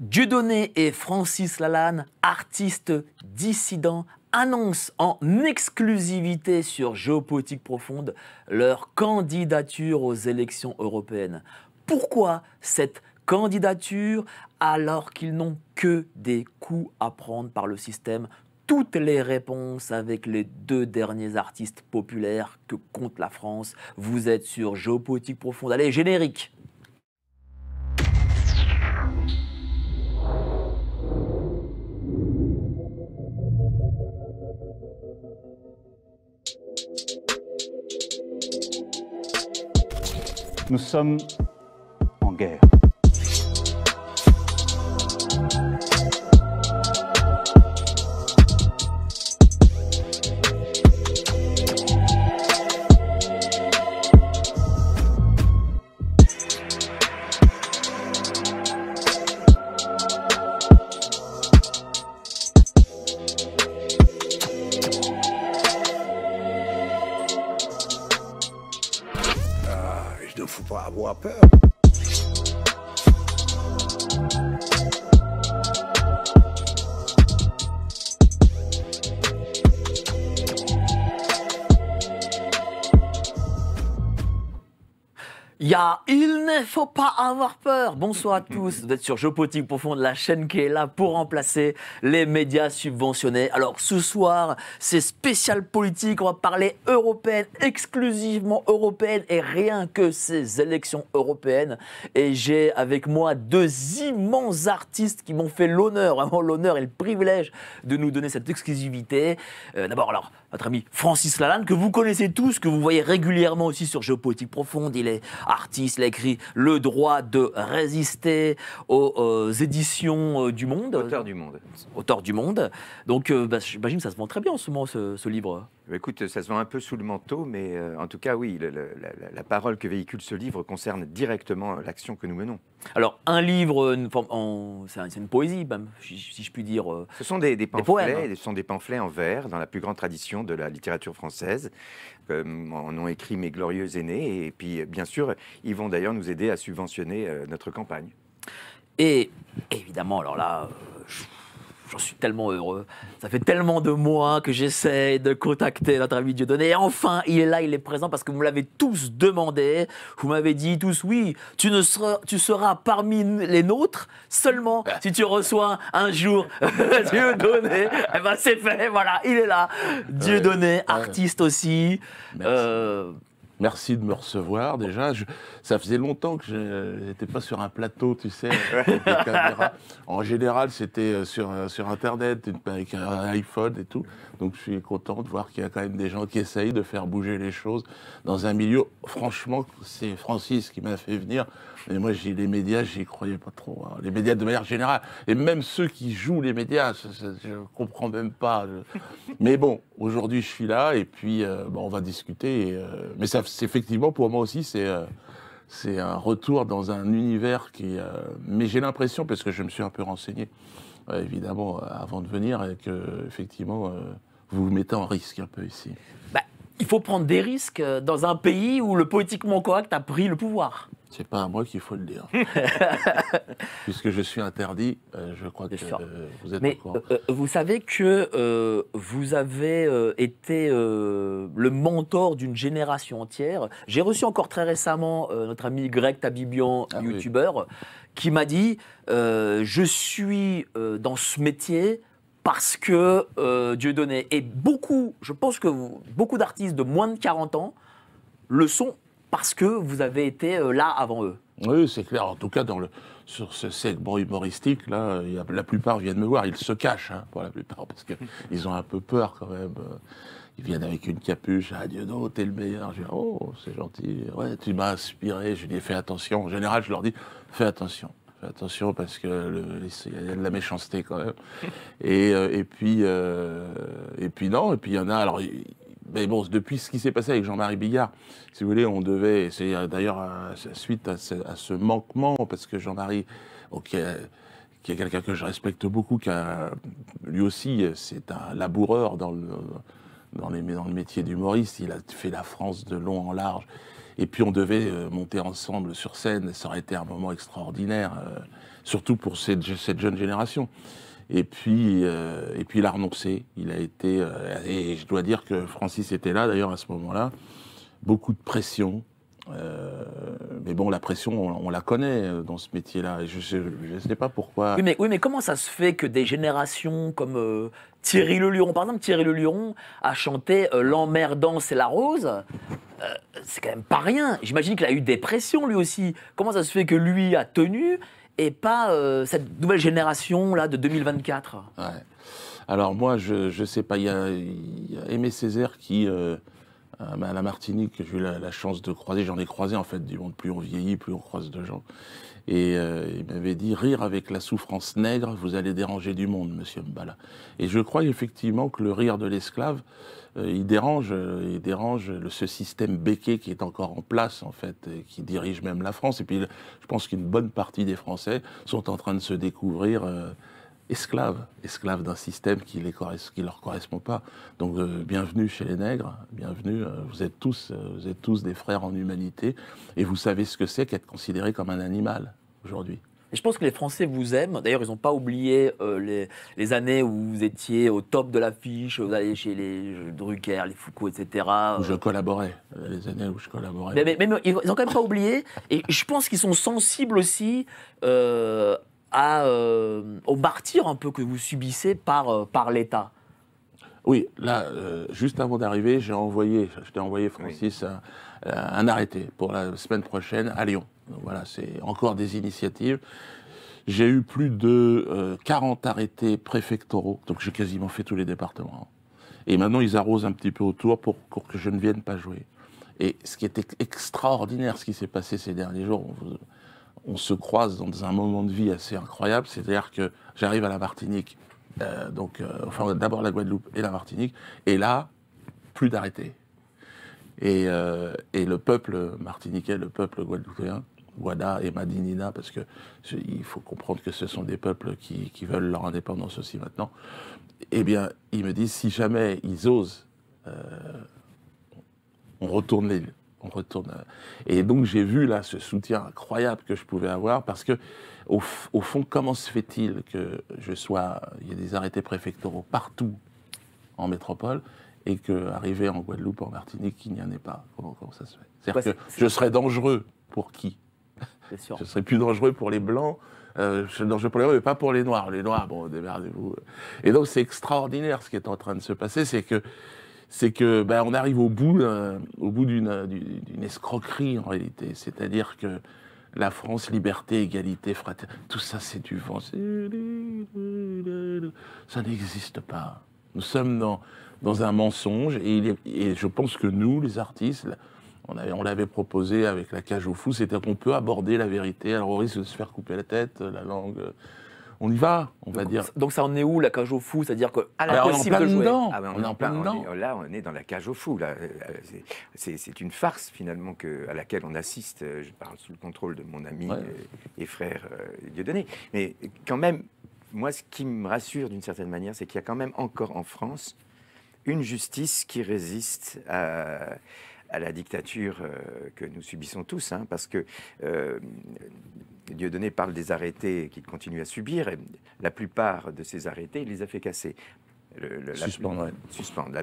Dieudonné et Francis Lalanne, artistes dissidents, annoncent en exclusivité sur Géopolitique Profonde leur candidature aux élections européennes. Pourquoi cette candidature alors qu'ils n'ont que des coups à prendre par le système toutes les réponses avec les deux derniers artistes populaires que compte la France. Vous êtes sur Géopolitique Profonde. Allez, générique Nous sommes en guerre. avoir peur. Bonsoir, à tous. Vous êtes sur Géopolitique Profonde, la chaîne qui est là pour remplacer les médias subventionnés. Alors ce soir, c'est spécial politique. On va parler européenne, exclusivement européenne et rien que ces élections européennes. Et j'ai avec moi deux immenses artistes qui m'ont fait l'honneur, vraiment l'honneur et le privilège de nous donner cette exclusivité. Euh, d'abord, alors, notre ami Francis Lalanne, que vous connaissez tous, que vous voyez régulièrement aussi sur Géopolitique Profonde. Il est artiste, il écrit Le droit de résister aux, éditions euh, du Monde. Auteur du Monde. Auteur du Monde. Donc, euh, bah, j'imagine que ça se vend très bien en ce moment, ce livre. Bah, écoute, ça se vend un peu sous le manteau, mais euh, en tout cas, oui, la, parole que véhicule ce livre concerne directement l'action que nous menons. Alors, un livre, euh, c'est une poésie, ben, si je puis dire. Euh, ce sont des, pamphlets, hein. ce sont des pamphlets en vers, dans la plus grande tradition de la littérature française, On en ont écrit mes glorieux aînés, et puis, bien sûr, ils vont d'ailleurs nous aider à subventionner notre campagne. Et évidemment, alors là, J'en suis tellement heureux. Ça fait tellement de mois que j'essaie de contacter notre ami Dieudonné. Et enfin, il est là, il est présent parce que vous me l'avez tous demandé. Vous m'avez dit tous, oui, tu, ne seras, tu seras parmi les nôtres seulement ah. si tu reçois un jour donné Eh bien, c'est fait, voilà, il est là. Dieu Dieudonné, artiste aussi. Merci. Euh, Merci de me recevoir déjà. ça faisait longtemps que je n'étais pas sur un plateau, tu sais, En général, c'était euh, sur, euh, sur Internet, avec un iPhone et tout. Donc je suis content de voir qu'il y a quand même des gens qui essayent de faire bouger les choses dans un milieu. Franchement, c'est Francis qui m'a fait venir mais moi, les médias, j'y croyais pas trop. Hein. Les médias de manière générale. Et même ceux qui jouent les médias, je comprends même pas. mais bon, aujourd'hui, je suis là et puis euh, bah, on va discuter. Euh, mais ça, effectivement, pour moi aussi, euh, c'est. un retour dans un univers qui. mais j'ai l'impression, parce que je me suis un peu renseigné, évidemment, avant de venir, et que, effectivement, vous vous mettez en risque un peu ici. Bah, il faut prendre des risques dans un pays où le politiquement correct a pris le pouvoir. C'est pas à moi qu'il faut le dire. Puisque je suis interdit, euh, je crois que euh, vous êtes Mais, euh, vous savez que vous avez été le mentor d'une génération entière. J'ai reçu encore très récemment notre ami Greg Tabibian, ah youtubeur, qui m'a dit Je suis dans ce métier parce que Dieu donnait. Et beaucoup, je pense que beaucoup d'artistes de moins de 40 ans le sont parce que vous avez été euh, là avant eux. Oui, c'est clair. En tout cas, dans le, sur ce segment humoristique, là, la plupart viennent me voir. Ils se cachent, hein, pour la plupart, parce qu'ils ont un peu peur quand même. Euh, ils viennent avec une capuche. Ah, Dieu, non, t'es le meilleur. Je dis, oh, c'est gentil. Ouais, tu m'as inspiré. Je lui dis, fais attention. En général, je leur dis, fais attention. Fais attention parce que y a de la méchanceté quand même. Euh, et, puis, et puis non. Et puis, il y en a. Alors, mais bon, depuis ce qui s'est passé avec Jean-Marie Bigard, si vous voulez, on devait. C'est euh, d'ailleurs suite à ce, manquement, parce que Jean-Marie, qui est, quelqu'un que je respecte beaucoup, lui aussi, c'est un laboureur dans le, les, dans le métier d'humoriste. Il a fait la France de long en large. Et puis on devait euh, monter ensemble sur scène. Ça aurait été un moment extraordinaire, euh, surtout pour cette jeune génération. Et puis, euh, et puis il a renoncé. Il a été, euh, et je dois dire que Francis était là d'ailleurs à ce moment-là. Beaucoup de pression. Euh, mais bon, la pression, on, la connaît dans ce métier-là. Je ne sais pas pourquoi. Oui mais, oui mais, comment ça se fait que des générations comme Thierry Le Luron, par exemple, Thierry Le Luron a chanté L'emmerdant, et la rose C'est quand même pas rien. J'imagine qu'il a eu des pressions lui aussi. Comment ça se fait que lui a tenu et pas euh, cette nouvelle génération là de 2024 Alors moi, je ne sais pas, il y, a, Aimé Césaire qui, à euh, euh, bah, la Martinique, j'ai eu la, chance de croiser, j'en ai croisé en fait du monde, plus on vieillit, plus on croise de gens. Et il m'avait dit, rire avec la souffrance nègre, vous allez déranger du monde, monsieur Mbala. Et je crois effectivement que le rire de l'esclave, euh, il dérange, euh, il dérange ce système béquet qui est encore en place, en fait, qui dirige même la France. Et puis, je pense qu'une bonne partie des Français sont en train de se découvrir euh, esclaves, esclaves d'un système qui ne leur correspond pas. Donc, bienvenue chez les nègres, bienvenue. vous, êtes tous, vous êtes tous des frères en humanité et vous savez ce que c'est qu'être considéré comme un animal aujourd'hui je pense que les Français vous aiment. D'ailleurs, ils n'ont pas oublié euh, les, années où vous étiez au top de l'affiche, vous alliez chez les Drucker, les Foucault, etc. Où euh. je collaborais, euh, les années où je collaborais. Mais, ils n'ont quand même pas oublié. Et je pense qu'ils sont sensibles aussi au martyr un peu que vous subissez par, l'État. Oui, là, juste avant d'arriver, j'ai envoyé, je envoyé, Francis, un, arrêté pour la semaine prochaine à Lyon voilà, c'est encore des initiatives. J'ai eu plus de 40 euh, arrêtés préfectoraux, donc j'ai quasiment fait tous les départements. Et maintenant, ils arrosent un petit peu autour pour, que je ne vienne pas jouer. Et ce qui était extraordinaire, ce qui s'est passé ces derniers jours, on, se croise dans un moment de vie assez incroyable, c'est-à-dire que j'arrive à la Martinique, euh, donc euh, enfin, d'abord la Guadeloupe et la Martinique, et là, plus d'arrêtés. Et, et, le peuple martiniquais, le peuple guadeloupéen, Wada et Madinina, parce qu'il faut comprendre que ce sont des peuples qui, veulent leur indépendance aussi maintenant, eh bien, ils me disent, si jamais ils osent, euh, on retourne l'île. On retourne. Euh. Et donc j'ai vu là ce soutien incroyable que je pouvais avoir parce que au, fond, comment se fait-il que je sois, il y a des arrêtés préfectoraux partout en métropole et qu'arriver en Guadeloupe, en Martinique, il n'y en ait pas comment ça se fait C'est-à-dire que je serais dangereux pour qui ce serait plus dangereux pour les blancs. Euh, mais pas pour les Noirs. Les Noirs, bon, démerdez-vous. Et donc, c'est extraordinaire ce qui est en train de se passer, c'est que, c'est que, ben, on arrive au bout, au bout d'une, escroquerie en réalité. C'est-à-dire que la France, liberté, égalité, fraternité, tout ça, c'est du vent. Ça n'existe pas. Nous sommes dans, un mensonge et je pense que nous, les artistes, on l'avait proposé avec la cage au fou, c'était qu'on peut aborder la vérité, alors on risque de se faire couper la tête, la langue. Euh, on y va, on va dire. Donc ça en est où la cage au fou C'est-à-dire que la de jouer. on, est en plein dedans. là, on est dans la cage au fou. Euh, euh, c'est une farce finalement que, à laquelle on assiste. Je parle sous le contrôle de mon ami et, frère Dieudonné. Mais quand même, moi, ce qui me rassure d'une certaine manière, c'est qu'il y a quand même encore en France une justice qui résiste à à la dictature euh, que nous subissons tous, hein, parce que euh, Dieudonné parle des arrêtés qu'il continue à subir, et la plupart de ces arrêtés, il les a fait casser. Le, suspendre.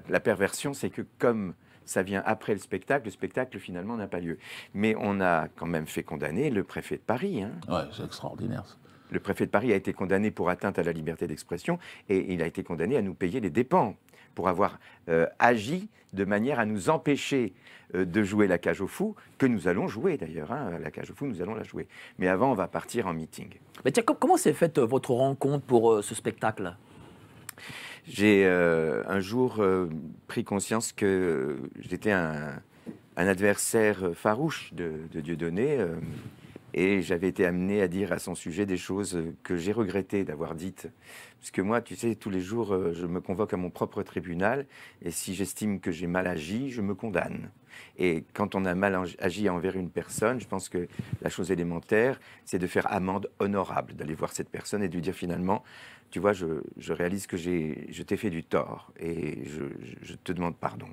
La, perversion, c'est que comme ça vient après le spectacle. Le spectacle, finalement, n'a pas lieu. Mais on a quand même fait condamner le préfet de Paris. Hein. c'est extraordinaire. Le préfet de Paris a été condamné pour atteinte à la liberté d'expression et il a été condamné à nous payer les dépens pour avoir euh, agi de manière à nous empêcher euh, de jouer la cage au fou que nous allons jouer d'ailleurs. Hein, la cage au fou nous allons la jouer. Mais avant, on va partir en meeting. Mais tiens, comment s'est faite euh, votre rencontre pour ce spectacle J'ai un jour pris conscience que j'étais un, adversaire farouche de, de Dieudonné et j'avais été amené à dire à son sujet des choses euh, que j'ai regretté d'avoir dites. Parce que moi, tu sais, tous les jours, euh, je me convoque à mon propre tribunal. Et si j'estime que j'ai mal agi, je me condamne. Et quand on a mal agi envers une personne, je pense que la chose élémentaire, c'est de faire amende honorable, d'aller voir cette personne et de lui dire finalement, tu vois, je, réalise que je t'ai fait du tort et je te demande pardon.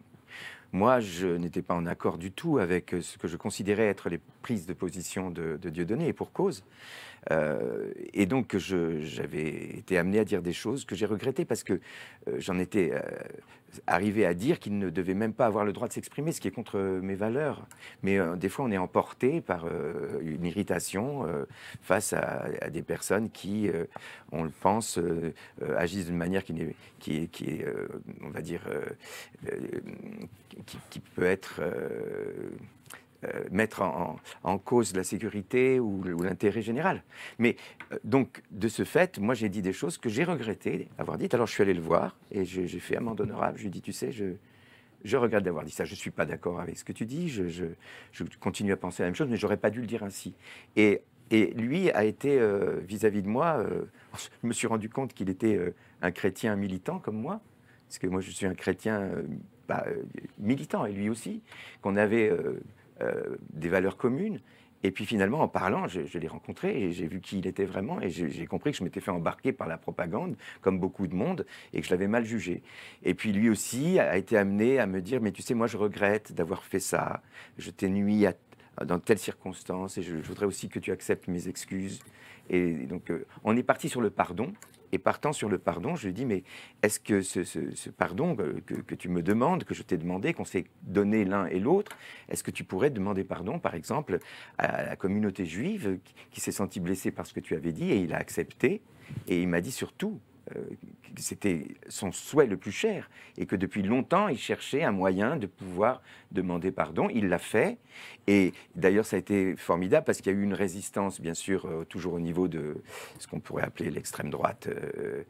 Moi, je n'étais pas en accord du tout avec ce que je considérais être les prises de position de, Dieudonné, et pour cause. Euh, et donc, j'avais été amené à dire des choses que j'ai regrettées parce que euh, j'en étais euh, arrivé à dire qu'il ne devait même pas avoir le droit de s'exprimer, ce qui est contre mes valeurs. Mais des fois, on est emporté par une irritation face à, des personnes qui, on le pense, agissent d'une manière qui, qui, qui est, on va dire, qui, qui, peut être euh, mettre en, cause la sécurité ou, l'intérêt général. Mais euh, donc, de ce fait, moi, j'ai dit des choses que j'ai regretté d'avoir dites. Alors, je suis allé le voir et j'ai fait amende honorable. Je lui ai dit, tu sais, je, je regrette d'avoir dit ça. Je ne suis pas d'accord avec ce que tu dis. Je, continue à penser la même chose, mais j'aurais pas dû le dire ainsi. Et, et lui a été euh, vis-à-vis de moi. je me suis rendu compte qu'il était un chrétien militant comme moi, parce que moi je suis un chrétien bah, militant et lui aussi, qu'on avait euh, des valeurs communes. Et puis finalement, en parlant, je, l'ai rencontré et j'ai vu qui il était vraiment et j'ai compris que je m'étais fait embarquer par la propagande, comme beaucoup de monde, et que je l'avais mal jugé. Et puis lui aussi a été amené à me dire, mais tu sais, moi je regrette d'avoir fait ça, je t'ai nui dans telles circonstances et je, voudrais aussi que tu acceptes mes excuses. Et donc euh, on est parti sur le pardon, et partant sur le pardon, je lui dis, mais est-ce que ce, pardon que, tu me demandes, que je t'ai demandé, qu'on s'est donné l'un et l'autre, est-ce que tu pourrais demander pardon, par exemple, à la communauté juive qui s'est sentie blessée par ce que tu avais dit, et il a accepté, et il m'a dit surtout, euh, que c'était son souhait le plus cher et que depuis longtemps il cherchait un moyen de pouvoir demander pardon. Il l'a fait. Et d'ailleurs, ça a été formidable parce qu'il y a eu une résistance, bien sûr, euh, toujours au niveau de ce qu'on pourrait appeler l'extrême droite euh,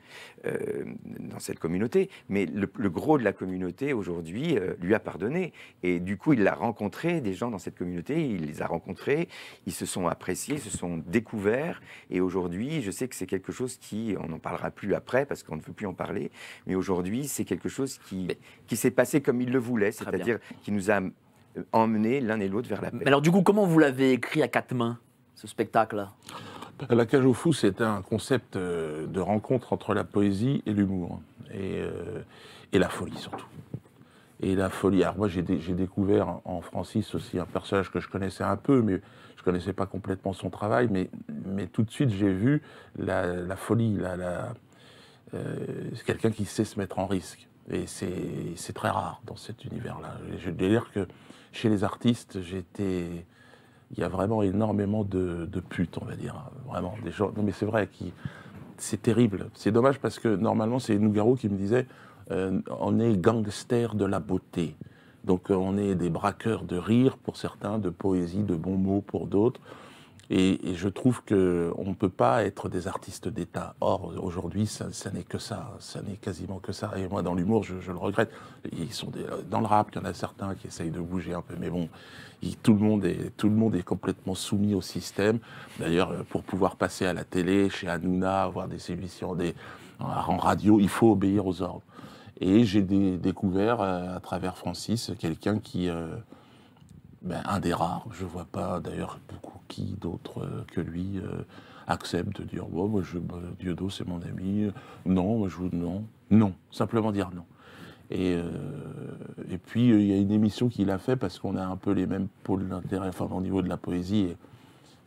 euh, dans cette communauté. Mais le, gros de la communauté, aujourd'hui, lui a pardonné. Et du coup, il a rencontré des gens dans cette communauté, il les a rencontrés, ils se sont appréciés, se sont découverts. Et aujourd'hui, je sais que c'est quelque chose qui, on n'en parlera plus après parce qu'on ne veut plus en parler, mais aujourd'hui, c'est quelque chose qui, qui s'est passé comme il le voulait, c'est-à-dire qui nous a euh, l'un et l'autre vers la paix. Mais alors du coup, comment vous l'avez écrit à quatre mains, ce spectacle-là La cage au fou c'est un concept euh, de rencontre entre la poésie et l'humour, et, euh, et la folie surtout et la folie. Alors moi, j'ai découvert en Francis aussi un personnage que je connaissais un peu, mais je connaissais pas complètement son travail, mais, mais tout de suite, j'ai vu la, folie. la C'est quelqu'un qui sait se mettre en risque. Et c'est très rare dans cet univers-là. Je dois dire que chez les artistes, j'étais. Il y a vraiment énormément de, putes, on va dire. Vraiment, des gens. mais c'est vrai, c'est terrible. C'est dommage parce que normalement, c'est Nougaro qui me disait euh, on est gangsters de la beauté. Donc, euh, on est des braqueurs de rire pour certains, de poésie, de bons mots pour d'autres. Et, je trouve qu'on ne peut pas être des artistes d'État. Or, aujourd'hui, ça, n'est que ça. Ça n'est quasiment que ça. Et moi, dans l'humour, je, le regrette. Ils sont des, euh, dans le rap, il y en a certains qui essayent de bouger un peu. Mais bon, tout, le monde est, tout le monde est complètement soumis au système. D'ailleurs, euh, pour pouvoir passer à la télé, chez Hanouna, avoir des émissions des, en radio, il faut obéir aux ordres. Et j'ai découvert, euh, à travers Francis, quelqu'un qui... Ben, un des rares. Je ne vois pas d'ailleurs beaucoup qui d'autre euh, que lui euh, accepte de dire bon, oh, moi, je, c'est mon ami. Non, je vous. Non. Non. Simplement dire non. Et, euh, et puis, il y a une émission qu'il a fait parce qu'on a un peu les mêmes pôles d'intérêt, enfin, au niveau de la poésie.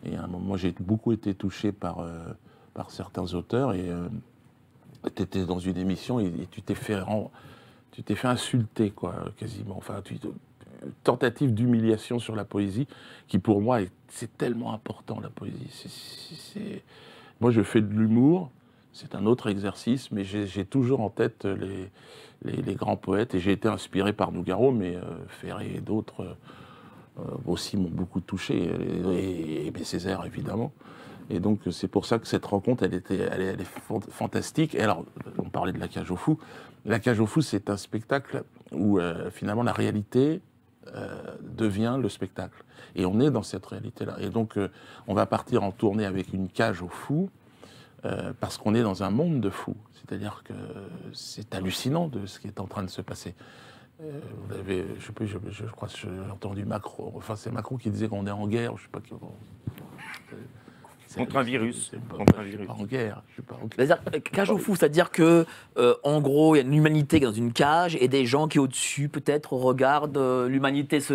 Et, à un moment, j'ai beaucoup été touché par, par certains auteurs. Et tu étais dans une émission et, tu t'es fait, tu fait insulter, quoi, quasiment. Enfin, tu tentative d'humiliation sur la poésie, qui pour moi, c'est tellement important, la poésie. Moi, je fais de l'humour, c'est un autre exercice, mais j'ai toujours en tête les, les, grands poètes, et j'ai été inspiré par Nougaro, mais euh, Ferré et d'autres euh, euh, aussi m'ont beaucoup touché, et, et, évidemment. Et donc, c'est pour ça que cette rencontre, elle, était, elle, est fantastique. Et alors, on parlait de la cage au fou La cage au fou c'est un spectacle où, finalement, la réalité euh, devient le spectacle. Et on est dans cette réalité-là. Et donc, euh, on va partir en tournée avec une cage aux fous, euh, parce qu'on est dans un monde de fous. C'est-à-dire que c'est hallucinant de ce qui est en train de se passer. vous avez, je, sais plus, je, crois que j'ai entendu Macron, enfin c'est Macron qui disait qu'on est en guerre, je sais pas. Contre un virus. contre un virus. en guerre. Je suis pas en guerre. Cage au euh, fou, c'est-à-dire que, euh, en gros, il y a une humanité qui est dans une cage et des gens qui au-dessus, peut-être, regardent euh, l'humanité se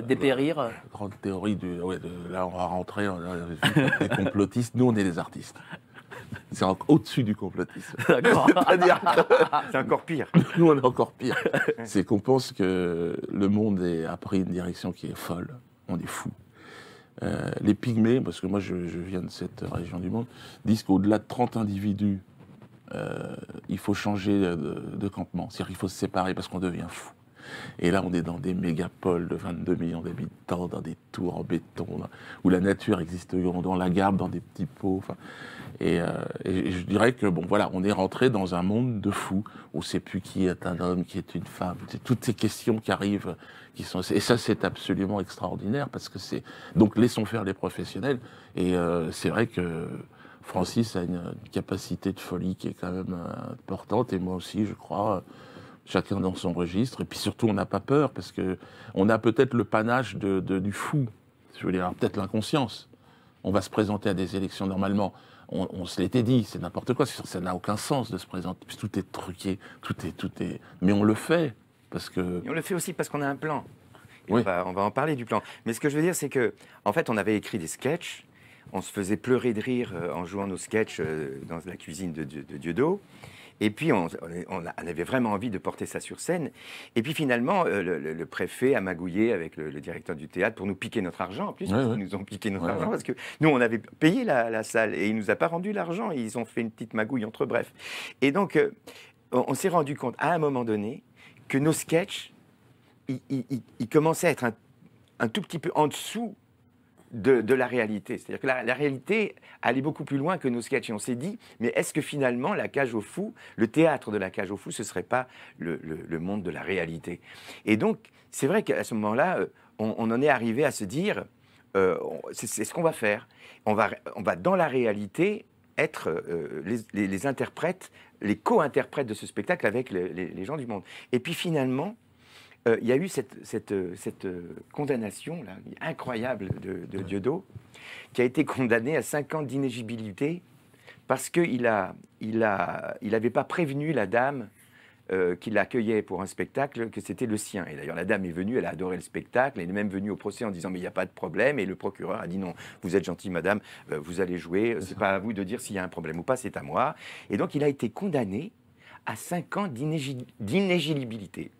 dépérir. grande théorie de, là, on va rentrer on, complotistes. Nous, on est des artistes. C'est au-dessus du complotisme. D'accord. C'est encore pire. Nous, on est encore pire. C'est qu'on pense que le monde a pris une direction qui est folle. On est fou. Euh, les pygmées, parce que moi je, viens de cette région du monde, disent qu'au-delà de 30 individus, euh, il faut changer de, campement. C'est-à-dire qu'il faut se séparer parce qu'on devient fou. Et là, on est dans des mégapoles de 22 millions d'habitants, dans des tours en béton, où la nature existe grandement, dans la garde, dans des petits pots. Euh, et, je dirais que, bon, voilà, on est rentré dans un monde de fous. On ne sait plus qui est un homme, qui est une femme. toutes ces questions qui arrivent. Qui sont, et ça, c'est absolument extraordinaire parce que c'est. Donc, laissons faire les professionnels. Et euh, c'est vrai que Francis a une, capacité de folie qui est quand même euh, importante. Et moi aussi, je crois chacun dans son registre. Et puis surtout, on n'a pas peur parce que on a peut-être le panache de, du fou. Je veux dire, peut-être l'inconscience. On va se présenter à des élections normalement on, se l'était dit, c'est n'importe quoi, ça n'a aucun sens de se présenter, tout est truqué, tout est, tout est. Mais on le fait parce que. on le fait aussi parce qu'on a un plan. on, va, en parler du plan. Mais ce que je veux dire, c'est que, en fait, on avait écrit des sketchs. On se faisait pleurer de rire euh, en jouant nos sketchs euh, dans la cuisine de, de, de Dieudo. Et puis, on, avait vraiment envie de porter ça sur scène. Et puis, finalement, euh, le, préfet a magouillé avec le, directeur du théâtre pour nous piquer notre argent. En plus, ils nous ont piqué notre argent parce que nous, on avait payé la, salle et il nous a pas rendu l'argent. Ils ont fait une petite magouille entre bref. Et donc, euh, on, s'est rendu compte à un moment donné que nos sketchs, ils, commençaient à être un, un tout petit peu en dessous de, la réalité. C'est-à-dire que la, réalité allait beaucoup plus loin que nos sketchs. Et on s'est dit, mais est-ce que finalement la cage au fou le théâtre de la cage au fou ce ne serait pas le, monde de la réalité Et donc, c'est vrai qu'à ce moment-là, euh, on, en est arrivé à se dire, euh, c'est ce qu'on va faire. On va, on va dans la réalité être euh, les, interprètes, les co-interprètes de ce spectacle avec les, gens du monde. Et puis finalement, euh, il y a eu cette, euh, euh, condamnation incroyable de, Dieudo, qui a été condamné à 5 ans d'inégibilité parce qu'il n'avait a, pas prévenu la dame qui l'accueillait pour un spectacle que c'était le sien. Et d'ailleurs, la dame est venue, elle a adoré le spectacle, elle est même venue au procès en disant Mais il n'y a pas de problème. Et le procureur a dit Non, vous êtes gentil madame, vous allez jouer, ce n'est pas à vous de dire s'il y a un problème ou pas, c'est à moi. Et donc, il a été condamné à 5 ans d'inéligibilité.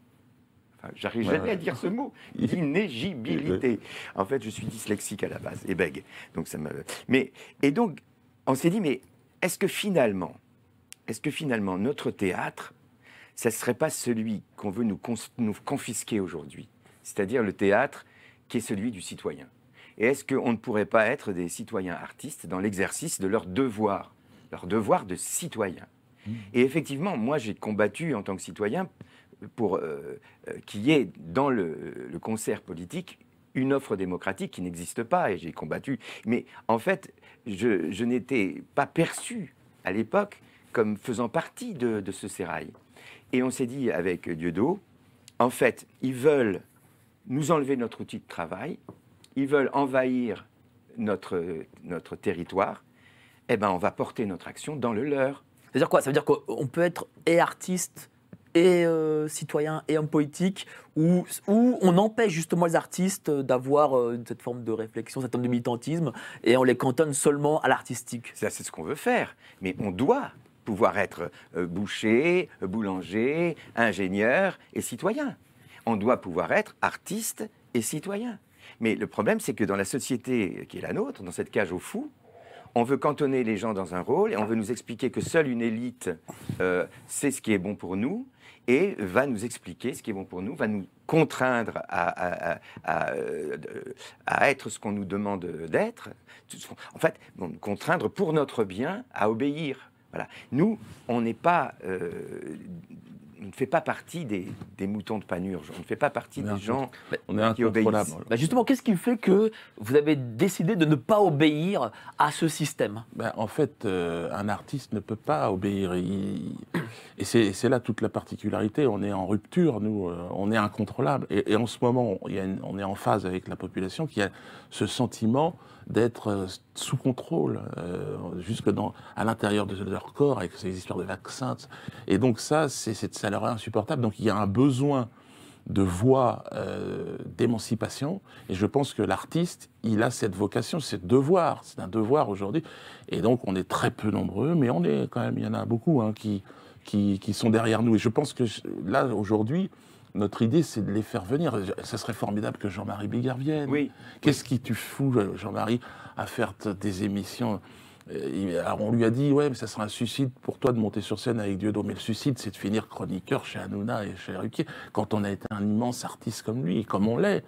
J'arrive jamais à dire ce mot. D'inégibilité. En fait, je suis dyslexique à la base et bègue. Donc ça me. Mais et donc, on s'est dit, mais est-ce que finalement, est-ce que finalement notre théâtre, ça ne serait pas celui qu'on veut nous, confisquer aujourd'hui, c'est-à-dire le théâtre qui est celui du citoyen. Et est-ce qu'on ne pourrait pas être des citoyens artistes dans l'exercice de leur devoir, leur devoir de citoyen mmh. Et effectivement, moi j'ai combattu en tant que citoyen pour qui euh, euh, qu'il y ait dans le, concert politique une offre démocratique qui n'existe pas, et j'ai combattu. Mais en fait, je, n'étais pas perçu à l'époque comme faisant partie de, ce sérail. Et on s'est dit avec Dieudo, en fait, ils veulent nous enlever notre outil de travail, ils veulent envahir notre, notre territoire, eh ben on va porter notre action dans le leur. Ça veut dire quoi Ça veut dire qu'on peut être et artiste et euh, citoyen et homme politique, où, on empêche justement les artistes d'avoir euh, cette forme de réflexion, cette forme de militantisme, et on les cantonne seulement à l'artistique. C'est ce qu'on veut faire, mais on doit pouvoir être euh, boucher, boulanger, ingénieur et citoyen. On doit pouvoir être artiste et citoyen. Mais le problème, c'est que dans la société qui est la nôtre, dans cette cage au fou, on veut cantonner les gens dans un rôle et on veut nous expliquer que seule une élite sait ce qui est bon pour nous et va nous expliquer ce qui est bon pour nous, va nous contraindre à, à, euh, être ce qu'on nous demande d'être. En fait, contraindre pour notre bien à obéir. Voilà. Nous, on n'est pas euh, on ne fait pas partie des, moutons de panurge, on ne fait pas partie des gens on est qui obéissent. Bah, justement, qu'est-ce qui fait que vous avez décidé de ne pas obéir à ce système bah, En fait, euh, un artiste ne peut pas obéir. Et c'est là toute la particularité. On est en rupture, nous, euh, on est incontrôlable. Et, en ce moment, on est en phase avec la population qui a ce sentiment d'être euh, sous contrôle, euh, jusque dans, à l'intérieur de leur corps, avec ces histoires de vaccins. Et donc ça, c'est leur est insupportable. Donc il y a un besoin de voix euh, d'émancipation. Et je pense que l'artiste, il a cette vocation, ce devoir. C'est un devoir aujourd'hui. Et donc, on est très peu nombreux, mais on est quand même, il y en a beaucoup hein, qui, qui, qui, sont derrière nous. Et je pense que là, aujourd'hui, notre idée, c'est de les faire venir. Ça serait formidable que Jean-Marie Bigard vienne. Oui. Qu'est-ce qui tu fous, Jean-Marie, à faire des émissions euh, alors on lui a dit, ouais, mais ça sera un suicide pour toi de monter sur scène avec Dieudo. Mais le suicide, c'est de finir chroniqueur chez Hanouna et chez Ruquier, quand on a été un immense artiste comme lui, et comme on l'est.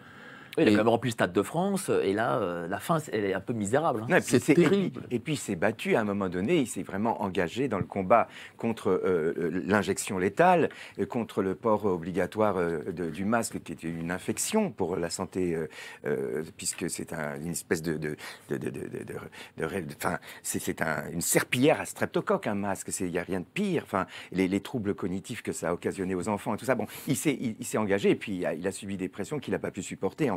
Il a quand même rempli le Stade de France, euh, et là, euh, la fin, elle est un peu misérable. Hein. c'est terrible. Et, puis, il s'est battu à un moment donné, il s'est vraiment engagé dans le combat contre euh, l'injection létale, contre le port obligatoire du masque, qui était une infection pour la santé, puisque c'est une espèce de. de, c'est une serpillière à streptocoque, un masque. Il n'y a rien de pire. Enfin, les, troubles cognitifs que ça a occasionné aux enfants et tout ça. Bon, il s'est engagé, et puis il a, subi des pressions qu'il n'a pas pu supporter.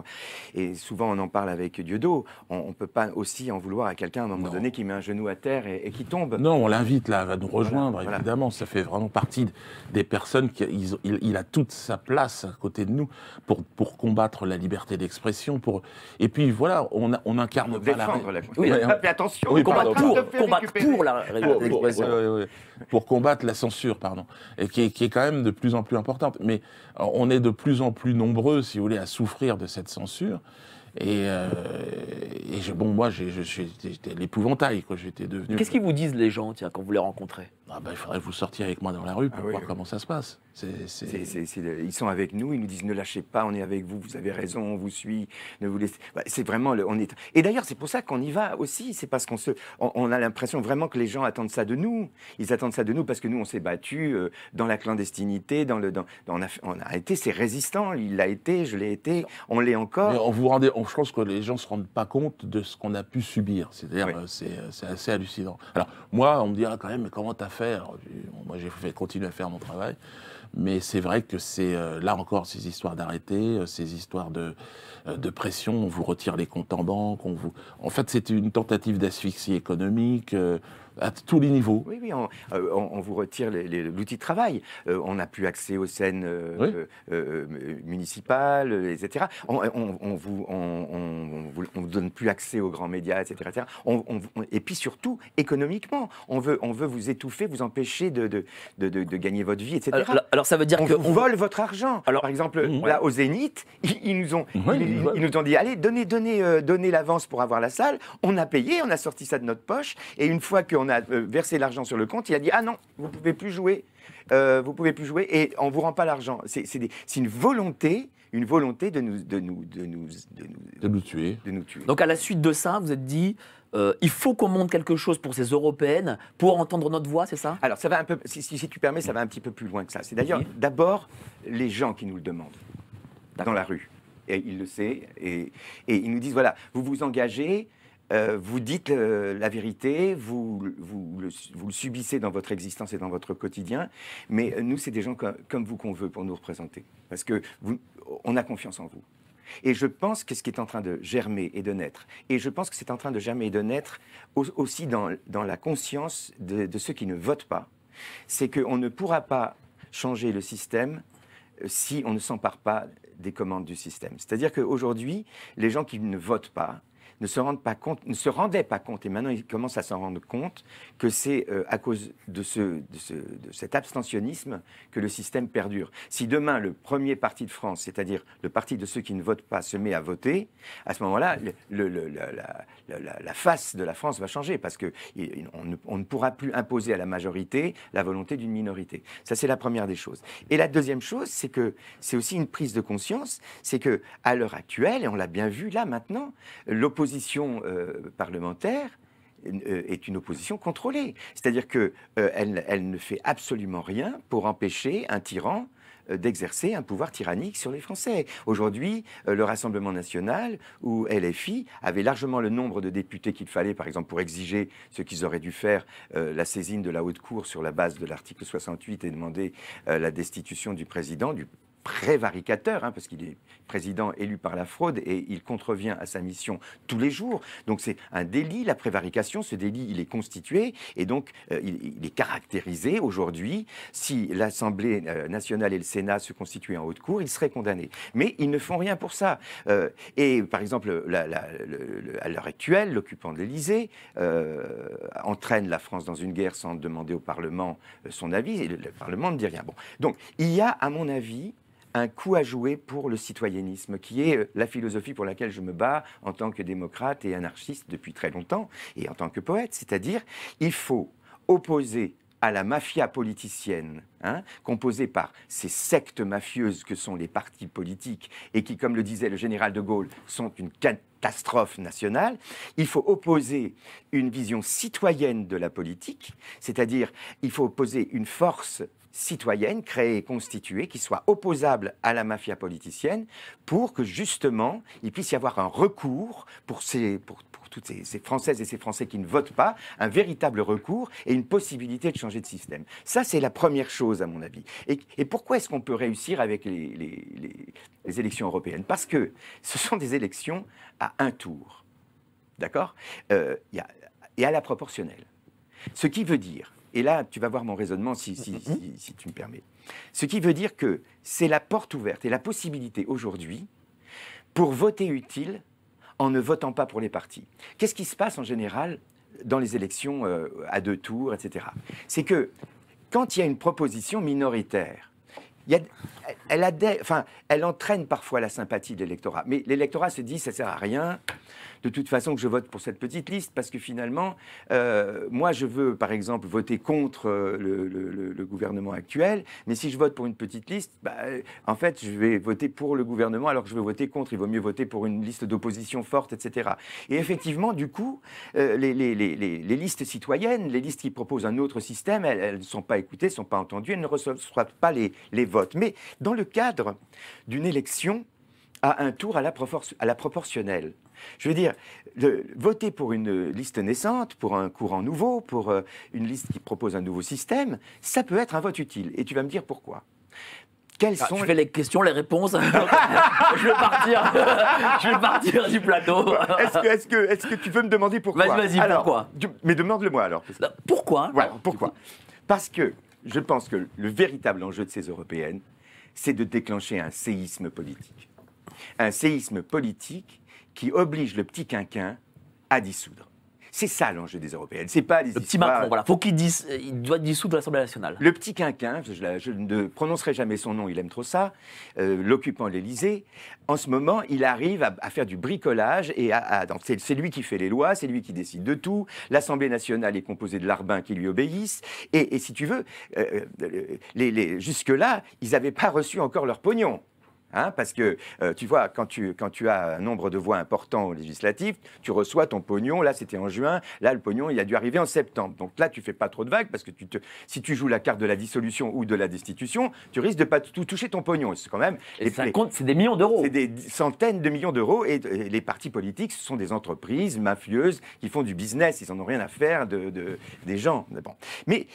Et souvent, on en parle avec Dieudo. On ne peut pas aussi en vouloir à quelqu'un à un moment donné qui met un genou à terre et, qui tombe. Non, on l'invite là à nous rejoindre, évidemment. Ça fait vraiment partie des personnes qui. il, a toute sa place à côté de nous pour, pour combattre la liberté d'expression. Pour... Et puis voilà, on, on incarne pas défendre la. Oui, oui, hein. attention, oui, combat pour, combattre la liberté pour combattre la censure, pardon, et qui est, qui est quand même de plus en plus importante. Mais euh, on est de plus en plus nombreux, si vous voulez, à souffrir de cette censure. Et, euh, et bon, moi, j'étais l'épouvantail. J'étais devenu. Qu'est-ce qu'ils vous disent les gens, tiens, quand vous les rencontrez ah ben, il faudrait que vous sortiez avec moi dans la rue pour ah voir comment ça se passe. Ils sont avec nous, ils nous disent ne lâchez pas, on est avec vous, vous avez raison, on vous suit, ne vous laissez. Bah, c'est vraiment le... on est. Et d'ailleurs, c'est pour ça qu'on y va aussi. C'est parce qu'on se, on, a l'impression vraiment que les gens attendent ça de nous. Ils attendent ça de nous parce que nous, on s'est battus euh, dans la clandestinité, dans le, On, a... on, a, été, c'est résistant. Il l'a été, je l'ai été, on l'est encore. on vous rendez, on... je pense que les gens se rendent pas compte de ce qu'on a pu subir. C'est-à-dire, euh, euh, c'est, assez hallucinant. Alors moi, on me dira quand même, mais comment t'as faire. Moi, j'ai fait continuer à faire mon travail. Mais c'est vrai que c'est euh, là encore ces histoires d'arrêter euh, ces histoires de, euh, de, pression. On vous retire les comptes en banque. On vous... En fait, c'est une tentative d'asphyxie économique à tous les niveaux. Oui, oui, on, euh, vous retire l'outil de travail. Euh, on n'a plus accès aux scènes euh, municipales, etc. On, on vous, on, donne plus accès aux grands médias, etc. et puis surtout, économiquement, on veut, on veut vous étouffer, vous empêcher de, de, gagner votre vie, etc. Alors, ça veut dire qu'on vous vole votre argent. Alors, Par exemple, mhm. là, au Zénith, ils, nous ont, ils, nous ont dit, allez, donnez, donnez, donnez l'avance pour avoir la salle. On a payé, on a sorti ça de notre poche. Et une fois qu'on on a euh, versé l'argent sur le compte, il a dit ah non, vous pouvez plus jouer, euh, vous pouvez plus jouer et on vous rend pas l'argent. C'est une volonté une volonté de nous, de nous, de nous, de nous, tuer. De nous tuer. Donc à la suite de ça, vous êtes dit, euh, il faut qu'on monte quelque chose pour ces européennes, pour entendre notre voix, c'est ça Alors ça va un peu, si, tu permets, ça va un petit peu plus loin que ça. C'est d'ailleurs d'abord les gens qui nous le demandent dans la rue. Et ils le sait, et, et ils nous disent voilà, vous vous engagez euh, vous dites euh, la vérité, vous, vous, le, subissez dans votre existence et dans votre quotidien, mais euh, nous, c'est des gens comme, vous qu'on veut pour nous représenter, parce que on a confiance en vous. Et je pense que ce qui est en train de germer et de naître, et je pense que c'est en train de germer et de naître aussi dans, la conscience de, de ceux qui ne votent pas, c'est qu'on ne pourra pas changer le système si on ne s'empare pas des commandes du système. C'est-à-dire qu'aujourd'hui, les gens qui ne votent pas, ne se, rendent pas compte, ne se rendaient pas compte, et maintenant ils commencent à s'en rendre compte, que c'est euh, à cause de, ce, de, ce, de, cet abstentionnisme que le système perdure. Si demain le premier parti de France, c'est-à-dire le parti de ceux qui ne votent pas, se met à voter, à ce moment-là, la, face de la France va changer, parce qu'on ne, on ne pourra plus imposer à la majorité la volonté d'une minorité. Ça, c'est la première des choses. Et la deuxième chose, c'est que c'est aussi une prise de conscience, c'est que à l'heure actuelle, et on l'a bien vu là maintenant, l'opposition l'opposition euh, parlementaire euh, est une opposition contrôlée. C'est-à-dire qu'elle euh, elle ne fait absolument rien pour empêcher un tyran d'exercer un pouvoir tyrannique sur les Français. Aujourd'hui, le Rassemblement national ou LFI avait largement le nombre de députés qu'il fallait, par exemple, pour exiger ce qu'ils auraient dû faire, la saisine de la haute cour sur la base de l'article 68 et demander la destitution du président, du prévaricateur, hein, parce qu'il est président élu par la fraude et il contrevient à sa mission tous les jours. Donc c'est un délit, la prévarication. Ce délit, il est constitué et donc euh, il, est caractérisé aujourd'hui. Si l'Assemblée euh, nationale et le Sénat se constituaient en haute cour, ils seraient condamnés. Mais ils ne font rien pour ça. Euh, et par exemple, à l'heure actuelle, l'occupant de l'Élysée entraîne la France dans une guerre sans demander au Parlement son avis et le, le Parlement ne dit rien. Bon, donc il y a, à mon avis, un coup à jouer pour le citoyennisme, qui est euh, la philosophie pour laquelle je me bats en tant que démocrate et anarchiste depuis très longtemps, et en tant que poète, c'est-à-dire il faut opposer à la mafia politicienne, hein, composée par ces sectes mafieuses que sont les partis politiques et qui, comme le disait le général de Gaulle, sont une catastrophe nationale, il faut opposer une vision citoyenne de la politique, c'est-à-dire il faut opposer une force citoyenne créée et constituée qui soit opposable à la mafia politicienne pour que justement il puisse y avoir un recours pour ces, pour, toutes ces, Françaises et ces Français qui ne votent pas, un véritable recours et une possibilité de changer de système. Ça, c'est la première chose, à mon avis. Et, pourquoi est-ce qu'on peut réussir avec les, élections européennes Parce que ce sont des élections à un tour. D'accord euh, Et à la proportionnelle. Ce qui veut dire et là, tu vas voir mon raisonnement si, tu me permets. Ce qui veut dire que c'est la porte ouverte et la possibilité aujourd'hui pour voter utile en ne votant pas pour les partis. Qu'est-ce qui se passe en général dans les élections euh, à deux tours, etc. C'est que quand il y a une proposition minoritaire, elle, entraîne parfois la sympathie de l'électorat. Mais l'électorat se dit, ça sert à rien, de toute façon que je vote pour cette petite liste parce que finalement, euh, moi, je veux, par exemple, voter contre euh, le, gouvernement actuel, mais si je vote pour une petite liste, bah, euh, en fait, je vais voter pour le gouvernement alors que je veux voter contre. Il vaut mieux voter pour une liste d'opposition forte, etc. Et effectivement, du coup, les, listes citoyennes, les listes qui proposent un autre système, elles ne sont pas écoutées, ne sont pas entendues, elles ne reçoivent pas les, votes. Mais dans le cadre d'une élection à un tour à la proportionnelle, je veux dire, voter pour une liste naissante, pour un courant nouveau, pour euh, une liste qui propose un nouveau système, ça peut être un vote utile. Et tu vas me dire pourquoi. Quelles ah, sont fais les questions, les réponses. je vais partir. partir du plateau. Est-ce que, tu veux me demander pourquoi Vas-y, vas-y, pourquoi Mais demande-le-moi alors. Pourquoi alors, Pourquoi Parce que je pense que le véritable enjeu de ces européennes, c'est de déclencher un séisme politique. Un séisme politique qui oblige le petit quinquin à dissoudre. C'est ça l'enjeu des européennes. C'est pas le petit Macron. Voilà, faut qu'il dise, euh, il doit dissoudre l'Assemblée nationale. Le petit quinquin, je, ne prononcerai jamais son nom, il aime trop ça. Euh, l'occupant L'occupant l'Élysée, en ce moment, il arrive à, faire du bricolage et c'est lui qui fait les lois, c'est lui qui décide de tout. L'Assemblée nationale est composée de larbins qui lui obéissent. Et, si tu veux, euh, les, jusque là, ils n'avaient pas reçu encore leur pognon. Hein, parce que euh, tu vois, quand tu, quand tu as un nombre de voix important au législatif, tu reçois ton pognon. Là, c'était en juin. Là, le pognon, il a dû arriver en septembre. Donc là, tu fais pas trop de vagues parce que tu te, si tu joues la carte de la dissolution ou de la destitution, tu risques de pas tout toucher ton pognon. C'est quand même. Et ça compte, c'est des millions d'euros. C'est des centaines de millions d'euros. Et, les partis politiques, ce sont des entreprises mafieuses qui font du business. Ils n'en ont rien à faire de, des gens. Mais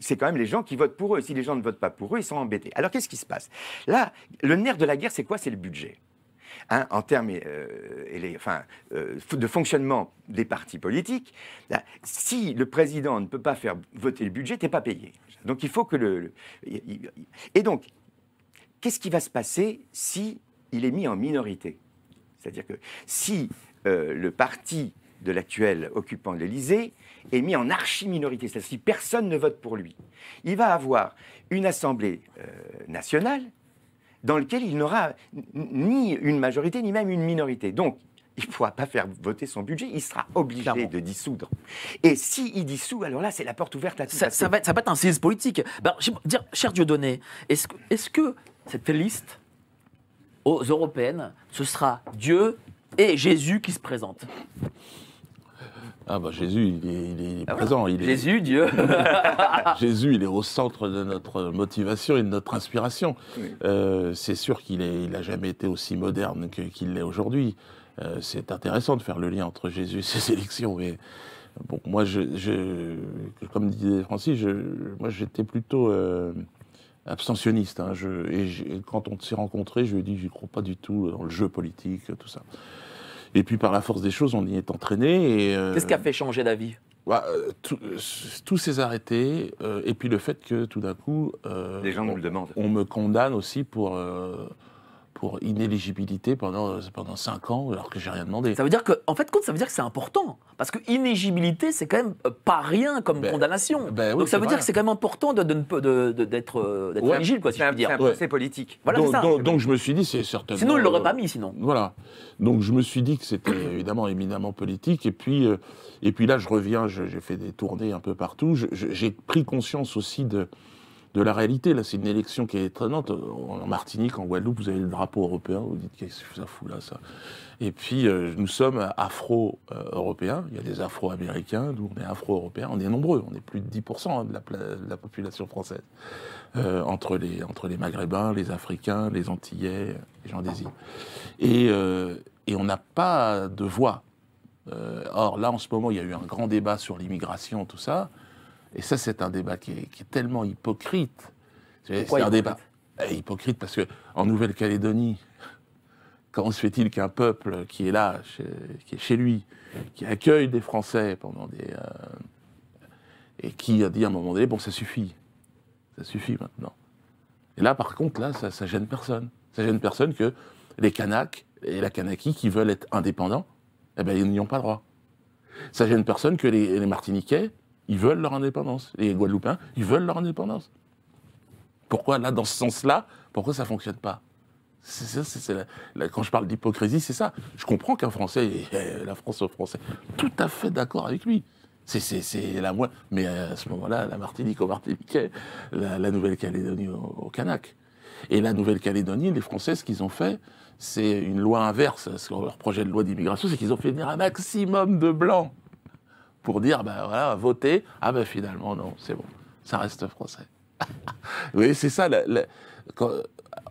c'est quand même les gens qui votent pour eux. Si les gens ne votent pas pour eux, ils sont embêtés. Alors qu'est-ce qui se passe Là, le nerf de la guerre, c'est quoi C'est le budget. Hein, en termes euh, euh, de fonctionnement des partis politiques, si le président ne peut pas faire voter le budget, t'es pas payé. Donc il faut que le, et donc qu'est-ce qui va se passer si il est mis en minorité C'est-à-dire que si euh, le parti de l'actuel occupant de l'Élysée est mis en archi-minorité, c'est-à-dire si personne ne vote pour lui, il va avoir une assemblée nationale dans lequel il n'aura ni une majorité ni même une minorité. Donc, il ne pourra pas faire voter son budget, il sera obligé de dissoudre. Et s'il dissout, alors là, c'est la porte ouverte à tout. Ça, ça, ça va être un séisme politique. Bah, dire, cher Dieudonné, est-ce est -ce que cette liste aux européennes, ce sera Dieu et Jésus qui se présentent ah bah Jésus, il est, présent. Il est... Jésus, Dieu. Jésus, il est au centre de notre motivation et de notre inspiration. Euh, c'est sûr qu'il n'a jamais été aussi moderne qu'il l'est aujourd'hui. Euh, c'est intéressant de faire le lien entre Jésus et ses élections. Mais bon, moi, comme disait Francis, moi j'étais plutôt euh, abstentionniste. Hein. et, et, quand on s'est rencontrés, je lui ai dit, je crois pas du tout dans le jeu politique, tout ça. Et puis par la force des choses, on y est entraîné. Euh, Qu'est-ce qui a fait changer d'avis vie bah, euh, euh, Tous ces arrêtés, et puis le fait que tout d'un coup. Les gens le demandent. On me condamne aussi pour pour inéligibilité pendant, euh, pendant 5 ans alors que j'ai rien demandé. Ça veut dire que, en fait, compte, ça veut dire que c'est important. Parce que inéligibilité, c'est quand même euh, pas rien comme ben, condamnation. Ben donc ça veut dire que c'est quand même important d'être euh, de, éligible, quoi, si je puis dire. C'est politique. Voilà, donc, donc je me suis dit, c'est certainement. Sinon, il l'aurait pas mis, sinon. Voilà. Donc je me suis dit que c'était évidemment éminemment politique. Et puis, et puis là, je reviens, j'ai fait des tournées un peu partout. J'ai pris conscience aussi de de la réalité. Là, c'est une élection qui est étonnante. Euh, en Martinique, en Guadeloupe, vous avez le drapeau européen. Vous dites, qu'est-ce que ça fout là, ça Et puis, euh, nous sommes afro-européens. Il y a des afro-américains. Nous, on est afro-européens. On est nombreux. On est plus de 10% hein, de, la population française. Euh, entre, les, entre les maghrébins, les africains, les antillais, les gens des Et, et on n'a pas de voix. or, là, en ce moment, il y a eu un grand débat sur l'immigration, tout ça. Et ça, c'est un débat qui est, tellement hypocrite. C'est un débat eh, hypocrite parce que en Nouvelle-Calédonie, comment se fait-il qu'un peuple qui est là, qui est chez lui, qui accueille des Français pendant des euh, et qui a dit à un moment donné, bon, ça suffit, ça suffit maintenant. Et là, par contre, là, ça, ça gêne personne. Ça gêne personne que les Kanaks et la Kanaki qui veulent être indépendants, eh bien, ils n'y ont pas droit. Ça gêne personne que les Martiniquais ils veulent leur indépendance. Les Guadeloupéens, ils veulent leur indépendance. Pourquoi, là, dans ce sens-là, pourquoi ça ne fonctionne pas Quand je parle d'hypocrisie, c'est ça. Je comprends qu'un Français, et la France aux Français, tout à fait d'accord avec lui. C'est la moindre. Mais euh, à ce moment-là, la Martinique au Martiniquais, la, la Nouvelle-Calédonie au, au Et la Nouvelle-Calédonie, les Français, ce qu'ils ont fait, c'est une loi inverse. leur projet de loi d'immigration, c'est qu'ils ont fait venir un maximum de blancs pour dire, ben voilà, voter, ah ben finalement, non, c'est bon, ça reste français. oui c'est ça,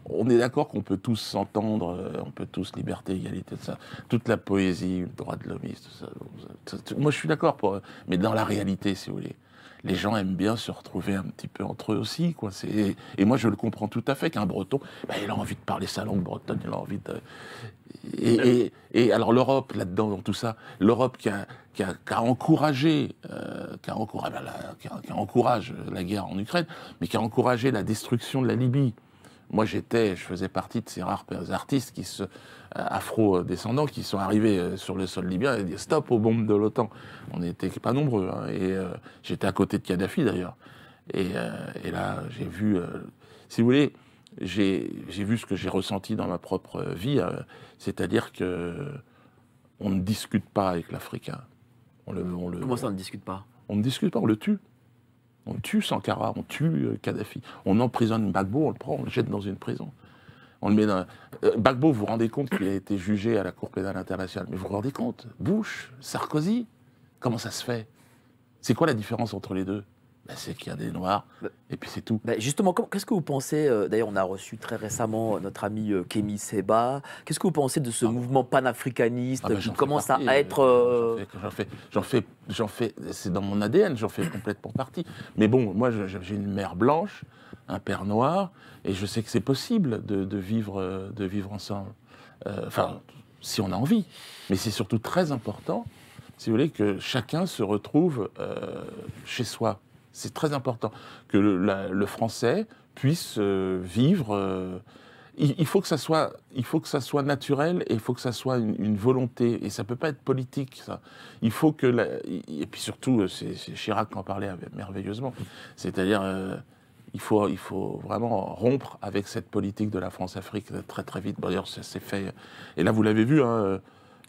on est d'accord qu'on peut tous s'entendre, euh, on peut tous liberté, égalité, tout ça, toute la poésie, le droit de l'homme, tout ça. Moi, je suis d'accord pour, mais dans la réalité, si vous voulez, les gens aiment bien se retrouver un petit peu entre eux aussi, quoi. Et moi, je le comprends tout à fait qu'un Breton, bah, il a envie de parler sa langue bretonne, il a envie de, et, alors l'Europe, là-dedans, dans tout ça, l'Europe qui a, encouragé, qui, la, encourage la guerre en Ukraine, mais qui a encouragé la destruction de la Libye. Moi, j'étais, je faisais partie de ces rares artistes qui se, euh, afro-descendants qui sont arrivés euh, sur le sol libyen et dit stop aux bombes de l'OTAN. On n'était pas nombreux. Hein, et euh, j'étais à côté de Kadhafi d'ailleurs. et là, j'ai vu, si vous voulez, j'ai vu ce que j'ai ressenti dans ma propre vie, euh, c'est-à-dire que on ne discute pas avec l'Africain. On le, Comment ça, on ne discute pas On ne discute pas, on le tue. On tue Sankara, on tue euh, Kadhafi. On emprisonne Bagbo. on le prend, on le jette dans une prison. On le met dans... Euh, Gbagbo, vous vous rendez compte qu'il a été jugé à la Cour pénale internationale. Mais vous vous rendez compte Bush, Sarkozy, comment ça se fait C'est quoi la différence entre les deux bah, c'est qu'il y a des noirs, bah, et puis c'est tout. Bah, justement, qu'est-ce que vous pensez euh, D'ailleurs, on a reçu très récemment euh, notre ami euh, Kémy Seba. Qu'est-ce que vous pensez de ce ah. mouvement panafricaniste ah, qui commence à euh, être. J'en fais, j'en fais, c'est dans mon ADN, j'en fais complètement partie. Mais bon, moi, j'ai une mère blanche, un père noir, et je sais que c'est possible de, de, vivre, de vivre ensemble. Enfin, si on a envie. Mais c'est surtout très important, si vous voulez, que chacun se retrouve chez soi. C'est très important que le, français puisse euh, vivre. Euh, il, faut que ça soit, il faut que ça soit naturel et il faut que ça soit une, volonté. Et ça ne peut pas être politique, ça. Il faut que. et puis surtout, euh, c'est Chirac qui en parlait merveilleusement. C'est-à-dire. il faut, il faut vraiment rompre avec cette politique de la France-Afrique très très vite. D'ailleurs, ça s'est fait. Et là, vous l'avez vu. Hein,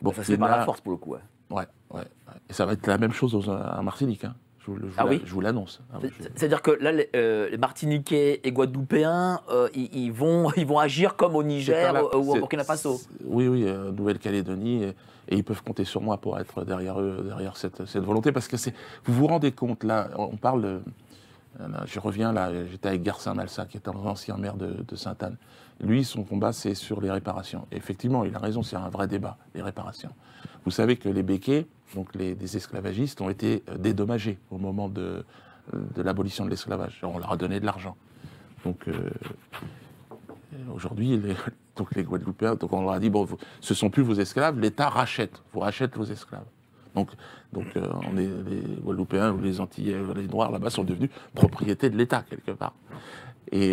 bon, ça c'est pas la force pour le coup. Ouais, ouais, Et ça va être la même chose dans un, Martinique. Hein. Je ah oui je vous l'annonce. Ah c'est-à-dire que là, les, euh, Martiniquais et Guadeloupéens, euh, ils, vont, ils vont agir comme au Niger ou au Burkina Faso. Oui, oui, euh, Nouvelle-Calédonie. Et, ils peuvent compter sur moi pour être derrière eux, derrière cette, volonté. Parce que vous vous rendez compte, là, on parle. je reviens là, j'étais avec Garcin Malsa, qui est un ancien maire de, de Sainte-Anne. Lui, son combat, c'est sur les réparations. effectivement, il a raison, c'est un vrai débat, les réparations. Vous savez que les béquets, donc les, esclavagistes, ont été euh, dédommagés au moment de, euh, de l'abolition de l'esclavage. On leur a donné de l'argent. Donc euh, aujourd'hui, les, donc les Guadeloupéens, donc on leur a dit bon, ce sont plus vos esclaves, l'État rachète, vous rachète vos esclaves. Donc, donc on est, les Guadeloupéens ou les antilles les Noirs là-bas sont devenus propriété de l'État quelque part. Et,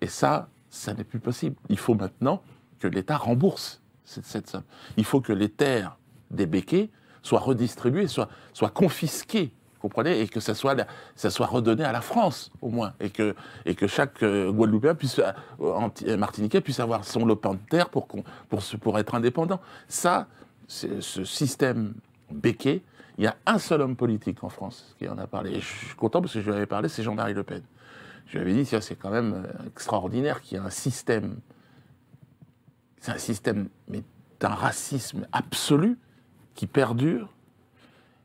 et ça, ça n'est plus possible. Il faut maintenant que l'État rembourse cette, somme. Il faut que les terres des béquets soient redistribuées, soient, soient confisquées, comprenez, et que ça soit, ça soit redonné à la France, au moins, et que, et que chaque euh, Guadeloupéen puisse, euh, euh, Martiniquais puisse avoir son lopin de terre pour, pour, pour être indépendant. Ça, ce système béquet, il y a un seul homme politique en France qui en a parlé. Et je suis content parce que je lui avais parlé, c'est Jean-Marie Le Pen. Je lui avais dit, c'est quand même euh, extraordinaire qu'il y ait un système, c'est un système mais d'un racisme absolu qui perdure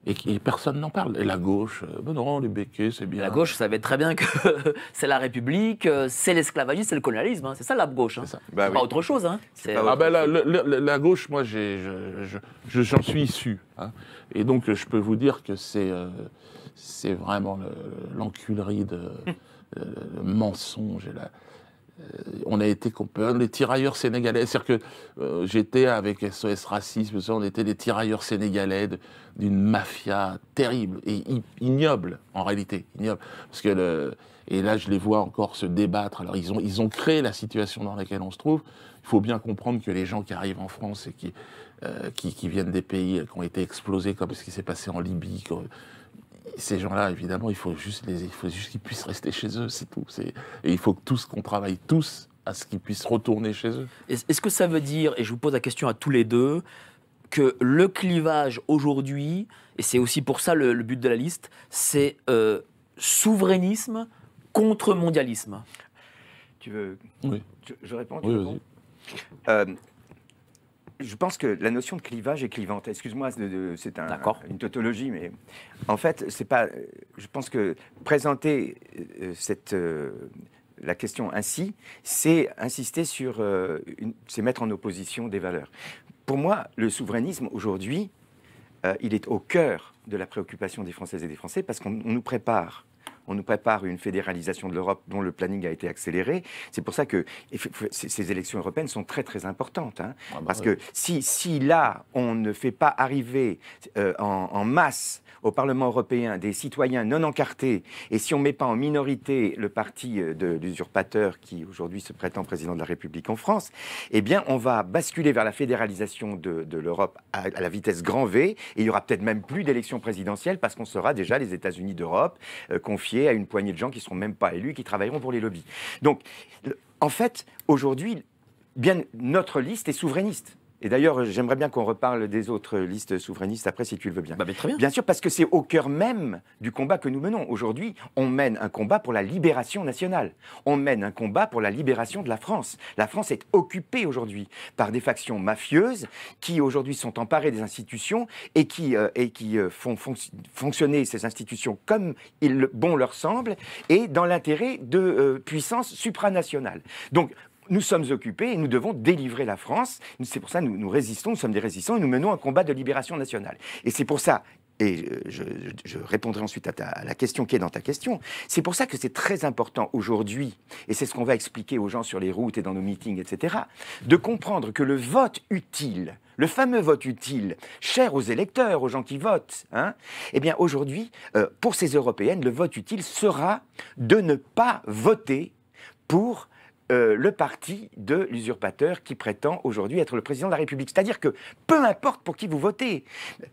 et, et personne n'en parle. Et la gauche, euh, ben non, les béquets, c'est bien. La gauche savait très bien que c'est la République, euh, c'est l'esclavagisme, c'est le colonialisme. Hein. C'est ça la gauche. C'est pas ah, autre ben chose. Ah la, gauche, moi, j'en suis issu. Hein. Et donc, je peux vous dire que c'est, vraiment l'enculerie de le euh, mensonge et euh, on a été les tirailleurs sénégalais. C'est-à-dire que euh, j'étais avec SOS Racisme, on était des tirailleurs sénégalais d'une mafia terrible et ignoble, en réalité. Ignoble. Parce que le, et là, je les vois encore se débattre. Alors, ils ont, ils ont créé la situation dans laquelle on se trouve. Il faut bien comprendre que les gens qui arrivent en France et qui, qui, qui, viennent des pays qui ont été explosés, comme ce qui s'est passé en Libye, ces gens-là, évidemment, il faut juste les, juste qu'ils puissent rester chez eux, c'est tout. et il faut que tous qu'on travaille tous à ce qu'ils puissent retourner chez eux. Est-ce que ça veut dire, et je vous pose la question à tous les deux, que le clivage aujourd'hui, et c'est aussi pour ça le, but de la liste, c'est euh, souverainisme contre mondialisme Tu veux. Oui. je réponds, réponds euh, je pense que la notion de clivage est clivante. Excuse-moi, c'est un, une tautologie, mais en fait, c'est pas. Je pense que présenter euh, cette euh, la question ainsi, c'est insister sur, euh, c'est mettre en opposition des valeurs. Pour moi, le souverainisme aujourd'hui, il est au cœur de la préoccupation des Françaises et des Français parce qu'on nous prépare on nous prépare une fédéralisation de l'Europe dont le planning a été accéléré. C'est pour ça que ces élections européennes sont très très importantes. Hein. Ah bah parce que si, si là, on ne fait pas arriver euh, en, masse au Parlement européen des citoyens non encartés, et si on ne met pas en minorité le parti euh, de l'usurpateur qui aujourd'hui se prétend président de la République en France, eh bien on va basculer vers la fédéralisation de, l'Europe à, la vitesse grand V, et il y aura peut-être même plus d'élections présidentielles parce qu'on sera déjà les États-Unis d'Europe euh, confiés à une poignée de gens qui ne seront même pas élus, qui travailleront pour les lobbies. Donc, en fait, aujourd'hui, bien notre liste est souverainiste. Et d'ailleurs, j'aimerais bien qu'on reparle des autres listes souverainistes après, si tu le veux bah, bien. bien. sûr, parce que c'est au cœur même du combat que nous menons. Aujourd'hui, on mène un combat pour la libération nationale. On mène un combat pour la libération de la France. La France est occupée aujourd'hui par des factions mafieuses qui aujourd'hui sont emparées des institutions et qui, euh, et qui euh, font fonctionner ces institutions comme il, bon leur semble et dans l'intérêt de euh, puissances supranationales. Donc nous sommes occupés et nous devons délivrer la France. C'est pour ça que nous, nous résistons, nous sommes des résistants et nous menons un combat de libération nationale. Et c'est pour ça et euh, je, répondrai ensuite à, la question qui est dans ta question, c'est pour ça que c'est très important aujourd'hui, et c'est ce qu'on va expliquer aux gens sur les routes et dans nos meetings, etc., de comprendre que le vote utile, le fameux vote utile, cher aux électeurs, aux gens qui votent, hein, eh bien aujourd'hui, euh, pour ces Européennes, le vote utile sera de ne pas voter pour euh, le parti de l'usurpateur qui prétend aujourd'hui être le président de la République. C'est-à-dire que peu importe pour qui vous votez,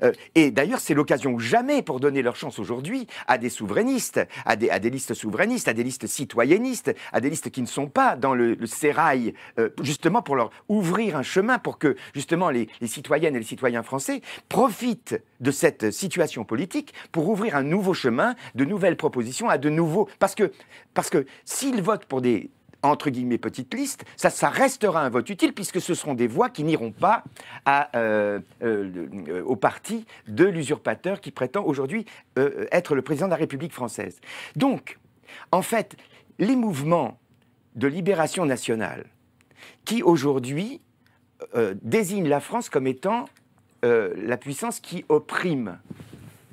euh, et d'ailleurs c'est l'occasion jamais pour donner leur chance aujourd'hui à des souverainistes, à des, listes souverainistes, à des listes citoyennistes, à des listes qui ne sont pas dans le, sérail, euh, justement pour leur ouvrir un chemin pour que justement les, les citoyennes et les citoyens français profitent de cette situation politique pour ouvrir un nouveau chemin, de nouvelles propositions à de nouveaux... Parce que, parce que s'ils votent pour des entre guillemets, petite liste, ça, restera un vote utile puisque ce seront des voix qui n'iront pas euh, euh, au parti de l'usurpateur qui prétend aujourd'hui euh, être le président de la République française. Donc, en fait, les mouvements de libération nationale qui aujourd'hui désignent la France comme étant la puissance qui opprime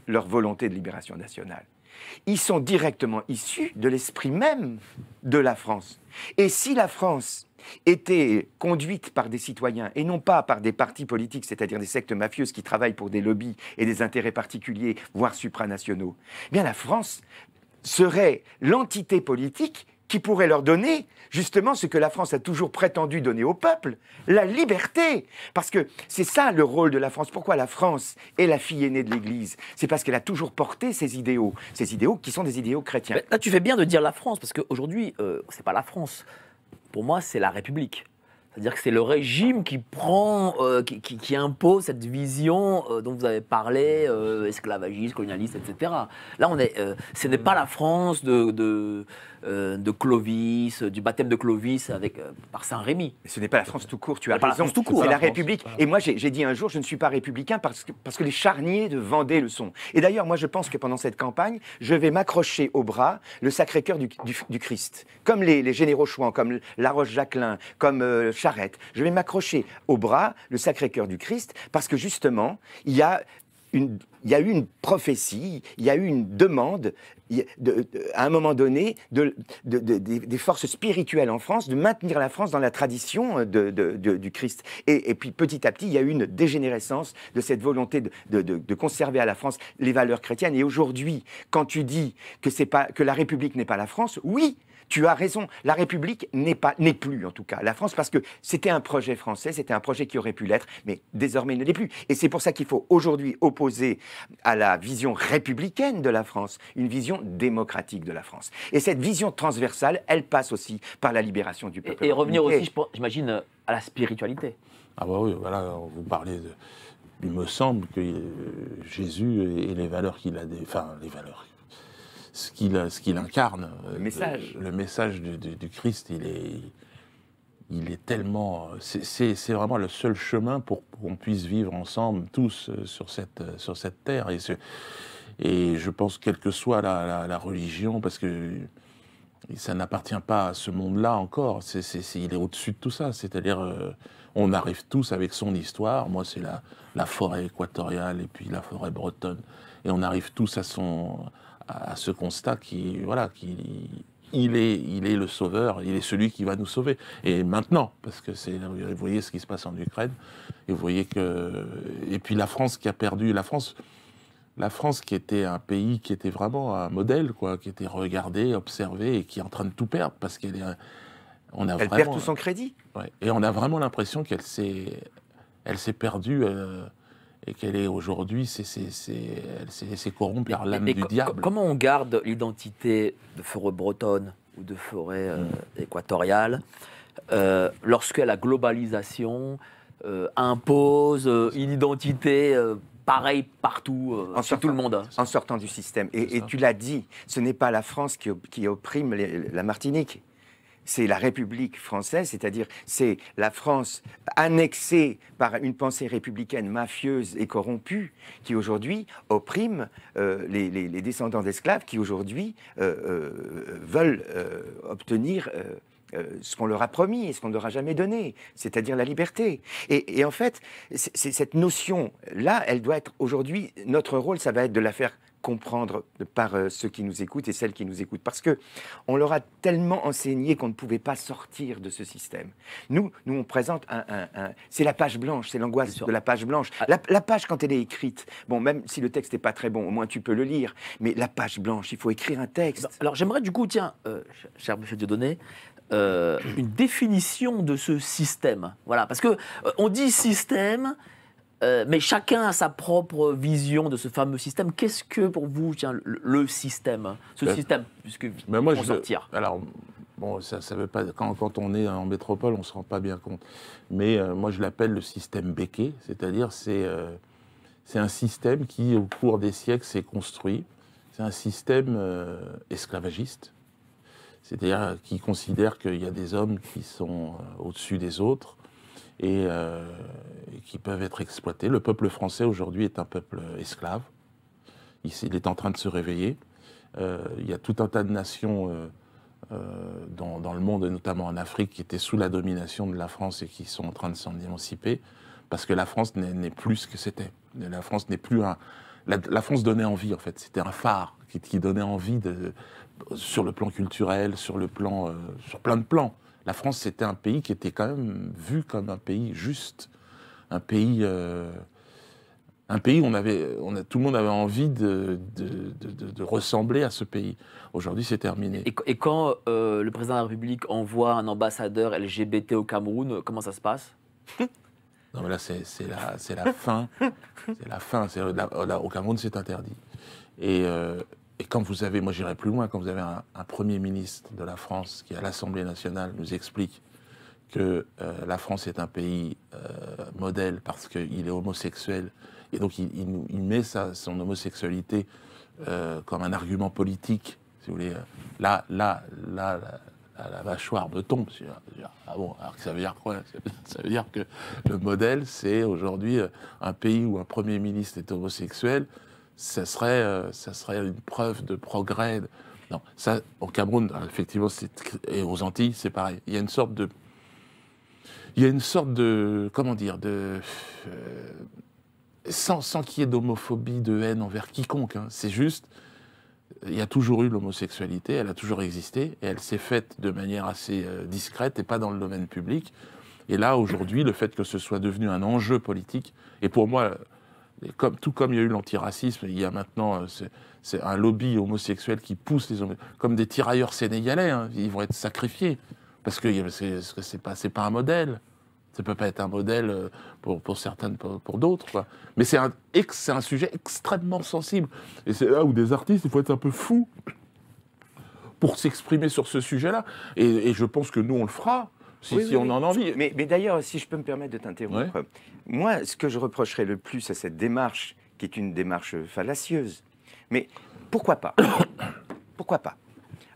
leur volonté de libération nationale, ils sont directement issus de l'esprit même de la France. Et si la France était conduite par des citoyens et non pas par des partis politiques, c'est-à-dire des sectes mafieuses qui travaillent pour des lobbies et des intérêts particuliers, voire supranationaux, eh bien la France serait l'entité politique qui pourrait leur donner justement ce que la France a toujours prétendu donner au peuple, la liberté. Parce que c'est ça le rôle de la France. Pourquoi la France est la fille aînée de l'Église C'est parce qu'elle a toujours porté ses idéaux, ces idéaux qui sont des idéaux chrétiens. Là, tu fais bien de dire la France, parce qu'aujourd'hui, euh, c'est pas la France. Pour moi, c'est la République. C'est-à-dire que c'est le régime qui prend, euh, qui, impose cette vision euh, dont vous avez parlé, euh, esclavagiste, colonialiste, etc. Là, on est, euh, ce n'est pas la France de, de, Clovis, du baptême de Clovis avec, par Saint-Rémy. Ce n'est pas la France tout court, tu as pas raison. tout court. C'est la, République. Et moi, j'ai dit un jour, je ne suis pas républicain parce que, parce que les charniers de Vendée le sont. Et d'ailleurs, moi, je pense que pendant cette campagne, je vais m'accrocher au bras le Sacré-Cœur du, Christ. Comme les, généraux chouan comme La Roche-Jacquelin, comme J'arrête. je vais m'accrocher au bras, le Sacré-Cœur du Christ, parce que justement, il y a une, il y eu une prophétie, il y a eu une demande, à un moment donné, de, des forces spirituelles en France, de maintenir la France dans la tradition euh, du Christ. Et, puis petit à petit, il y a eu une dégénérescence de cette volonté de, conserver à la France les valeurs chrétiennes. Et aujourd'hui, quand tu dis que, pas, que la République n'est pas la France, oui, tu as raison. La République n'est pas, n'est plus en tout cas la France parce que c'était un projet français, c'était un projet qui aurait pu l'être, mais désormais il ne l'est plus. Et c'est pour ça qu'il faut aujourd'hui opposer à la vision républicaine de la France une vision démocratique de la France. Et cette vision transversale, elle passe aussi par la libération du peuple. Et, et revenir aussi, j'imagine, à la spiritualité. Ah bah oui, voilà, vous parlez de il me semble que euh, Jésus et les valeurs qu'il a, enfin les valeurs, ce qu'il incarne. Euh, le message. Le, message du, du, Christ, il est, il est tellement. C'est vraiment le seul chemin pour, qu'on puisse vivre ensemble, tous, euh, sur cette, euh, sur cette terre. Et, ce, et je pense, quelle que soit la, la, religion, parce que ça n'appartient pas à ce monde-là encore. C il est au-dessus de tout ça. C'est-à-dire, on arrive tous avec son histoire. Moi, c'est la, la, forêt équatoriale et puis la forêt bretonne. Et on arrive tous à son, à ce constat qui, voilà, qui, il est, il est le sauveur, il est celui qui va nous sauver. Et maintenant, parce que c'est, vous voyez ce qui se passe en Ukraine, et vous voyez que, et puis la France qui a perdu, la France, la France qui était un pays qui était vraiment un modèle, quoi, qui était regardé, observé, et qui est en train de tout perdre parce qu'elle est, on a elle perd tout son crédit. Ouais, et on a vraiment l'impression qu'elle s'est, elle s'est perdue. Euh, et qu'elle est aujourd'hui, c'est corrompue par l'âme du diable. Comment on garde l'identité de forêt bretonne ou de forêt euh, hmm. équatoriale euh, lorsque la globalisation euh, impose une identité pareil partout, en sur tout le monde. En sortant du système. Et, tu l'as dit, ce n'est pas la France qui, opprime la Martinique c'est la République française, c'est-à-dire c'est la France annexée par une pensée républicaine mafieuse et corrompue qui aujourd'hui opprime euh, les, descendants d'esclaves qui aujourd'hui euh, euh, veulent obtenir ce qu'on leur a promis et ce qu'on ne leur a jamais donné, c'est-à-dire la liberté. Et, et en fait, cette notion-là, elle doit être aujourd'hui, notre rôle, ça va être de la faire comprendre par euh, ceux qui nous écoutent et celles qui nous écoutent. Parce que on leur a tellement enseigné qu'on ne pouvait pas sortir de ce système. Nous, nous on présente un. c'est la page blanche, c'est l'angoisse de la page blanche. Ah. La, page, quand elle est écrite, bon, même si le texte n'est pas très bon, au moins tu peux le lire. Mais la page blanche, il faut écrire un texte. Alors j'aimerais du coup, tiens, euh, cher monsieur Dieudonné, euh, une définition de ce système. Voilà, parce que euh, on dit système euh, mais chacun a sa propre vision de ce fameux système. Qu'est-ce que pour vous, le, système, ce ben, système, puisque ben, moi, on je sortir. alors, bon, ça, ça veut pas. Quand, quand, on est en métropole, on ne se rend pas bien compte. Mais euh, moi, je l'appelle le système béquet, c'est-à-dire c'est euh, c'est un système qui, au cours des siècles, s'est construit. C'est un système esclavagiste, c'est-à-dire qui considère qu'il y a des hommes qui sont au-dessus des autres euh, et qui peuvent être exploités. Le peuple français aujourd'hui est un peuple esclave. Il, est en train de se réveiller. Euh, il y a tout un tas de nations euh, dans, le monde, notamment en Afrique, qui étaient sous la domination de la France et qui sont en train de s'en émanciper, parce que la France n'est plus ce que c'était. La France n'est plus un. La, France donnait envie, en fait. C'était un phare qui, donnait envie sur le plan culturel, sur le plan, sur plein de plans la France, c'était un pays qui était quand même vu comme un pays juste, un pays, euh, un pays où on avait, tout le monde avait envie de, ressembler à ce pays. Aujourd'hui, c'est terminé. Et, quand euh, le président de la République envoie un ambassadeur LGBT au Cameroun, comment ça se passe Non, mais là, c'est la, fin. C'est la fin. au Cameroun, c'est interdit. Et, euh, et quand vous avez, moi j'irai plus loin, quand vous avez un, Premier ministre de la France qui, à l'Assemblée nationale, nous explique que euh, la France est un pays euh, modèle parce qu'il est homosexuel, et donc il, met sa, son homosexualité euh, comme un argument politique, si vous voulez, là, là, là, à la vachoire me tombe. Ah bon, ça veut dire quoi Ça veut dire que le modèle, c'est aujourd'hui un pays où un Premier ministre est homosexuel, ça serait, euh, ça serait une preuve de progrès. Non, ça, au Cameroun, euh, effectivement, et aux Antilles, c'est pareil. Il y a une sorte de. Il y a une sorte de. Comment dire de, euh, Sans, sans qu'il y ait d'homophobie, de haine envers quiconque. Hein. C'est juste. Il y a toujours eu l'homosexualité, elle a toujours existé, et elle s'est faite de manière assez discrète et pas dans le domaine public. Et là, aujourd'hui, le fait que ce soit devenu un enjeu politique, et pour moi, comme, tout comme il y a eu l'antiracisme, il y a maintenant euh, c'est un lobby homosexuel qui pousse les hommes, comme des tirailleurs sénégalais, hein, ils vont être sacrifiés parce que c'est pas pas un modèle. Ça peut pas être un modèle euh, pour, certaines, pour, d'autres. Mais c'est un, sujet extrêmement sensible. Et c'est là où des artistes, il faut être un peu fou pour s'exprimer sur ce sujet-là. et, je pense que nous, on le fera si, on en a envie. Mais, d'ailleurs, si je peux me permettre de t'interrompre, moi, ce que je reprocherais le plus à cette démarche, qui est une démarche fallacieuse, mais pourquoi pas Pourquoi pas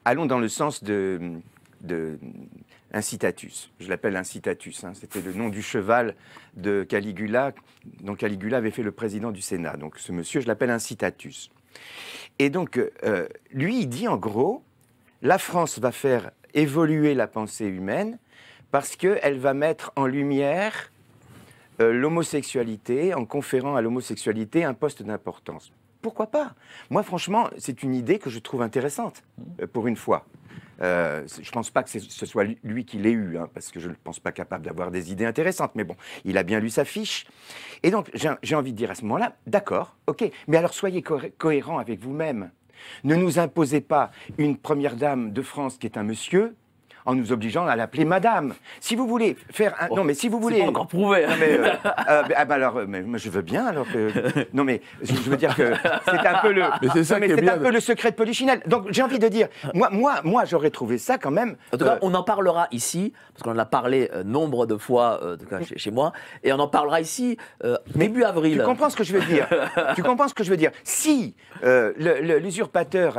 Allons dans le sens de, de incitatus. Je l'appelle incitatus. Hein. C'était le nom du cheval de Caligula, dont Caligula avait fait le président du Sénat. Donc ce monsieur, je l'appelle incitatus. Et donc, euh, euh, lui, il dit en gros, la France va faire évoluer la pensée humaine parce qu'elle va mettre en lumière euh, l'homosexualité en conférant à l'homosexualité un poste d'importance. Pourquoi pas Moi, franchement, c'est une idée que je trouve intéressante, euh, pour une fois. Euh, je ne pense pas que ce soit lui qui l'ait eu, hein, parce que je ne pense pas capable d'avoir des idées intéressantes, mais bon, il a bien lu sa fiche. Et donc, j'ai envie de dire à ce moment-là, d'accord, ok, mais alors soyez cohérents cohérent avec vous-même. Ne nous imposez pas une première dame de France qui est un monsieur, en nous obligeant à l'appeler madame. Si vous voulez faire un... non, mais si vous voulez... Pas encore prouvé. mais, euh, ah, ah, bah, alors, euh, je veux bien, alors que... Non, mais je, veux dire que c'est un peu le... c'est ça c'est un peu le secret de Polichinelle. Donc, j'ai envie de dire, moi, moi, moi j'aurais trouvé ça quand même... En tout cas, euh, on en parlera ici, parce qu'on en a parlé nombre de fois, en tout cas, chez, moi, et on en parlera ici début avril. Tu comprends ce que je veux dire Tu comprends ce que je veux dire Si l'usurpateur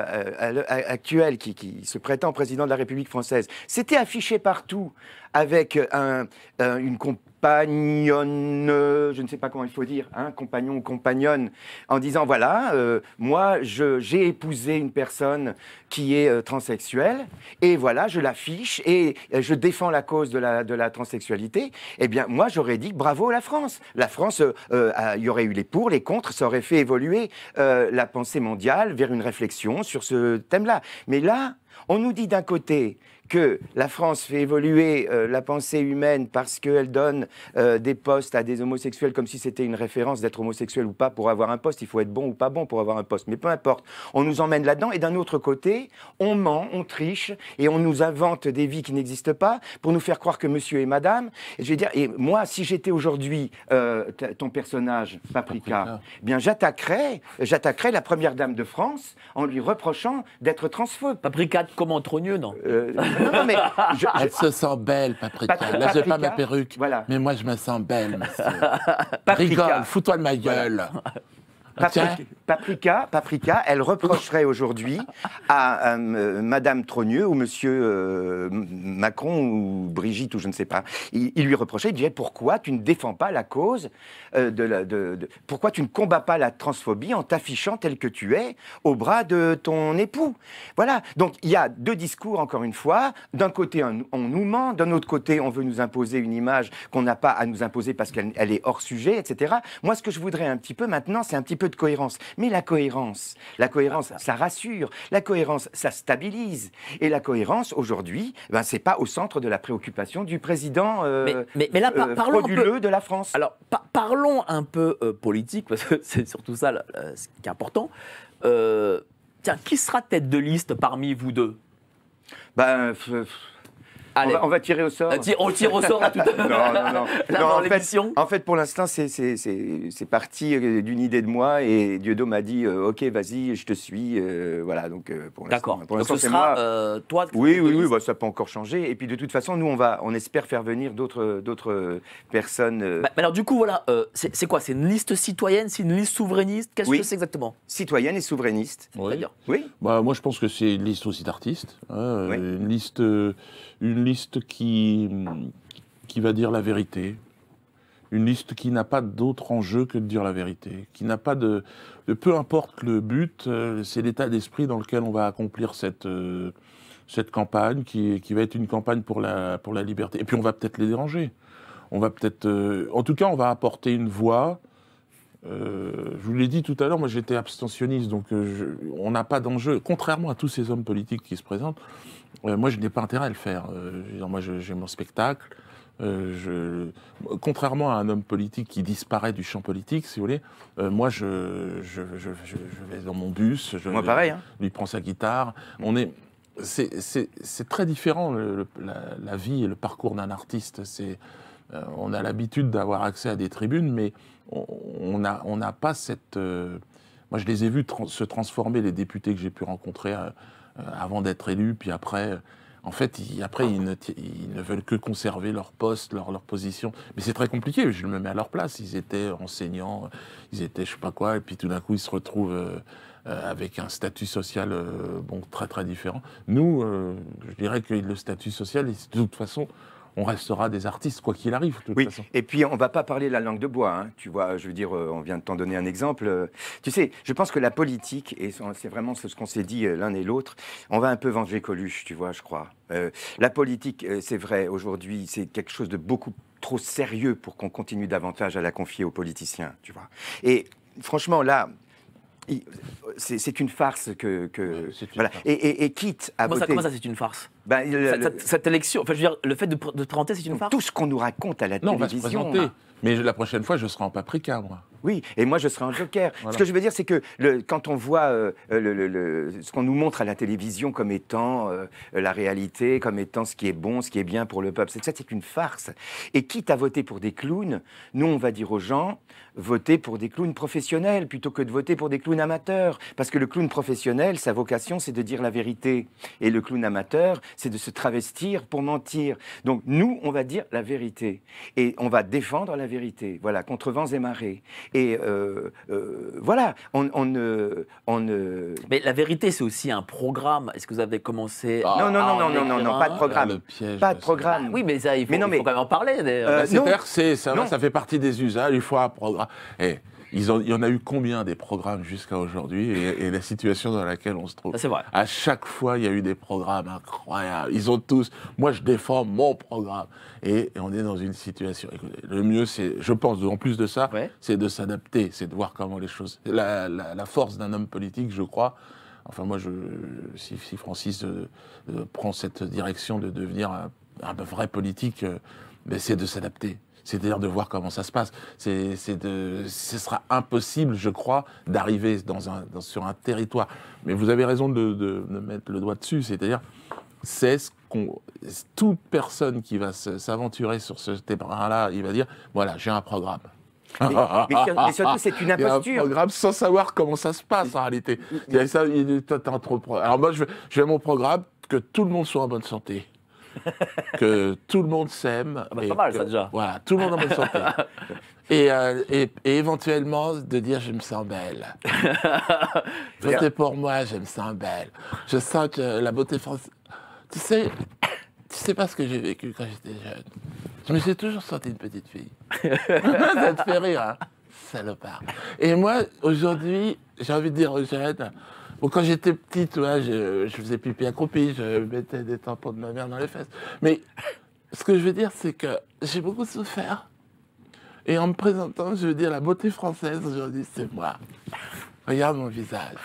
actuel qui, qui se prétend président de la République française c'était affiché partout avec euh, un, euh, une compagnonne, je ne sais pas comment il faut dire, un hein, compagnon ou compagnonne, en disant voilà, euh, moi j'ai épousé une personne qui est transsexuelle, et voilà, je l'affiche, et je défends la cause de la, de la transsexualité. Eh bien, moi j'aurais dit bravo à la France. La France, il y aurait eu les pour, les contre, ça aurait fait évoluer la pensée mondiale vers une réflexion sur ce thème-là. Mais là, on nous dit d'un côté que la France fait évoluer euh, la pensée humaine parce qu'elle donne euh, des postes à des homosexuels comme si c'était une référence d'être homosexuel ou pas pour avoir un poste, il faut être bon ou pas bon pour avoir un poste, mais peu importe, on nous emmène là-dedans et d'un autre côté, on ment, on triche et on nous invente des vies qui n'existent pas pour nous faire croire que monsieur et madame, et je vais dire, et moi si j'étais aujourd'hui euh, ton personnage, Paprika, bien j'attaquerais, j'attaquerais la première dame de France en lui reprochant d'être transphobe. Paprika comment trop mieux, non non, mais. Elle se sent belle, Paprika. Là, je n'ai pas ma perruque. Mais moi, je me sens belle, monsieur. Rigole, fous-toi de ma gueule. Paprika, paprika, elle reprocherait aujourd'hui à euh, Madame Trogneux ou Monsieur euh, Macron ou Brigitte ou je ne sais pas. Il, lui reprochait, il disait pourquoi tu ne défends pas la cause euh, de, la, pourquoi tu ne combats pas la transphobie en t'affichant tel que tu es au bras de ton époux. Voilà. Donc il y a deux discours encore une fois. D'un côté on, on nous ment, d'un autre côté on veut nous imposer une image qu'on n'a pas à nous imposer parce qu'elle est hors sujet, etc. Moi ce que je voudrais un petit peu maintenant c'est un petit peu de cohérence. Mais la cohérence, la cohérence, ça rassure, la cohérence, ça stabilise. Et la cohérence, aujourd'hui, ben, c'est pas au centre de la préoccupation du président euh, mais, là, euh, de la France. Alors, parlons un peu euh, politique, parce que c'est surtout ça ce qui est important. tiens, qui sera tête de liste parmi vous deux ben, on, va, tirer au sort. Euh, on tire au sort Non, non, non. en, fait, pour l'instant, c'est parti euh, d'une idée de moi et Dieudo m'a dit euh, Ok, vas-y, je te suis. voilà, donc pour l'instant. D'accord. Donc ce sera toi Oui, oui, oui bah, ça peut encore changer. Et puis de toute façon, nous, on, va, on espère faire venir d'autres personnes. Bah, alors, du coup, voilà, c'est quoi C'est une liste citoyenne C'est une liste souverainiste Qu'est-ce que c'est exactement Citoyenne et souverainiste. Oui. oui. Bah, moi, je pense que c'est une liste aussi d'artistes. Hein, une liste. Une une liste qui, qui va dire la vérité, une liste qui n'a pas d'autre enjeu que de dire la vérité, qui n'a pas de, de, Peu importe le but, euh, c'est l'état d'esprit dans lequel on va accomplir cette, euh, cette campagne, qui, qui, va être une campagne pour la, pour la liberté. Et puis on va peut-être les déranger. On va peut-être... Euh, en tout cas, on va apporter une voix. je vous l'ai dit tout à l'heure, moi j'étais abstentionniste, donc on n'a pas d'enjeu. Contrairement à tous ces hommes politiques qui se présentent, euh, moi, je n'ai pas intérêt à le faire. Euh, moi, j'ai mon spectacle. Euh, je... Contrairement à un homme politique qui disparaît du champ politique, si vous voulez, moi, je, je, vais dans mon bus. Je moi, pareil. Hein. Lui prend sa guitare. On est. C'est très différent la, vie et le parcours d'un artiste. C'est on a l'habitude d'avoir accès à des tribunes, mais on n'a on pas cette. moi, je les ai vus se transformer, les députés que j'ai pu rencontrer euh, avant d'être élus, puis après. Euh, en fait, après, ils ne, veulent que conserver leur poste, leur, position. Mais c'est très compliqué, je me mets à leur place. Ils étaient enseignants, euh, ils étaient je sais pas quoi, et puis tout d'un coup, ils se retrouvent avec un statut social bon, très très différent. Nous, je dirais que le statut social, de toute façon, on restera des artistes, quoi qu'il arrive. oui, et puis on ne va pas parler la langue de bois. Hein. Tu vois, je veux dire, euh, on vient de t'en donner un exemple. Euh. Tu sais, je pense que la politique, et c'est vraiment ce qu'on s'est dit euh, l'un et l'autre, on va un peu venger Coluche, tu vois, je crois. la politique, c'est vrai, aujourd'hui, c'est quelque chose de beaucoup trop sérieux pour qu'on continue davantage à la confier aux politiciens, tu vois. Et franchement, là, c'est une farce que. que une voilà. farce. Et, et, et, quitte à. Comment, voter... ça, commence ça, c'est une farce ben, Cette, élection, enfin, je veux dire, le fait de, de présenter, c'est une farce Tout ce qu'on nous raconte à la non, télévision. On va se présenter. Hein. Mais la prochaine fois, je serai en paprika, moi. Oui, et moi je serai un joker. Ce que je veux dire, c'est que quand on voit euh, euh, ce qu'on nous montre à la télévision comme étant euh, la réalité, comme étant ce qui est bon, ce qui est bien pour le peuple, c'est ça, c'est une farce. Et quitte à voter pour des clowns, nous on va dire aux gens, votez pour des clowns professionnels plutôt que de voter pour des clowns amateurs. Parce que le clown professionnel, sa vocation, c'est de dire la vérité. Et le clown amateur, c'est de se travestir pour mentir. Donc nous, on va dire la vérité. Et on va défendre la vérité, voilà, contre vents et marées. Et euh, euh, voilà, on, on, on, Mais la vérité, c'est aussi un programme. Est-ce que vous avez commencé Non, non, non, non, non, non, ah, pas de bah, programme. pas ah de programme. oui, mais ça, il faut, mais il faut quand même en parler. Bah, c'est ça, ça fait partie des usages. Il faut un programme. Eh, il y en a eu combien des programmes jusqu'à aujourd'hui et, la situation dans laquelle on se trouve C'est vrai. À chaque fois, il y a eu des programmes incroyables. Ils ont tous. Moi, je défends mon programme. Et, on est dans une situation. le mieux, c'est, je pense, en plus de ça, c'est de s'adapter, c'est de voir comment les choses. La, force d'un homme politique, je crois. Enfin, moi, si, Francis euh, euh, prend cette direction de devenir un, vrai politique, mais euh, ben, c'est de s'adapter. C'est-à-dire de voir comment ça se passe. C'est, de, ce sera impossible, je crois, d'arriver dans un, sur un territoire. Mais vous avez raison de, de, mettre le doigt dessus. C'est-à-dire, c'est ce qu'on. Toute personne qui va s'aventurer sur ce terrain-là, il va dire voilà, j'ai un programme. Mais, surtout, c'est une imposture. un programme sans savoir comment ça se passe en réalité. Alors moi, je, je mon programme, que tout le monde soit en bonne santé. que tout le monde s'aime. Ah bah, pas mal, ça, déjà. Voilà, tout le monde en bonne santé. Euh, et, et, éventuellement, de dire je me sens belle. c'était pour moi, je me sens belle. Je sens que la beauté française. Tu sais, tu sais pas ce que j'ai vécu quand j'étais jeune. Je me suis toujours senti une petite fille. ça te fait rire, hein Salopard. Et moi, aujourd'hui, j'ai envie de dire aux jeunes, quand j'étais petite, je, je, faisais pipi accroupi, je mettais des tampons de ma mère dans les fesses. Mais ce que je veux dire, c'est que j'ai beaucoup souffert. Et en me présentant, je veux dire, la beauté française aujourd'hui, c'est moi. Regarde mon visage.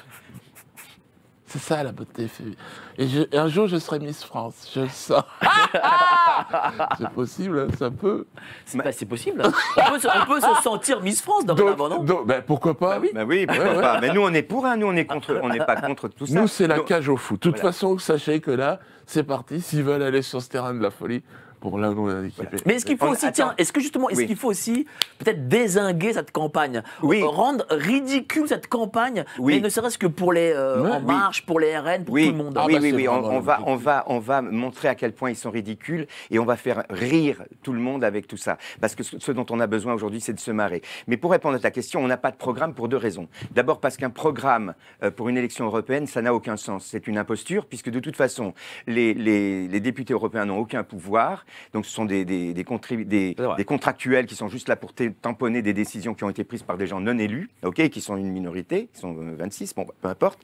C'est ça la beauté. Et, un jour, je serai Miss France, je le sens. c'est possible, hein, ça peut. C'est possible. on, peut se, sentir Miss France dans le non Ben Pourquoi pas bah bah oui. pourquoi pas. Mais nous, on est pour, un hein. nous, on est contre, on n'est pas contre tout ça. Nous, c'est la cage au fou. De toute façon, sachez que là, c'est parti. S'ils veulent aller sur ce terrain de la folie, mais est-ce qu'il faut aussi, tiens, est-ce que justement, est-ce qu'il faut aussi peut-être désinguer cette campagne Rendre ridicule cette campagne, oui. ne serait-ce que pour les euh, En Marche, pour les RN, pour tout le monde. Ah ah oui, bah, oui, oui, on, va, on, va, on va montrer à quel point ils sont ridicules et on va faire rire tout le monde avec tout ça. Parce que ce, dont on a besoin aujourd'hui, c'est de se marrer. Mais pour répondre à ta question, on n'a pas de programme pour deux raisons. D'abord parce qu'un programme euh, pour une élection européenne, ça n'a aucun sens. C'est une imposture puisque de toute façon, les, les députés européens n'ont aucun pouvoir. Donc ce sont des, contractuels qui sont juste là pour tamponner des décisions qui ont été prises par des gens non élus, qui sont une minorité, qui sont 26, euh, bon, peu importe.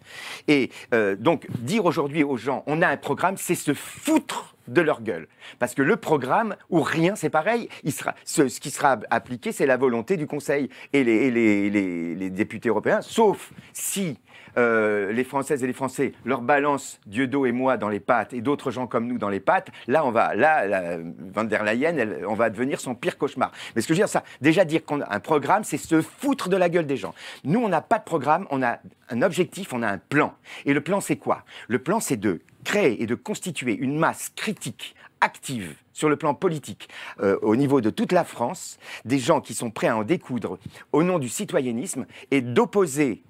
Et euh, donc dire aujourd'hui aux gens, on a un programme, c'est se foutre de leur gueule. Parce que le programme ou rien, c'est pareil. sera, ce, qui sera appliqué, c'est la volonté du Conseil et les députés européens, sauf si euh, les Françaises et les Français leur balance Dieudo et moi dans les pattes et d'autres gens comme nous dans les pattes, là, on va, là, la, Van der Leyen, on va devenir son pire cauchemar. Mais ce que je veux dire, ça, déjà dire qu'on un programme, c'est se foutre de la gueule des gens. Nous, on n'a pas de programme, on a un objectif, on a un plan. Et le plan, c'est quoi Le plan, c'est de créer et de constituer une masse critique, active, sur le plan politique, euh, au niveau de toute la France, des gens qui sont prêts à en découdre au nom du citoyennisme et d'opposer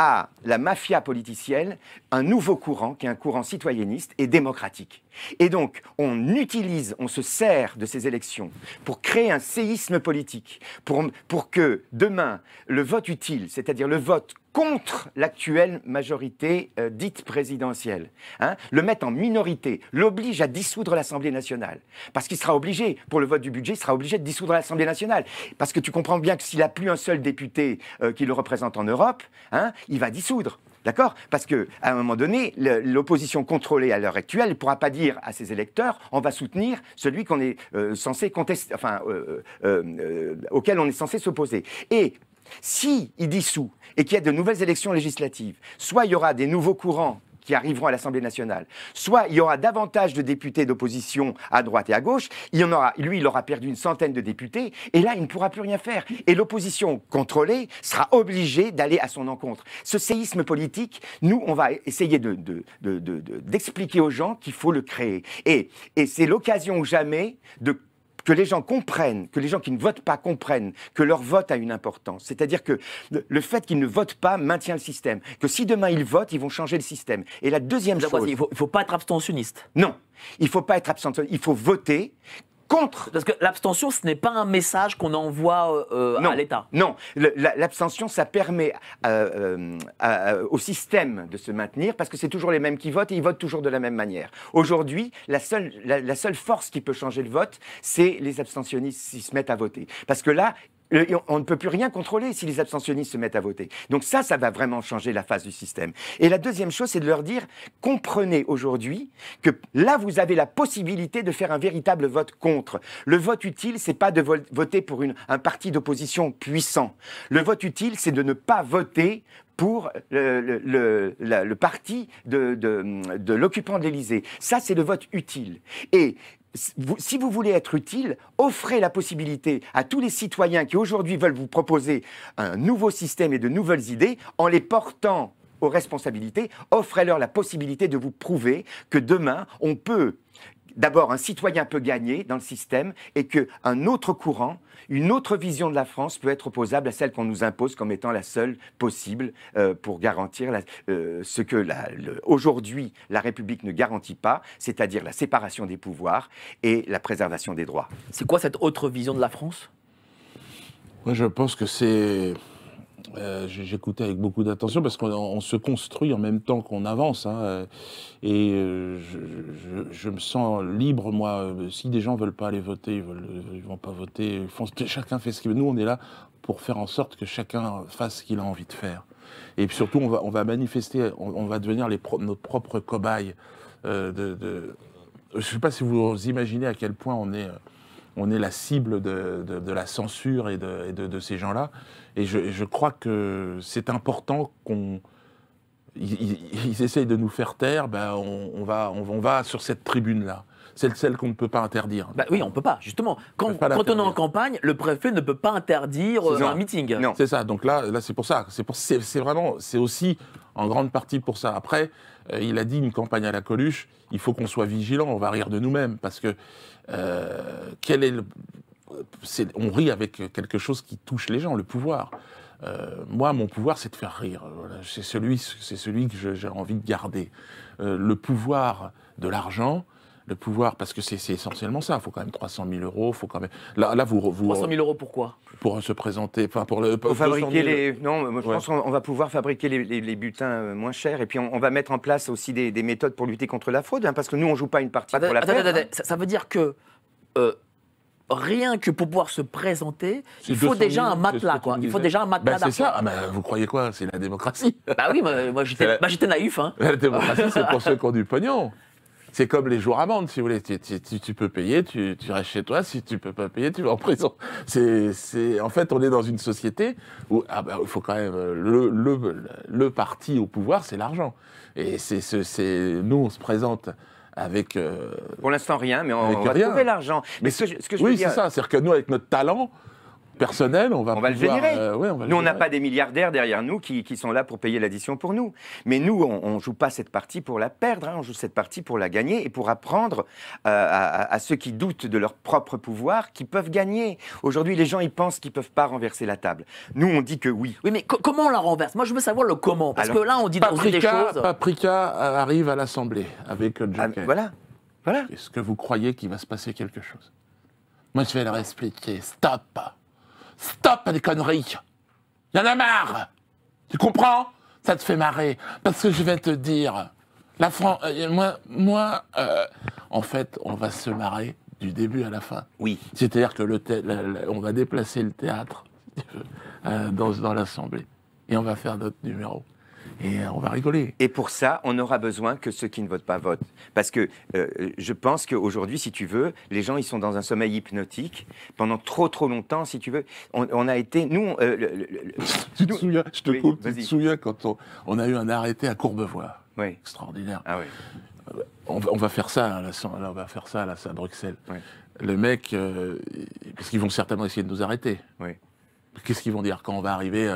à la mafia politicienne un nouveau courant qui est un courant citoyenniste et démocratique. Et donc, on utilise, on se sert de ces élections pour créer un séisme politique, pour, pour que demain, le vote utile, c'est-à-dire le vote contre l'actuelle majorité euh, dite présidentielle, hein, le mettre en minorité, l'oblige à dissoudre l'Assemblée nationale. Parce qu'il sera obligé, pour le vote du budget, il sera obligé de dissoudre l'Assemblée nationale. Parce que tu comprends bien que s'il n'a plus un seul député euh, qui le représente en Europe, hein, il va dissoudre. D'accord Parce qu'à un moment donné, l'opposition contrôlée à l'heure actuelle ne pourra pas dire à ses électeurs on va soutenir celui qu'on est euh, censé contester, enfin, auquel on est censé s'opposer. Et si il dissout et qu'il y a de nouvelles élections législatives, soit il y aura des nouveaux courants qui arriveront à l'Assemblée nationale. Soit il y aura davantage de députés d'opposition à droite et à gauche, il y en aura, lui, il aura perdu une centaine de députés, et là, il ne pourra plus rien faire. Et l'opposition contrôlée sera obligée d'aller à son encontre. Ce séisme politique, nous, on va essayer d'expliquer aux gens qu'il faut le créer. Et, et c'est l'occasion ou jamais de que les gens comprennent, que les gens qui ne votent pas comprennent que leur vote a une importance. C'est-à-dire que le fait qu'ils ne votent pas maintient le système. Que si demain ils votent, ils vont changer le système. Et la deuxième chose... Il ne faut, pas être abstentionniste. Non. Il ne faut pas être abstentionniste. Il faut voter contre. Parce que l'abstention, ce n'est pas un message qu'on envoie euh, euh, à l'État. Non, l'abstention, ça permet euh, au système de se maintenir parce que c'est toujours les mêmes qui votent et ils votent toujours de la même manière. Aujourd'hui, la seule, la, seule force qui peut changer le vote, c'est les abstentionnistes s'ils se mettent à voter. Parce que là, on ne peut plus rien contrôler si les abstentionnistes se mettent à voter. Donc ça, ça va vraiment changer la face du système. Et la deuxième chose, c'est de leur dire, comprenez aujourd'hui que là, vous avez la possibilité de faire un véritable vote contre. Le vote utile, c'est pas de voter pour un parti d'opposition puissant. Le vote utile, c'est de ne pas voter pour le, parti de, l'occupant de l'Élysée. Ça, c'est le vote utile. Et si vous voulez être utile, offrez la possibilité à tous les citoyens qui aujourd'hui veulent vous proposer un nouveau système et de nouvelles idées en les portant aux responsabilités, offrez-leur la possibilité de vous prouver que demain, on peut d'abord un citoyen peut gagner dans le système et qu'un autre courant, une autre vision de la France peut être opposable à celle qu'on nous impose comme étant la seule possible euh, pour garantir euh, ce que aujourd'hui la République ne garantit pas, c'est-à-dire la séparation des pouvoirs et la préservation des droits. C'est quoi cette autre vision de la France Moi je pense que c'est euh, j'écoutais avec beaucoup d'attention parce qu'on se construit en même temps qu'on avance. Hein, euh, et euh, je, me sens libre, moi. Si des gens ne veulent pas aller voter, ils ne vont pas voter. chacun fait ce qu'il veut. Nous, on est là pour faire en sorte que chacun fasse ce qu'il a envie de faire. Et surtout, on va, on va manifester, on, va devenir les pro, nos propres de, Je ne sais pas si vous imaginez à quel point on est on est la cible de, la censure et de, ces gens-là. Et je, crois que c'est important qu'on... Ils, essayent de nous faire taire, ben on, va, on, va sur cette tribune-là c'est celle qu'on ne peut pas interdire. Ben oui, on ne peut pas, justement. Quand, on, est en campagne, le préfet ne peut pas interdire euh, un meeting. C'est ça, donc là, là c'est pour ça. C'est, pour, vraiment, c'est aussi en grande partie pour ça. Après, euh, il a dit une campagne à la Coluche, il faut qu'on soit vigilant, on va rire de nous-mêmes, parce que euh, quel est on rit avec quelque chose qui touche les gens, le pouvoir. Euh, moi, mon pouvoir, c'est de faire rire. C'est celui, celui, que j'ai envie de garder. le pouvoir de l'argent, le pouvoir, parce que c'est essentiellement ça, il faut quand même 300 000 euros, faut quand même... Là, là vous, vous... 300 000 euros pourquoi Pour se présenter, pour le... fabriquer les... Non, je pense qu'on va pouvoir fabriquer les, les, butins euh, moins chers, et puis on, va mettre en place aussi des, méthodes pour lutter contre la fraude, hein, parce que nous, on ne joue pas une partie pour la attends, attends, hein. ça, veut dire que... Euh, rien que pour pouvoir se présenter, il faut déjà un matelas, quoi. Il faut déjà un matelas ben, C'est ça. Ah vous croyez quoi C'est la démocratie. Bah oui, moi, bah, j'étais naïf. Hein. La démocratie, c'est pour ceux qui ont du pognon. C'est comme les jours vendre, si vous voulez. Tu, tu, peux payer, tu, restes chez toi. Si tu peux pas payer, tu vas en prison. C'est, en fait, on est dans une société où ah bah, il faut quand même euh, le, le, le parti au pouvoir, c'est l'argent. Et c'est, c'est, nous, on se présente avec. Euh, Pour l'instant, rien, mais on, va trouver l'argent. Mais, ce, que je Oui, c'est ça. C'est-à-dire que nous, avec notre talent, personnel, on va, on va le générer. Euh, nous, on n'a pas des milliardaires derrière nous qui, sont là pour payer l'addition pour nous. Mais nous, on ne joue pas cette partie pour la perdre, hein. on joue cette partie pour la gagner et pour apprendre euh, à, ceux qui doutent de leur propre pouvoir qu'ils peuvent gagner. Aujourd'hui, les gens, ils pensent qu'ils ne peuvent pas renverser la table. Nous, on dit que oui. Oui, mais comment on la renverse Moi, je veux savoir le comment. Parce que là, on dit, Paprika, des choses. Paprika euh, arrive à l'Assemblée avec John ah, Voilà. voilà. Est-ce que vous croyez qu'il va se passer quelque chose moi, je vais leur expliquer. Stop Stop les des conneries. Y en a marre. Tu comprends Ça te fait marrer. Parce que je vais te dire, la France, euh, moi, euh, en fait, on va se marrer du début à la fin. Oui. C'est-à-dire que le on va déplacer le théâtre euh, dans, dans l'Assemblée et on va faire notre numéro et euh, on va rigoler. Et pour ça, on aura besoin que ceux qui ne votent pas votent. Parce que euh, je pense qu'aujourd'hui, si tu veux, les gens, ils sont dans un sommeil hypnotique pendant trop, trop longtemps, si tu veux. On, a été. Nous. Euh, tu te souviens, je te coupe, tu te souviens quand on, a eu un arrêté à Courbevoie. Oui. Extraordinaire. Ah oui. On va, faire ça, hein, là, on va faire ça, là, à Bruxelles. Le mec, parce qu'ils vont certainement essayer de nous arrêter. Oui. Qu'est-ce qu'ils vont dire quand on va arriver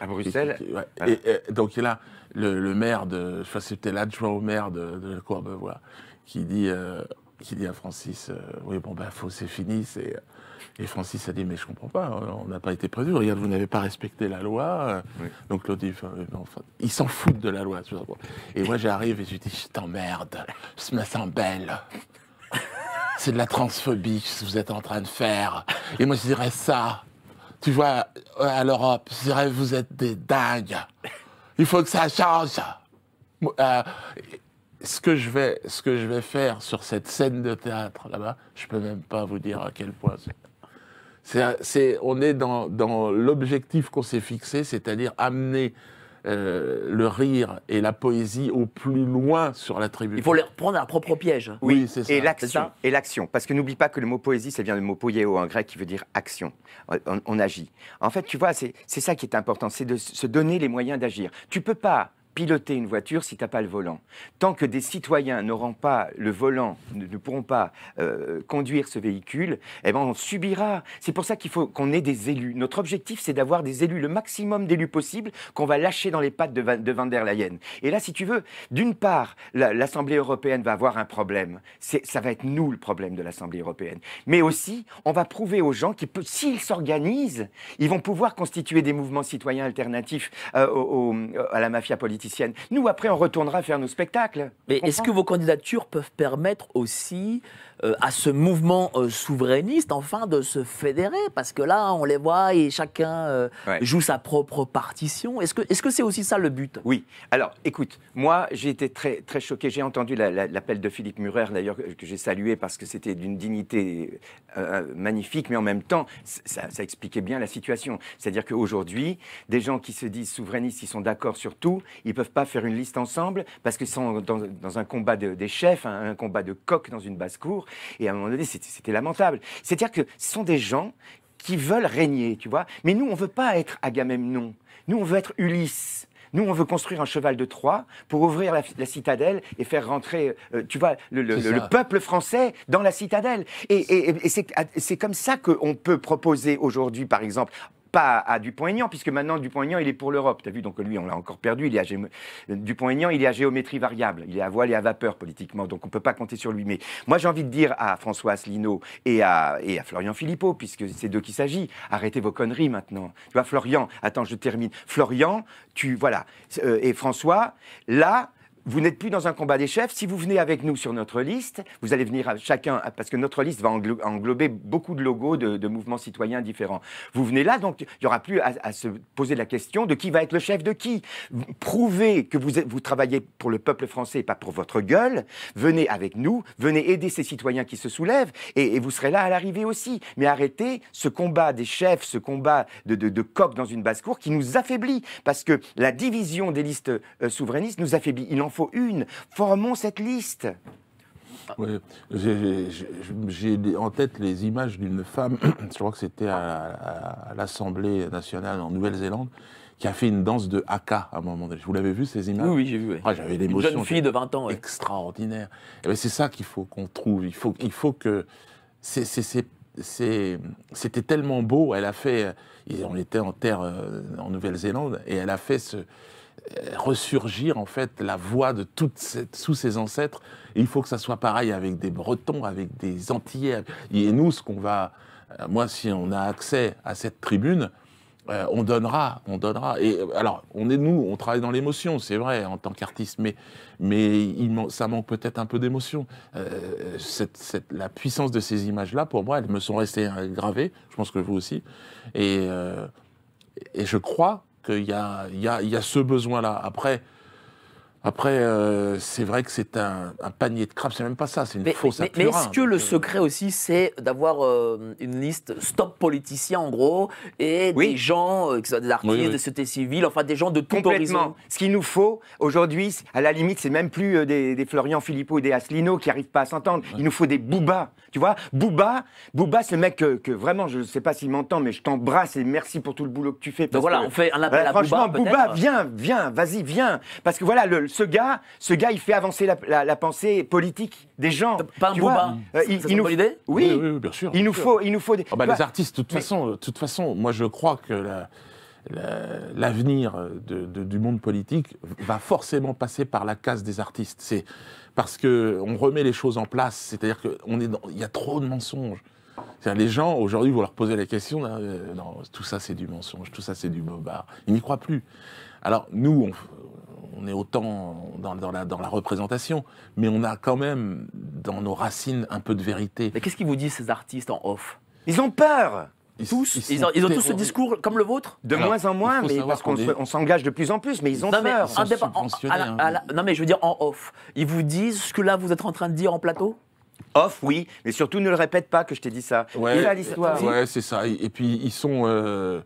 à Bruxelles. et, donc là, le, maire de, je sais c'était l'adjoint au maire de, de qui dit, euh, dit à Francis, euh, oui bon ben faut c'est fini, c'est. Et Francis a dit mais je comprends pas, on n'a pas été prévu. Regarde, vous n'avez pas respecté la loi. Euh. Donc Claudie, il ils s'en foutent de la loi. Et moi j'arrive et je dis je t'emmerde, je me sens belle. C'est de la transphobie que vous êtes en train de faire. Et moi je dirais ça tu vois, euh, à l'Europe. Je dirais, vous êtes des dingues. Il faut que ça change. Euh, ce, que je vais, ce que je vais faire sur cette scène de théâtre là-bas, je peux même pas vous dire à quel point. C'est, on est dans, dans l'objectif qu'on s'est fixé, c'est-à-dire amener euh, le rire et la poésie au plus loin sur la tribu. Il faut leur prendre un propre piège. Oui, c'est ça. Et l'action. Parce que n'oublie pas que le mot poésie, ça vient du mot poieo en grec qui veut dire action. On, agit. En fait, tu vois, c'est ça qui est important, c'est de se donner les moyens d'agir. Tu peux pas piloter une voiture si tu n'as pas le volant. Tant que des citoyens n'auront pas le volant, ne, pourront pas euh, conduire ce véhicule, eh ben on subira. C'est pour ça qu'il faut qu'on ait des élus. Notre objectif, c'est d'avoir des élus, le maximum d'élus possible, qu'on va lâcher dans les pattes de, de Van der Leyen. Et là, si tu veux, d'une part, l'Assemblée européenne va avoir un problème. Ça va être nous le problème de l'Assemblée européenne. Mais aussi, on va prouver aux gens qu'ils s'ils s'organisent, ils vont pouvoir constituer des mouvements citoyens alternatifs euh, à la mafia politique nous, après, on retournera faire nos spectacles. Mais est-ce que vos candidatures peuvent permettre aussi euh, à ce mouvement euh, souverainiste enfin de se fédérer Parce que là, on les voit et chacun euh, joue sa propre partition. Est-ce que c'est -ce aussi ça le but Oui. Alors, écoute, moi, j'ai été très, très choqué. J'ai entendu l'appel de Philippe Murer, d'ailleurs, que j'ai salué parce que c'était d'une dignité magnifique, mais en même temps, ça, expliquait bien la situation. C'est-à-dire qu'aujourd'hui, des gens qui se disent souverainistes, ils sont d'accord sur tout, ils ne peuvent pas faire une liste ensemble parce qu'ils sont dans, un combat de, des chefs, un combat de coq dans une basse-cour. Et à un moment donné, c'était lamentable. C'est-à-dire que ce sont des gens qui veulent régner, tu vois. Mais nous, on ne veut pas être Agamemnon. Nous, on veut être Ulysse. Nous, on veut construire un cheval de Troie pour ouvrir la, citadelle et faire rentrer, euh, tu vois, le, peuple français dans la citadelle. Et, et c'est comme ça qu'on peut proposer aujourd'hui, par exemple, pas à, Dupont-Aignan, puisque maintenant Dupont-Aignan, il est pour l'Europe. Tu as vu, donc lui, on l'a encore perdu. Il Dupont-Aignan, il est à géométrie variable. Il est à voile et à vapeur politiquement, donc on ne peut pas compter sur lui. Mais moi, j'ai envie de dire à François Asselineau et à, et à Florian Philippot, puisque c'est d'eux qu'il s'agit, arrêtez vos conneries maintenant. Tu vois, Florian, attends, je termine. Florian, tu. Voilà. Euh, et François, là, vous n'êtes plus dans un combat des chefs. Si vous venez avec nous sur notre liste, vous allez venir à chacun, parce que notre liste va englober beaucoup de logos de, mouvements citoyens différents. Vous venez là, donc il n'y aura plus à, se poser la question de qui va être le chef de qui. Prouvez que vous, vous travaillez pour le peuple français et pas pour votre gueule. Venez avec nous, venez aider ces citoyens qui se soulèvent, et, vous serez là à l'arrivée aussi. Mais arrêtez ce combat des chefs, ce combat de, de, coq dans une basse-cour qui nous affaiblit, parce que la division des listes euh, souverainistes nous affaiblit faut une. Formons cette liste. Oui, j'ai en tête les images d'une femme, je crois que c'était à, l'Assemblée nationale en Nouvelle-Zélande, qui a fait une danse de haka à un moment donné. Vous l'avez vu ces images Oui, j'ai vu. Ah, j'avais l'émotion. Une jeune fille de 20 ans. Extraordinaire. Eh ben, c'est ça qu'il faut qu'on trouve. Il faut, il faut que. C'était tellement beau. Elle a fait. Euh, on était en terre, euh, en Nouvelle-Zélande, et elle a fait ce euh, ressurgir en fait la voix de toutes ces, sous ses ancêtres. il faut que ça soit pareil avec des Bretons, avec des Antillais. Et nous, ce qu'on va, euh, moi, si on a accès à cette tribune, euh, on donnera, on donnera. Et alors, on est nous, on travaille dans l'émotion, c'est vrai, en tant qu'artiste, mais, mais ça manque peut-être un peu d'émotion. la puissance de ces images-là, pour moi, elles me sont restées gravées. Je pense que vous aussi. Et, et je crois qu'il y a, y, a, y a, ce besoin-là. Après, après, euh, c'est vrai que c'est un, panier de crabes, c'est même pas ça, c'est une fausse Mais, mais est-ce que le euh, secret aussi, c'est d'avoir euh, une liste stop politiciens, en gros, et des gens, qui que ce soit des artistes, de société des enfin des gens de tout Complètement. Ce qu'il nous faut aujourd'hui, à la limite, c'est même plus des, Florian Philippot et des Asselineau qui n'arrivent pas à s'entendre. Il nous faut des Bouba. tu vois. Bouba, Bouba, c'est le mec que, vraiment, je ne sais pas s'il m'entend, mais je t'embrasse et merci pour tout le boulot que tu fais. Donc voilà, on fait un appel à Bouba, Franchement, Booba, viens, viens, vas-y, viens. Parce que voilà, le ce gars, ce gars, il fait avancer la, pensée politique des gens. Pas un euh, il, nous... oui. bien sûr. Il nous faut, il nous faut des. Ah bah, les artistes, de toute façon, euh, de toute façon, moi je crois que l'avenir euh, du monde politique va forcément passer par la case des artistes. C'est parce que on remet les choses en place. C'est-à-dire qu'on est, il y a trop de mensonges. Les gens, aujourd'hui, vous leur poser la question, non, tout ça c'est du mensonge, tout ça c'est du bobard. Ils n'y croient plus. Alors nous, on, on est autant dans, la, représentation, mais on a quand même dans nos racines un peu de vérité. Mais qu'est-ce qu'ils vous disent ces artistes en off Ils ont peur ils, tous, ils, ont, tous ce discours comme le vôtre De moins en moins, mais parce qu'on s'engage de plus en plus, mais ils ont peur. Hein. non mais je veux dire en off, ils vous disent ce que là vous êtes en train de dire en plateau Off, oui, mais surtout ne le répète pas que je t'ai dit ça. Ouais, là l'histoire. c'est ça. Et puis ils sont. Euh,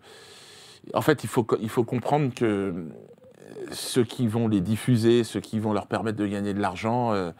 en fait, il faut comprendre que ceux qui vont les diffuser, ceux qui vont leur permettre de gagner de l'argent, euh,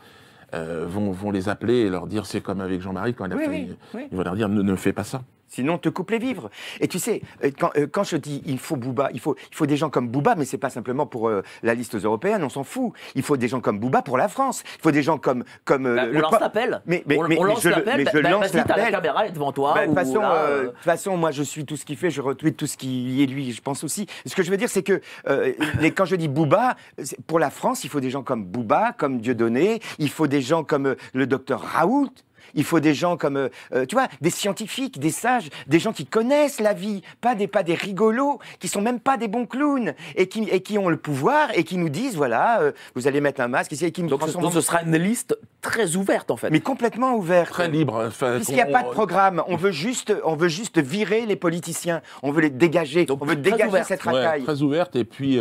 euh, vont, les appeler et leur dire, c'est comme avec Jean-Marie quand il a ils vont leur dire ne, ne fais pas ça. Sinon, te coupe les vivres. Et tu sais, euh, euh, quand, je dis il faut Bouba, il faut, il faut des gens comme Bouba, mais c'est pas simplement pour euh, la liste européenne, on s'en fout. Il faut des gens comme Bouba pour la France. Il faut des gens comme. comme bah, le on lance l'appel. Mais, mais, on, mais, je lance l'appel. tu La caméra est devant toi. Bah, de toute façon, moi, je suis tout ce qu'il fait, je retweet tout ce qui est lui, je pense aussi. Ce que je veux dire, c'est que les, quand je dis Bouba, pour la France, il faut des gens comme Bouba, comme Dieudonné, il faut des gens comme le docteur Raoult. Il faut des gens comme, euh, euh, tu vois, des scientifiques, des sages, des gens qui connaissent la vie, pas des, pas des rigolos, qui sont même pas des bons clowns, et qui, et qui ont le pouvoir, et qui nous disent, voilà, euh, vous allez mettre un masque ici, et qui nous donc, ce sera une liste très ouverte, en fait. Mais complètement ouverte. Très libre. Hein, enfin, Puisqu'il n'y a pas de programme, on veut, juste, on veut juste virer les politiciens, on veut les dégager, on veut dégager cette racaille. très ouverte, et puis,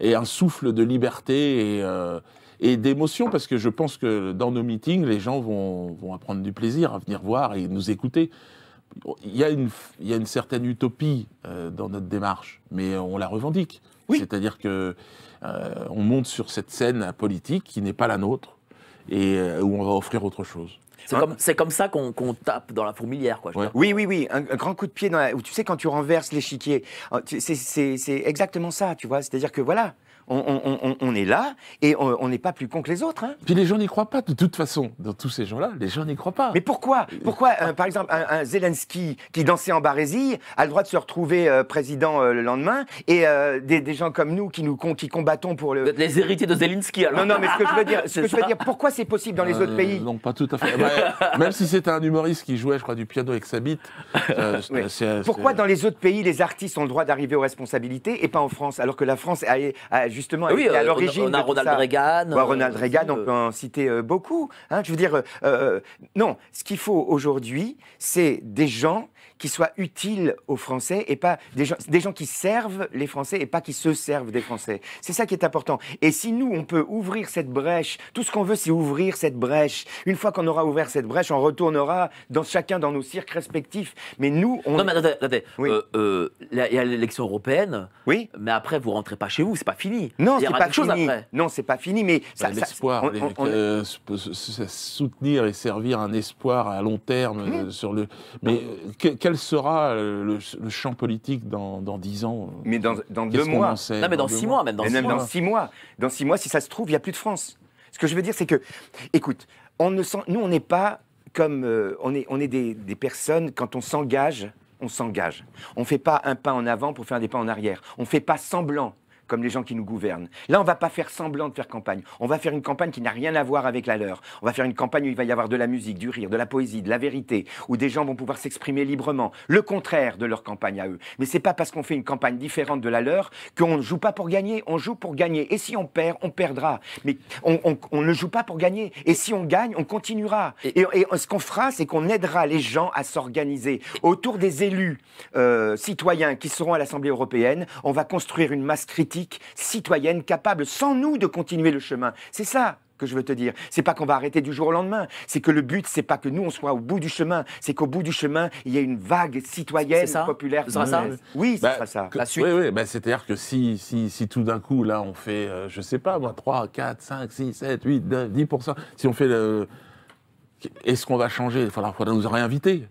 et un souffle de liberté, et et d'émotion, parce que je pense que dans nos meetings, les gens vont, vont apprendre du plaisir à venir voir et nous écouter. Il y a une, il y a une certaine utopie euh, dans notre démarche, mais on la revendique. Oui. C'est-à-dire que euh, on monte sur cette scène politique qui n'est pas la nôtre et euh, où on va offrir autre chose. C'est hein comme, comme, ça qu'on tape dans la fourmilière. Quoi, je Oui, oui, oui. Un, grand coup de pied tu sais, quand tu renverses l'échiquier, c'est exactement ça, tu vois. C'est-à-dire que voilà, on, est là et on n'est pas plus con que les autres. Hein. Puis les gens n'y croient pas, de toute façon. Dans tous ces gens-là, les gens n'y croient pas. Mais pourquoi euh, Pourquoi, euh, par exemple, un, Zelensky qui dansait en Barésie a le droit de se retrouver euh, président le lendemain et des, gens comme nous qui, nous qui combattons pour le. les héritiers de Zelensky, alors. Non, non, mais ce que je veux dire, veux dire pourquoi c'est possible dans les autres pays Non, pas tout à fait. même si c'était un humoriste qui jouait, je crois, du piano avec sa bite. Pourquoi dans les autres pays, les artistes ont le droit d'arriver aux responsabilités et pas en France, alors que la France a justement ah oui, à euh, l'origine. On a Ronald Reagan. Euh, Ronald Reagan, on euh. peut en citer beaucoup. Hein. je veux dire, non, ce qu'il faut aujourd'hui, c'est des gens qui soient utiles aux Français et pas des gens, des gens qui servent les Français et pas qui se servent des Français. C'est ça qui est important. Et si nous, on peut ouvrir cette brèche, tout ce qu'on veut, c'est ouvrir cette brèche. Une fois qu'on aura ouvert cette brèche, on retournera dans chacun dans nos cirques respectifs. Mais nous, on. Non, mais attendez, attendez. Euh, euh, il y a l'élection européenne. Oui. Mais après, vous rentrez pas chez vous, c'est pas fini. Non, c'est pas fini. Après. Non, c'est pas fini, mais ça. ça l'espoir, euh, soutenir et servir un espoir à long terme mmh. sur le. Mais que, quel sera euh, le, champ politique dans, dix ans euh, Mais dans, deux mois. non, mais dans, six mois, même. Dans, six, mois. dans six mois. si ça se trouve, il n'y a plus de France. Ce que je veux dire, c'est que, écoute, on ne sent, nous, on n'est pas comme. Euh, on est, on est des, des personnes, quand on s'engage, on s'engage. On ne fait pas un pas en avant pour faire des pas en arrière. On ne fait pas semblant comme les gens qui nous gouvernent. Là, on ne va pas faire semblant de faire campagne. On va faire une campagne qui n'a rien à voir avec la leur. On va faire une campagne où il va y avoir de la musique, du rire, de la poésie, de la vérité, où des gens vont pouvoir s'exprimer librement, le contraire de leur campagne à eux. Mais c'est pas parce qu'on fait une campagne différente de la leur qu'on ne joue pas pour gagner, on joue pour gagner. Et si on perd, on perdra. Mais on, ne joue pas pour gagner. Et si on gagne, on continuera. Et, ce qu'on fera, c'est qu'on aidera les gens à s'organiser. Autour des élus euh, citoyens qui seront à l'Assemblée européenne, on va construire une masse critique citoyenne capable sans nous de continuer le chemin. C'est ça que je veux te dire. C'est pas qu'on va arrêter du jour au lendemain. C'est que le but, c'est pas que nous, on soit au bout du chemin. C'est qu'au bout du chemin, il y a une vague citoyenne populaire. qui sera ça Oui, ce sera ça. Bah, oui, oui. Bah, c'est-à-dire que si, si, si tout d'un coup, là, on fait, euh, je sais pas, moi, 3, 4, 5, 6, 7, 8, 9, 10 Si on fait le. Est-ce qu'on va changer Il faudra, faudra nous réinviter.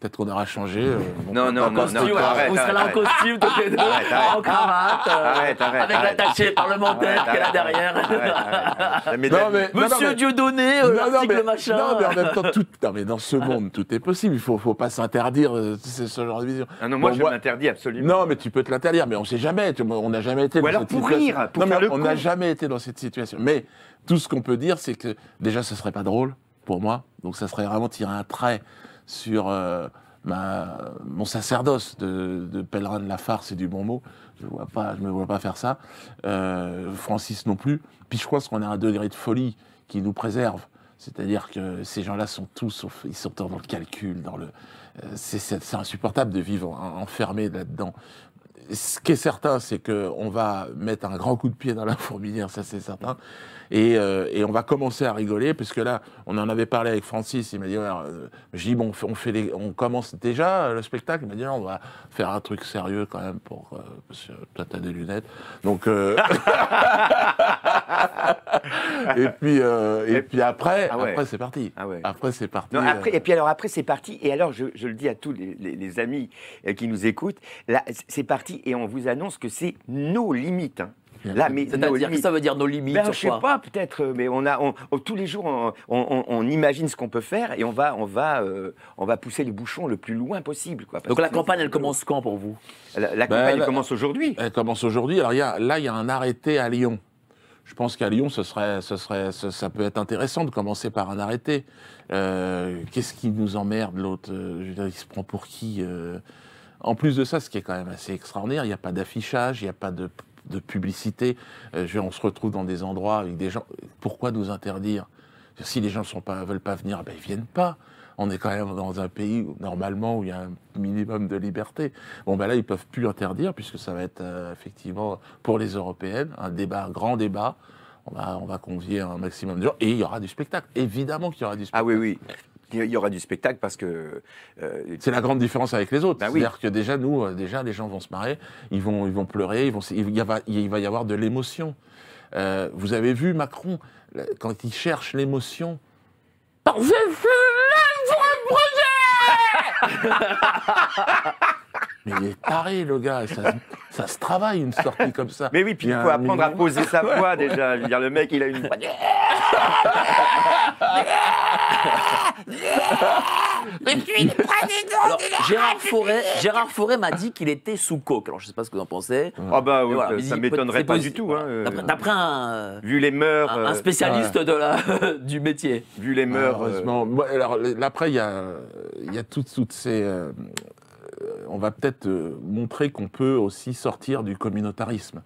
Peut-être qu'on aura changé. Euh, non, non, non, costume, non, non, arrête, Vous serez là en costume, de les deux, en cravate, euh, avec l'attaché parlementaire qu'elle a derrière. Monsieur Dieudonné, l'article euh, machin. Non, mais en même temps, tout, dans ce monde, tout est possible. Il ne faut, faut, pas s'interdire ce, genre de vision. Ah non, moi, je m'interdis absolument. Non, mais tu peux te l'interdire, mais on ne sait jamais. on n'a jamais été dans cette pour situation. rire, pour non, mais On n'a jamais été dans cette situation. Mais tout ce qu'on peut dire, c'est que déjà, ce ne serait pas drôle pour moi. Donc, ça serait vraiment tirer un trait sur euh, mon sacerdoce de, pèlerin de la farce et du bon mot. Je ne pas, me vois pas faire ça. Euh, Francis non plus. Puis je crois qu'on a un degré de folie qui nous préserve. C'est-à-dire que ces gens-là sont tous, ils sont dans le calcul, dans le, euh, c'est insupportable de vivre enfermé là-dedans ce qui est certain, c'est qu'on va mettre un grand coup de pied dans la fourmilière, ça c'est certain. Euh, et, on va commencer à rigoler, puisque là, on en avait parlé avec Francis, il m'a dit, euh, bon, on, fait, on, commence déjà le spectacle, il m'a dit, on va faire un truc sérieux quand même, pour, euh, toi, t'as des lunettes. Donc... Euh, et puis, puis après, ah après c'est parti. Ah après c'est parti. et puis alors après c'est parti. Et alors je, le dis à tous les, amis qui nous écoutent, c'est parti et on vous annonce que c'est nos limites. Hein ça veut dire nos limites ben, Je sais pas, peut-être, euh, mais on a, tous les jours, on, imagine ce qu'on peut faire et on va, on, va, euh, on va pousser les bouchons le plus loin possible. Quoi, Donc la campagne, elle commence quand pour vous La, ben, campagne, commence aujourd'hui. Elle commence aujourd'hui. Alors là, il y a un arrêté à Lyon. Je pense qu'à Lyon, ce serait, ce serait, ça peut être intéressant de commencer par un arrêté. Euh, qu'est-ce qui nous emmerde, l'autre Il se prend pour qui En plus de ça, ce qui est quand même assez extraordinaire, il n'y a pas d'affichage, il n'y a pas de de publicité. Euh, on se retrouve dans des endroits avec des gens. Pourquoi nous interdire Si les gens ne veulent pas venir, ils ben, ils viennent pas. On est quand même dans un pays normalement où il y a un minimum de liberté. Bon, ben là, ils peuvent plus interdire puisque ça va être euh, effectivement pour les européennes un débat, grand débat. On va, on va, convier un maximum de gens. Et il y aura du spectacle. Évidemment qu'il y aura du spectacle. Ah oui, oui. Il y aura du spectacle parce que. Euh, c'est la grande différence avec les autres. Bah C'est-à-dire que déjà, nous, euh, déjà, les gens vont se marrer, ils vont, ils vont pleurer, il, va y avoir de l'émotion. Euh, vous avez vu Macron, quand il cherche l'émotion. Parce que pour projet Mais il est taré, le gars. Ça, se travaille, une sortie comme ça. Mais oui, puis il faut apprendre à poser sa voix, déjà. le mec, il a une... Gérard Forêt m'a dit qu'il était sous coke. Alors je ne sais pas ce que vous en pensez. Ah bah oui, ça m'étonnerait pas du tout. Hein, euh, d'après un, euh, vu les un, euh, spécialiste de la, du métier. Vu les mœurs. Heureusement. après il y a, toutes, toutes ces euh, on va peut-être euh, montrer qu'on peut aussi sortir du communautarisme.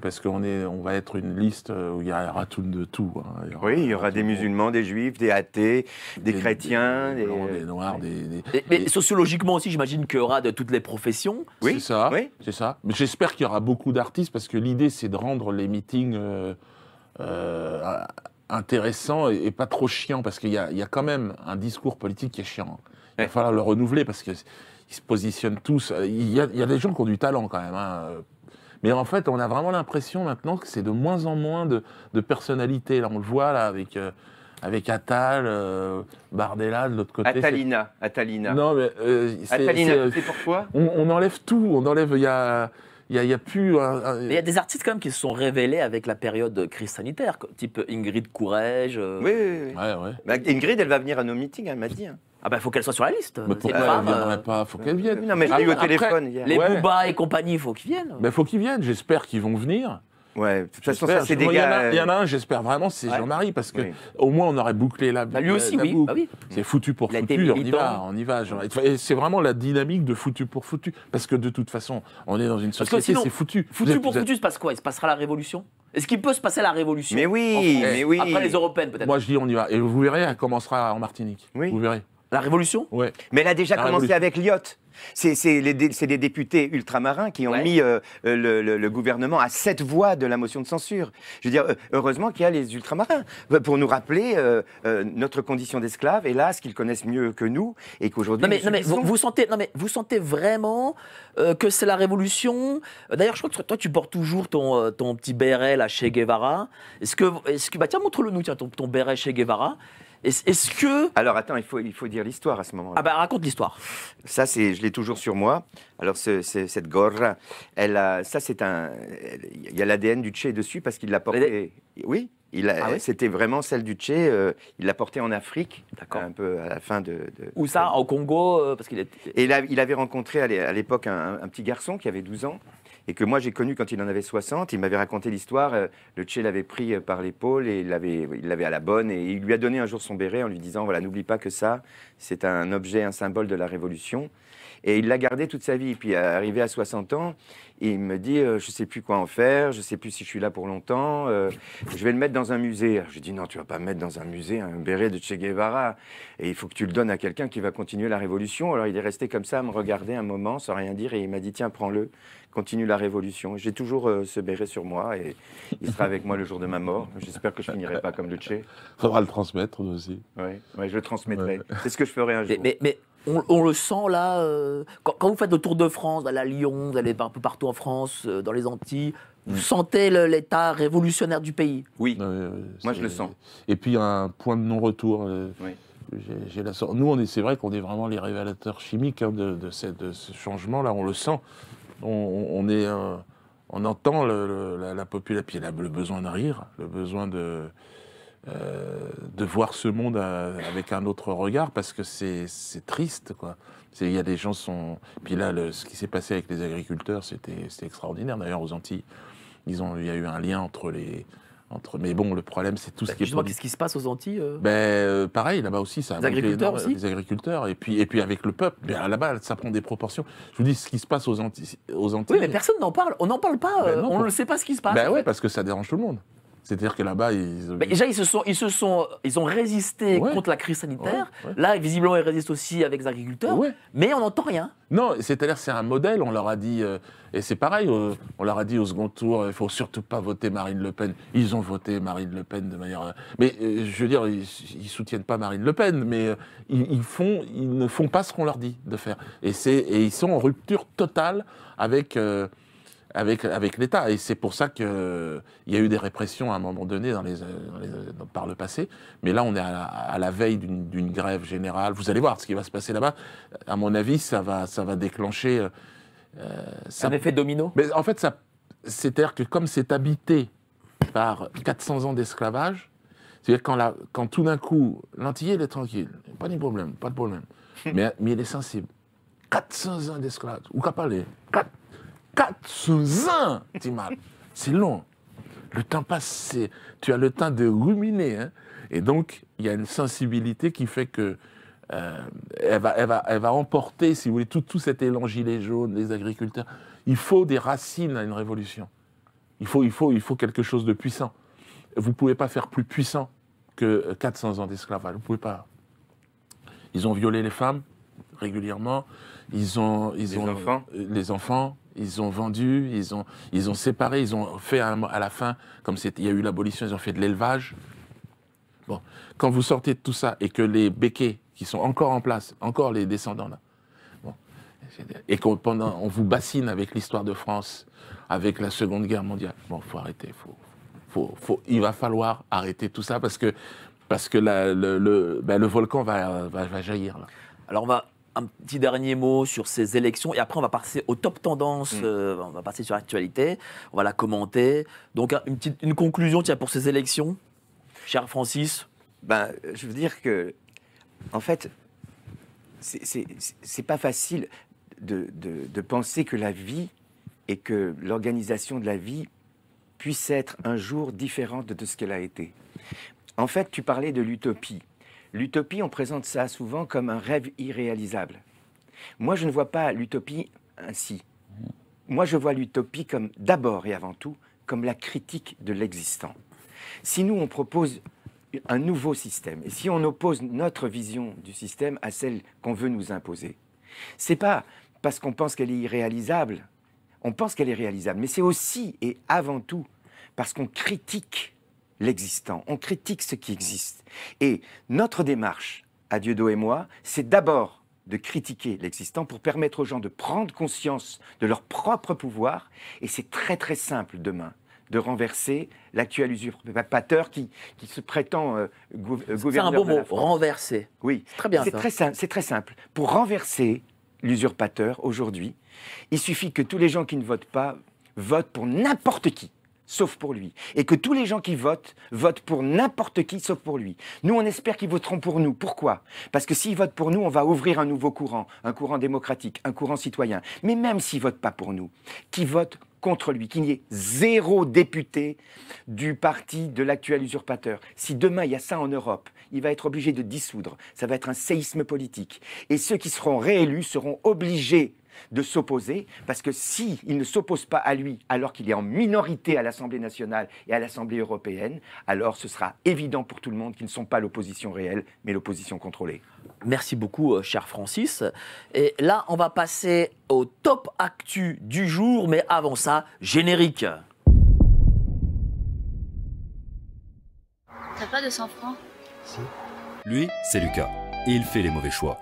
parce qu'on on va être une liste euh, où il y aura tout de tout. Hein. oui, il y aura des musulmans, des juifs, des athées, des, chrétiens, des, des, des noirs, Mais sociologiquement aussi, j'imagine qu'il y aura de toutes les professions. c'est ça. C'est ça. j'espère qu'il y aura beaucoup d'artistes parce que l'idée, c'est de rendre les meetings. intéressants et, pas trop chiants, parce qu'il y, y, a quand même un discours politique qui est chiant. Hein. Il va falloir le renouveler parce que se positionnent tous. Euh, il y, a, des gens qui ont du talent quand même. Hein. Mais en fait, on a vraiment l'impression maintenant que c'est de moins en moins de, personnalités. Là, on le voit là avec. Euh, avec Attal, euh, Bardella de l'autre côté. Atalina, Attalina. Non, mais c'est pourquoi on, enlève tout, on enlève. Il n'y a, il y a, plus. Il y a des artistes quand même qui se sont révélés avec la période crise sanitaire, type Ingrid Courage. Oui, oui, bah, Ingrid, elle va venir à nos meetings, elle m'a dit. Hein. Ah ben, faut qu'elle soit sur la liste. Mais euh, pourquoi ne viendrait pas Faut qu'elle vienne. Non, mais ah j'ai eu au téléphone Les ouais. et compagnie, faut qu'ils viennent. Il faut qu'ils viennent. J'espère qu'ils vont venir. Ouais, de toute façon, c'est des gars. Il euh, y, en a un, j'espère vraiment, c'est Jean-Marie, parce que au moins on aurait bouclé la. Bah, lui aussi, ah oui. C'est foutu pour foutu, on y va, on y va. c'est vraiment la dynamique de foutu pour foutu, parce que de toute façon, on est dans une société, c'est foutu. Foutu pour foutu, se passe quoi Il se passera la révolution est-ce qu'il peut se passer la révolution Mais oui, mais oui. Après les européennes, peut-être. Moi, je dis, on y va. Et vous verrez, elle commencera en Martinique. Oui. Vous verrez. La Révolution Mais elle a déjà commencé avec Lyotte. C'est des députés ultramarins qui ont mis euh, euh, le, gouvernement à sept voix de la motion de censure. Je veux dire, heureusement qu'il y a les ultramarins bah, pour nous rappeler euh, notre condition d'esclave, hélas, qu'ils connaissent mieux que nous et qu'aujourd'hui. Non, mais, vous, sentez, non mais vous sentez vraiment que c'est la révolution. D'ailleurs, je crois que toi, tu portes toujours ton, ton petit béret là chez Guevara. Est-ce que, que bah, tiens, montre-le nous, tiens, ton, ton béret chez Guevara. Est-ce que. Alors attends, il faut, il faut dire l'histoire à ce moment-là. Ah bah raconte l'histoire. Ça, c'est, je l'ai toujours sur moi. Alors cette gorra, elle ça c'est un. Il y a l'ADN du Tché dessus parce qu'il l'a porté. Ah oui, C'était vraiment celle du Tché. Euh, il l'a portée en Afrique, un peu à la fin de. Ou ça Au Congo euh, parce qu'il est... Et là, il avait rencontré à l'époque un, un, petit garçon qui avait 12 ans et que moi j'ai connu quand il en avait 60. Il m'avait raconté l'histoire. Euh, le Tché l'avait pris euh, par l'épaule et il l'avait à la bonne. Et il lui a donné un jour son béret en lui disant voilà, n'oublie pas que ça, c'est un objet, un symbole de la Révolution. Et il l'a gardé toute sa vie. Puis arrivé à 60 ans, il me dit je euh, je sais plus quoi en faire, je ne sais plus si je suis là pour longtemps, euh, je vais le mettre dans un musée. Je lui dis non, tu vas pas mettre dans un musée un béret de Che Guevara et il faut que tu le donnes à quelqu'un qui va continuer la révolution. Alors il est resté comme ça à me regarder un moment sans rien dire et il m'a dit tiens, prends-le, continue la révolution. J'ai toujours euh, ce béret sur moi et il sera avec moi le jour de ma mort. J'espère que je finirai pas comme le Che. Faudra le transmettre aussi. Oui, je le transmettrai. C'est ce que je ferai un jour. mais, mais on, le sent là. Euh, quand, vous faites le Tour de France, à la Lyon, vous allez un peu partout en France, euh, dans les Antilles, vous mm. sentez l'état révolutionnaire du pays. Oui, moi je le sens. Et puis un point de non-retour. Euh, oui. Nous, on est, c'est vrai qu'on est vraiment les révélateurs chimiques hein, de, ce changement-là. On le sent. On, est, on entend le, population la, la a le besoin de rire, le besoin de, euh, de voir ce monde euh, avec un autre regard parce que c'est triste, quoi. Il y a des gens sont. Puis là, ce qui s'est passé avec les agriculteurs, c'était extraordinaire. D'ailleurs, aux Antilles, ils ont, il y a eu un lien entre les, entre, mais bon, le problème, c'est tout bah, ce qui est. Qu'est-ce qui se passe aux Antilles euh ben, Pareil, là-bas aussi, ça. Les agriculteurs les, Les agriculteurs, et puis, et puis avec le peuple. là-bas, ça prend des proportions. Je vous dis, ce qui se passe aux Antilles. Aux Antilles oui, mais personne n'en parle. On n'en parle pas. Ben on ne sait pas ce qui se passe. Ben ouais, parce que ça dérange tout le monde. C'est-à-dire que là-bas, ils... Bah, déjà, ils se sont, ils se sont, ils ont résisté contre la crise sanitaire. Là, visiblement, ils résistent aussi avec les agriculteurs. Mais on n'entend rien. Non, c'est-à-dire c'est un modèle. On leur a dit, euh, et c'est pareil, euh, on leur a dit au second tour, il ne faut surtout pas voter Marine Le Pen. Ils ont voté Marine Le Pen de manière... Euh, mais je veux dire, ils ne soutiennent pas Marine Le Pen, mais ils, font, ils ne font pas ce qu'on leur dit de faire. Et, et ils sont en rupture totale avec avec, l'État. Et c'est pour ça qu'il euh, y a eu des répressions à un moment donné dans les, euh, euh, par le passé. Mais là, on est à la, veille d'une grève générale. Vous allez voir ce qui va se passer là-bas. À mon avis, ça va, ça va déclencher. ça... Un effet domino Mais en fait, c'est-à-dire que comme c'est habité par 400 ans d'esclavage, c'est-à-dire quand, quand tout d'un coup, l'antillais, il est tranquille, pas de problème, pas de problème. mais, il est sensible. 400 ans d'esclavage, ou qu'à parler, 400 ans, Timal. C'est long. Le temps passe, tu as le temps de ruminer. Hein. Et donc, il y a une sensibilité qui fait que euh, elle, va, elle, va, elle, va, emporter, si vous voulez, tout, tout cet élan gilet jaune, les agriculteurs. Il faut des racines à une révolution. Il faut, il faut, il faut quelque chose de puissant. Vous ne pouvez pas faire plus puissant que 400 euh, ans d'esclavage. Vous ne pouvez pas. Ils ont violé les femmes régulièrement. Ils ont, ils les ont enfants. Euh, les enfants. Ils ont vendu, ils ont, ils ont séparé, ils ont fait à, la fin, comme il y a eu l'abolition, ils ont fait de l'élevage. Bon, quand vous sortez de tout ça et que les béquets qui sont encore en place, encore les descendants là, et qu'on on vous bassine avec l'histoire de France, avec la Seconde Guerre mondiale, bon, faut arrêter, il va falloir arrêter tout ça parce que, parce que ben, le, volcan va, jaillir Alors on va un petit dernier mot sur ces élections et après on va passer aux top tendances, mm. euh, on va passer sur l'actualité, on va la commenter. Donc une, petite, une conclusion tiens, pour ces élections, cher Francis ben, Je veux dire que, en fait, c'est pas facile de penser que la vie et que l'organisation de la vie puisse être un jour différente de ce qu'elle a été. En fait, tu parlais de l'utopie. L'utopie, on présente ça souvent comme un rêve irréalisable. Moi, je ne vois pas l'utopie ainsi. Moi, je vois l'utopie comme d'abord et avant tout comme la critique de l'existant. Si nous, on propose un nouveau système, et si on oppose notre vision du système à celle qu'on veut nous imposer, c'est pas parce qu'on pense qu'elle est irréalisable, on pense qu'elle est réalisable, mais c'est aussi et avant tout parce qu'on critique l'existant, on critique ce qui existe. Et notre démarche, à Dieudo et moi, c'est d'abord de critiquer l'existant pour permettre aux gens de prendre conscience de leur propre pouvoir. Et c'est très très simple demain de renverser l'actuel usurpateur qui, qui se prétend euh, euh, gouverneur. C'est un beau mot, renverser. Oui, très bien. C'est très, simple, très simple. Pour renverser l'usurpateur aujourd'hui, il suffit que tous les gens qui ne votent pas votent pour n'importe qui sauf pour lui. Et que tous les gens qui votent, votent pour n'importe qui, sauf pour lui. Nous, on espère qu'ils voteront pour nous. Pourquoi Parce que s'ils votent pour nous, on va ouvrir un nouveau courant, un courant démocratique, un courant citoyen. Mais même s'ils votent pas pour nous, qui votent contre lui, qu'il n'y ait zéro député du parti de l'actuel usurpateur. Si demain il y a ça en Europe, il va être obligé de dissoudre. Ça va être un séisme politique. Et ceux qui seront réélus seront obligés de s'opposer, parce que si il ne s'oppose pas à lui alors qu'il est en minorité à l'Assemblée nationale et à l'Assemblée européenne, alors ce sera évident pour tout le monde qu'ils ne sont pas l'opposition réelle, mais l'opposition contrôlée. Merci beaucoup, euh, cher Francis. Et là, on va passer au top actu du jour, mais avant ça, générique. T'as pas de francs Si. Lui, c'est Lucas. Et il fait les mauvais choix.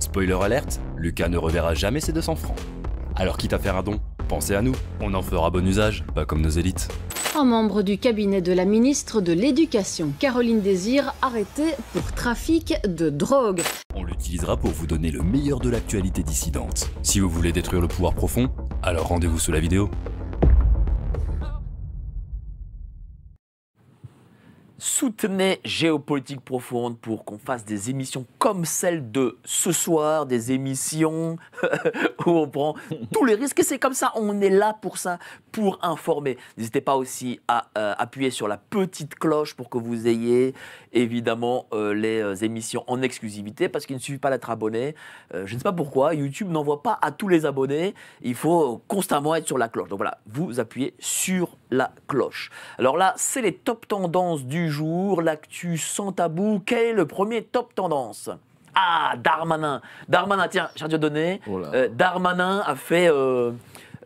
Spoiler alerte, Lucas ne reverra jamais ses 200 francs. Alors quitte à faire un don, pensez à nous, on en fera bon usage, pas comme nos élites. Un membre du cabinet de la ministre de l'Éducation, Caroline Désir, arrêté pour trafic de drogue. On l'utilisera pour vous donner le meilleur de l'actualité dissidente. Si vous voulez détruire le pouvoir profond, alors rendez-vous sous la vidéo. soutenez Géopolitique Profonde pour qu'on fasse des émissions comme celle de ce soir, des émissions où on prend tous les risques. Et c'est comme ça, on est là pour ça, pour informer. N'hésitez pas aussi à euh, appuyer sur la petite cloche pour que vous ayez évidemment euh, les euh, émissions en exclusivité parce qu'il ne suffit pas d'être abonné. Euh, je ne sais pas pourquoi, YouTube n'envoie pas à tous les abonnés. Il faut constamment être sur la cloche. Donc voilà, vous appuyez sur la cloche. Alors là, c'est les top tendances du jour, l'actu sans tabou. Quel est le premier top tendance Ah, Darmanin. Darmanin, tiens, j'ai donné. Oh Darmanin a fait...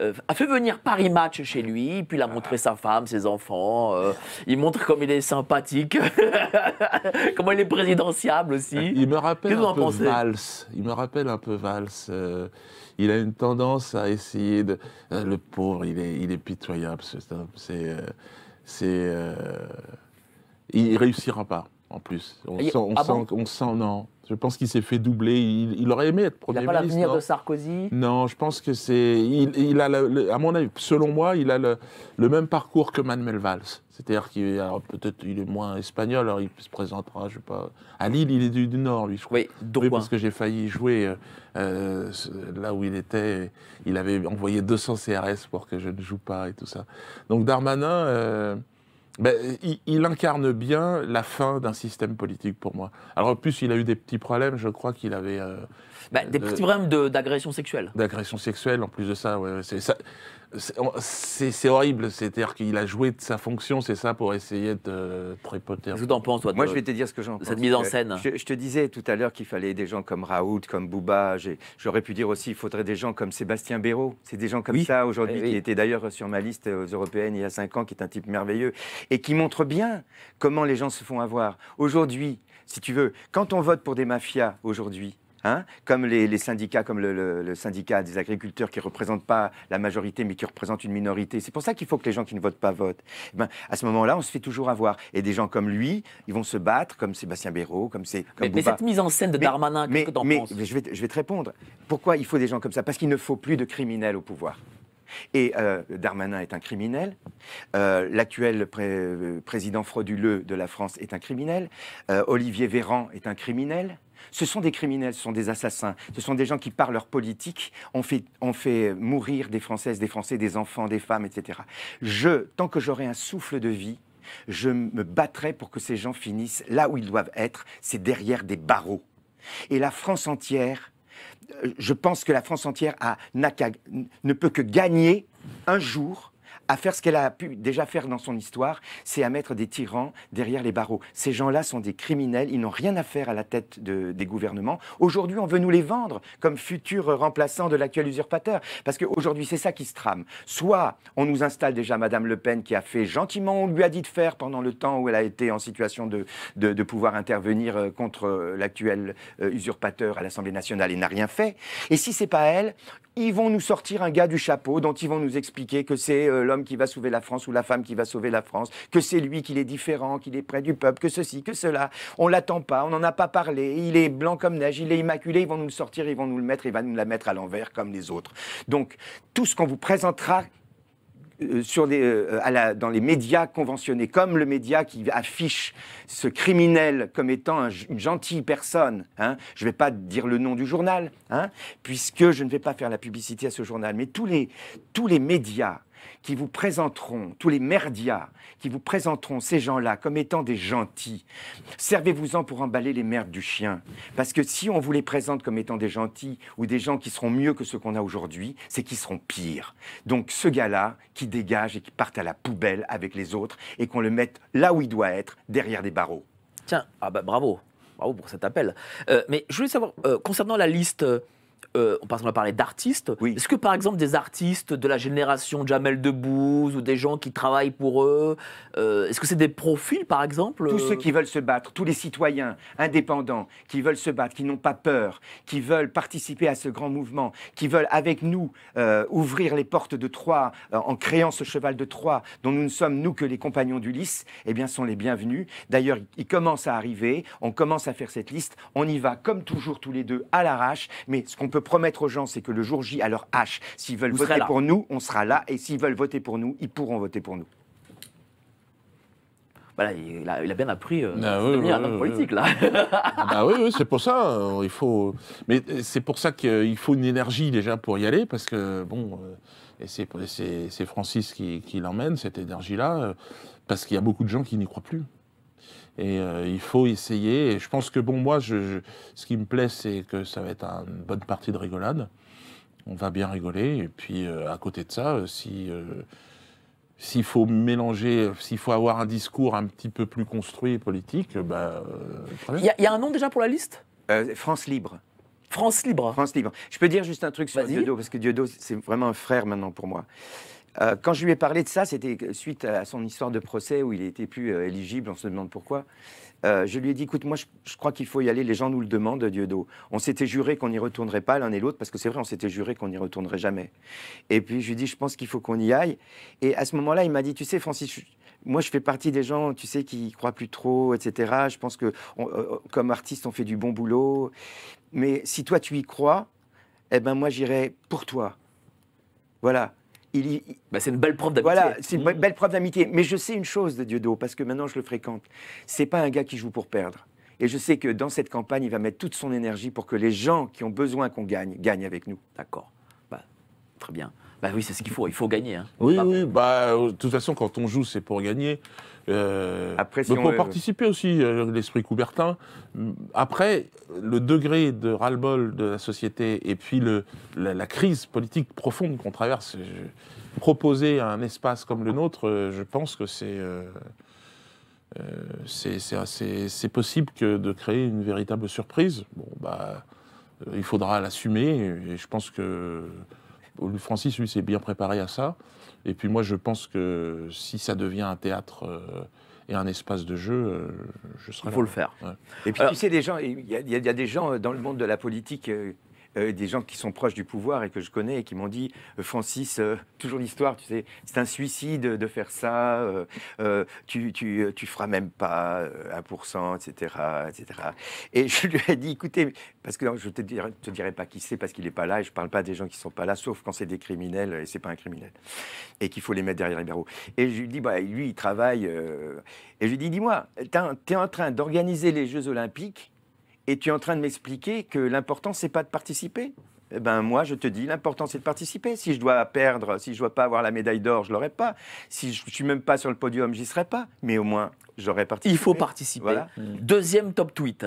Euh, a fait venir Paris Match chez lui, puis il a montré sa femme, ses enfants. Euh, il montre comme il est sympathique, comment il est présidentiable aussi. Ah, il me rappelle un peu Valls. Il me rappelle un peu Valls. Euh, il a une tendance à essayer de. le pauvre, il est, il est pitoyable. C'est. c'est il réussira pas, en plus. On, sent, on ah sent, on sent, non. Je pense qu'il s'est fait doubler. Il, aurait aimé être premier ministre. Il pas l'avenir de Sarkozy Non, je pense que c'est. Il, a, à mon avis, selon moi, il a le, même parcours que Manuel Valls. C'est-à-dire qu'il peut-être il est moins espagnol, alors il se présentera, je sais pas. À Lille, il est du, Nord, lui, je crois. Oui, parce que j'ai failli jouer euh, euh, là où il était. Il avait envoyé 200 CRS pour que je ne joue pas et tout ça. Donc Darmanin. Euh, ben, il, incarne bien la fin d'un système politique pour moi. Alors, en plus, il a eu des petits problèmes, je crois qu'il avait. Euh, ben, des euh, petits problèmes d'agression sexuelle. D'agression sexuelle, en plus de ça, ouais, ça c'est horrible, c'est-à-dire qu'il a joué de sa fonction, c'est ça, pour essayer de tripoter. Je toi. Moi, je vais te dire ce que j'en pense. Cette mise en euh, scène. Je, te disais tout à l'heure qu'il fallait des gens comme Raoud, comme Bouba. J'aurais pu dire aussi il faudrait des gens comme Sébastien Béraud. C'est des gens comme ça aujourd'hui, eh qui étaient d'ailleurs sur ma liste euh, européenne il y a 5 ans, qui est un type merveilleux et qui montre bien comment les gens se font avoir. Aujourd'hui, si tu veux, quand on vote pour des mafias aujourd'hui, Hein, comme les, syndicats, comme le, syndicat des agriculteurs qui ne représentent pas la majorité mais qui représente une minorité. C'est pour ça qu'il faut que les gens qui ne votent pas votent. Eh ben, à ce moment-là, on se fait toujours avoir. Et des gens comme lui, ils vont se battre, comme Sébastien Béraud, comme c'est. Mais, cette mise en scène de Darmanin, que tu penses je vais, je vais te répondre. Pourquoi il faut des gens comme ça Parce qu'il ne faut plus de criminels au pouvoir. Et euh, Darmanin est un criminel. Euh, l'actuel euh, président frauduleux de la France est un criminel. Olivier Véran est un criminel. Ce sont des criminels, ce sont des assassins, ce sont des gens qui, par leur politique, ont fait, mourir des Françaises, des Français, des enfants, des femmes, etc. Je, tant que j'aurai un souffle de vie, je me battrai pour que ces gens finissent là où ils doivent être, c'est derrière des barreaux. Et la France entière, euh, je pense que la France entière ne peut que gagner un jour à faire ce qu'elle a pu déjà faire dans son histoire, c'est à mettre des tyrans derrière les barreaux. Ces gens-là sont des criminels, ils n'ont rien à faire à la tête des gouvernements. Aujourd'hui, on veut nous les vendre comme futurs remplaçants de l'actuel usurpateur, parce qu'aujourd'hui, c'est ça qui se trame. Soit on nous installe déjà Madame Le Pen qui a fait gentiment, on lui a dit de faire pendant le temps où elle a été en situation de, pouvoir intervenir euh, contre euh, l'actuel euh, usurpateur à l'Assemblée nationale et n'a rien fait. Et si c'est pas elle, ils vont nous sortir un gars du chapeau dont ils vont nous expliquer que c'est euh, l'homme qui va sauver la France ou la femme qui va sauver la France, que c'est lui qu'il est différent, qu'il est près du peuple, que ceci, que cela. On l'attend pas, on n'en a pas parlé, il est blanc comme neige, il est immaculé, ils vont nous le sortir, ils vont nous le mettre, il va nous la mettre à l'envers comme les autres. Donc, tout ce qu'on vous présentera euh, sur euh, dans les médias conventionnés, comme le média qui affiche ce criminel comme étant une gentille personne. Hein. Je ne vais pas dire le nom du journal, hein, puisque je ne vais pas faire la publicité à ce journal. Mais tous les, tous les médias qui vous présenteront, tous les merdias, qui vous présenteront ces gens-là comme étant des gentils, servez-vous-en pour emballer les merdes du chien. Parce que si on vous les présente comme étant des gentils ou des gens qui seront mieux que ceux qu'on a aujourd'hui, c'est qu'ils seront pires. Donc ce gars-là, qui dégage et qui part à la poubelle avec les autres et qu'on le mette là où il doit être, derrière des barreaux. Tiens, ah bah bravo, bravo pour cet appel. Euh, mais je voulais savoir, euh, concernant la liste... Euh, euh, on parce qu'on a parlé d'artistes. Est-ce que par exemple des artistes de la génération Jamel Debbouze ou des gens qui travaillent pour eux, euh, est-ce que c'est des profils par exemple Tous ceux euh, qui veulent se battre, tous les citoyens indépendants qui veulent se battre, qui n'ont pas peur, qui veulent participer à ce grand mouvement, qui veulent avec nous ouvrir les portes de Troie en créant ce cheval de Troie dont nous ne sommes nous que les compagnons d'Ulysse, eh bien sont les bienvenus. D'ailleurs, ils commencent à arriver, on commence à faire cette liste, on y va comme toujours tous les deux à l'arrache, mais ce qu'on peut promettre aux gens, c'est que le jour J, à leur H, s'ils veulent voter pour nous, on sera là. Et s'ils veulent voter pour nous, ils pourront voter pour nous. Voilà, bah il, a, bien appris euh, ah, un homme politique, là. Ah bah oui, c'est pour ça. Hein, il faut... Mais euh, c'est pour ça qu'il faut une énergie, déjà, pour y aller, parce que, bon, euh, c'est Francis qui, qui l'emmène, cette énergie-là, euh, parce qu'il y a beaucoup de gens qui n'y croient plus. Et euh, il faut essayer. Et je pense que, bon, moi, je, ce qui me plaît, c'est que ça va être une bonne partie de rigolade. On va bien rigoler. Et puis, euh, à côté de ça, euh, si. s'il faut mélanger, s'il faut avoir un discours un petit peu plus construit et politique, bah, il y, y, a un nom déjà pour la liste France Libre. France Libre. France Libre. Je peux dire juste un truc sur Diodo, parce que Diodo, c'est vraiment un frère maintenant pour moi. Euh, quand je lui ai parlé de ça, c'était suite à son histoire de procès où il n'était plus euh, éligible, on se demande pourquoi. Euh, je lui ai dit, écoute, moi, je, crois qu'il faut y aller, les gens nous le demandent, Dieu d'eau. On s'était juré qu'on n'y retournerait pas l'un et l'autre, parce que c'est vrai, on s'était juré qu'on n'y retournerait jamais. Et puis, je lui ai dit, je pense qu'il faut qu'on y aille. Et à ce moment-là, il m'a dit, tu sais, Francis, moi, je fais partie des gens, tu sais, qui croient plus trop, etc. Je pense que, comme artiste, on fait du bon boulot. Mais si toi, tu y crois, eh ben moi, j'irai pour toi. Voilà. Bah, c'est une belle preuve d'amitié. Voilà, c'est une mmh. belle preuve d'amitié. Mais je sais une chose de Dieudo, parce que maintenant je le fréquente. C'est pas un gars qui joue pour perdre. Et je sais que dans cette campagne, il va mettre toute son énergie pour que les gens qui ont besoin qu'on gagne, gagnent avec nous. D'accord. Bah, très bien. Bah oui, c'est ce qu'il faut. Il faut gagner. Hein. Oui, oui. Bah, euh, de toute façon, quand on joue, c'est pour gagner. Euh, après, pour participer aussi, euh, l'esprit Coubertin. Mm, après, le degré de ras-le-bol de la société et puis la, crise politique profonde qu'on traverse, proposer un espace comme le nôtre, euh, je pense que c'est. c'est possible que de créer une véritable surprise. Bon, bah, il faudra l'assumer. Et je pense que Francis, lui, s'est bien préparé à ça. Et puis moi, je pense que si ça devient un théâtre euh, et un espace de jeu, euh, je serai Il faut le faire. Et puis tu sais, il y, a des gens euh, dans le monde de la politique euh, des gens qui sont proches du pouvoir et que je connais et qui m'ont dit euh, Francis, euh, toujours l'histoire, tu sais, c'est un suicide de faire ça, tu, tu, feras même pas 1%, etc., etc. Et je lui ai dit Écoutez, parce que je ne te, te, dirai pas qui c'est parce qu'il n'est pas là et je ne parle pas des gens qui ne sont pas là, sauf quand c'est des criminels et ce n'est pas un criminel et qu'il faut les mettre derrière les barreaux. Et je lui dis bah, Lui, il travaille. et je lui dis Dis-moi, tu es en train d'organiser les Jeux Olympiques et tu es en train de m'expliquer que l'important, c'est pas de participer. Eh ben moi, je te dis, l'important, c'est de participer. Si je dois perdre, si je dois pas avoir la médaille d'or, je l'aurai pas. Si je ne suis même pas sur le podium, j'y serai pas. Mais au moins, j'aurais participé. Il faut participer. Hmm. Deuxième top tweet.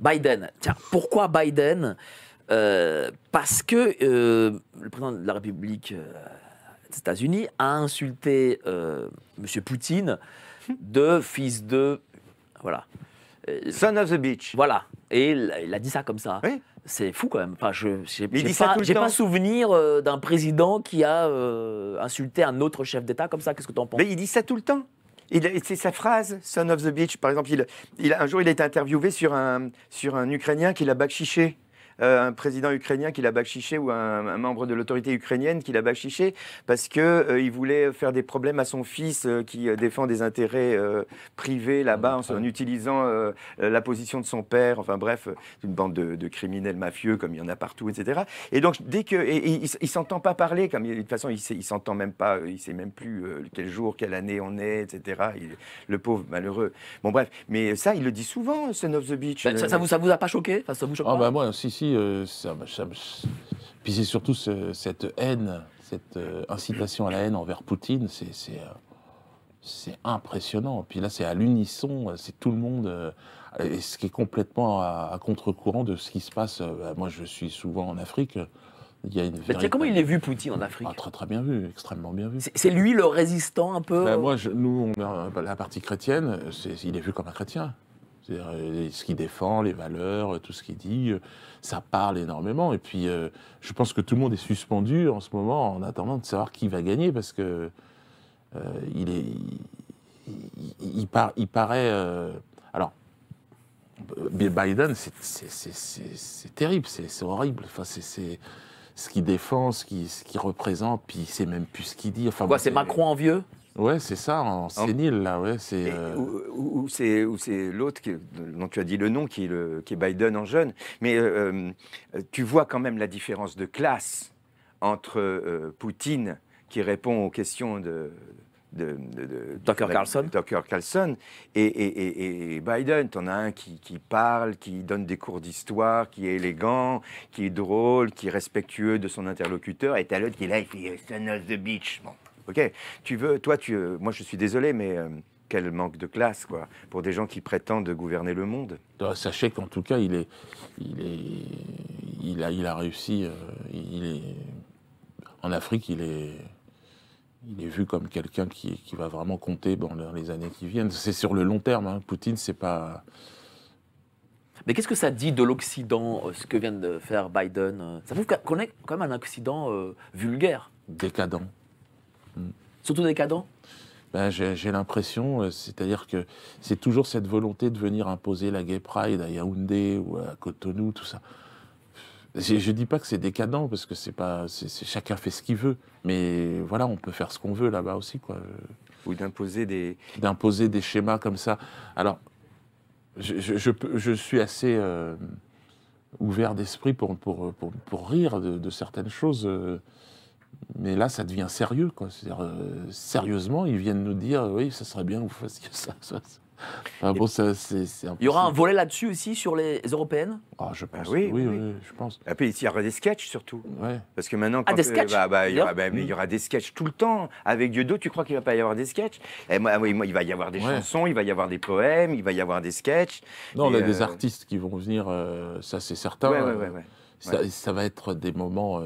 Biden. Tiens, pourquoi Biden euh, Parce que euh, le président de la République euh, des États-Unis a insulté M. Poutine de fils de. Voilà. Euh, Son of the Beach. Voilà. Et il, a dit ça comme ça. C'est fou quand même. Enfin, je j'ai pas, souvenir euh, d'un président qui a euh, insulté un autre chef d'État comme ça. Qu'est-ce que tu en penses Mais il dit ça tout le temps. C'est sa phrase, Son of the Beach. Par exemple, il, il, un jour, il a été interviewé sur un, sur un Ukrainien qui l'a bacchiché. Euh, un président ukrainien qui l'a bachiché ou un, membre de l'autorité ukrainienne qui l'a bachiché parce qu'il euh, voulait faire des problèmes à son fils euh, qui défend des intérêts privés là-bas ah, en, utilisant la position de son père. Enfin bref, une bande de, criminels mafieux comme il y en a partout, etc. Et donc dès que il, s'entend pas parler, comme de toute façon il, il s'entend même pas, il sait même plus quel jour, quelle année on est, etc. le pauvre malheureux. Bon bref, mais ça il le dit souvent, Son of the Beach. ça, ne vous vous a pas choqué ah, ben, moi si si euh, ça, puis c'est surtout cette haine, cette euh, incitation à la haine envers Poutine, euh, c'est impressionnant. Puis là, c'est à l'unisson, c'est tout le monde, ce qui est complètement à, contre-courant de ce qui se passe. Bah, moi, je suis souvent en Afrique. Il y a une comment il est vu, Poutine, en Afrique ah, Très très bien vu, extrêmement bien vu. C'est lui le résistant un peu bah, Moi, nous, bah, la partie chrétienne, il est vu comme un chrétien. Euh, ce qu'il défend, les valeurs, euh, tout ce qu'il dit, euh, ça parle énormément. Et puis, je pense que tout le monde est suspendu en ce moment en attendant de savoir qui va gagner parce que il est, il, paraît. alors, Biden, c'est terrible, c'est horrible. Enfin, c'est ce qu'il défend, ce qu'il représente, puis c'est même plus ce qu'il dit. Enfin, Quoi, c'est Macron envieux Ouais, c'est ça, en sénile, là, ouais. C'est, euh Ou, c'est l'autre dont tu as dit le nom, qui est, qui Biden en jeune. Mais euh, euh, tu vois quand même la différence de classe entre Poutine, qui répond aux questions de... de, Tucker Carlson. Tucker Carlson et, et, et, et Biden, t'en as un qui, parle, qui donne des cours d'histoire, qui est élégant, qui est drôle, qui est respectueux de son interlocuteur, et t'as l'autre qui est là, il fait son of the beach. Bon. Ok, tu veux, toi, tu, euh, moi, je suis désolé, mais euh, quel manque de classe, quoi, pour des gens qui prétendent gouverner le monde. Bah, sachez qu'en tout cas, il est, il est, il a, il a réussi. Euh, il est en Afrique, il est. Il est vu comme quelqu'un qui, qui, va vraiment compter dans les années qui viennent. C'est sur le long terme. Hein. Poutine, c'est pas. Mais qu'est-ce que ça dit de l'Occident, ce que vient de faire Biden Ça prouve qu'on est quand même un Occident vulgaire. Décadent. Mm. Surtout décadent ben, J'ai l'impression, euh, c'est-à-dire que c'est toujours cette volonté de venir imposer la gay pride à Yaoundé ou à Cotonou, tout ça. Je ne dis pas que c'est décadent, parce que c'est pas, chacun fait ce qu'il veut. Mais voilà, on peut faire ce qu'on veut là-bas aussi. Quoi. Ou d'imposer des... D'imposer des schémas comme ça. Alors, je, je, suis assez euh, ouvert d'esprit pour pour, pour, rire de, certaines choses. Euh, mais là, ça devient sérieux. Euh, sérieusement, ils viennent nous dire oui, ça serait bien que vous fassiez ça. bon, Il y aura un volet là-dessus aussi sur les européennes ah, Je pense. Ah oui, oui, je pense. Et il y aura des sketchs surtout. Ouais. Parce que maintenant, ah, quand ah, des bah, sketchs bah, bah, il, y aura, des sketchs tout le temps. Avec Dieudo, tu crois qu'il va pas y avoir des sketchs Et eh, moi, Il va y avoir des chansons, il va y avoir des poèmes, il va y avoir des sketchs. Non, on a des euh, artistes qui vont venir, euh, ça c'est certain. Ouais, ça, ça, va être des moments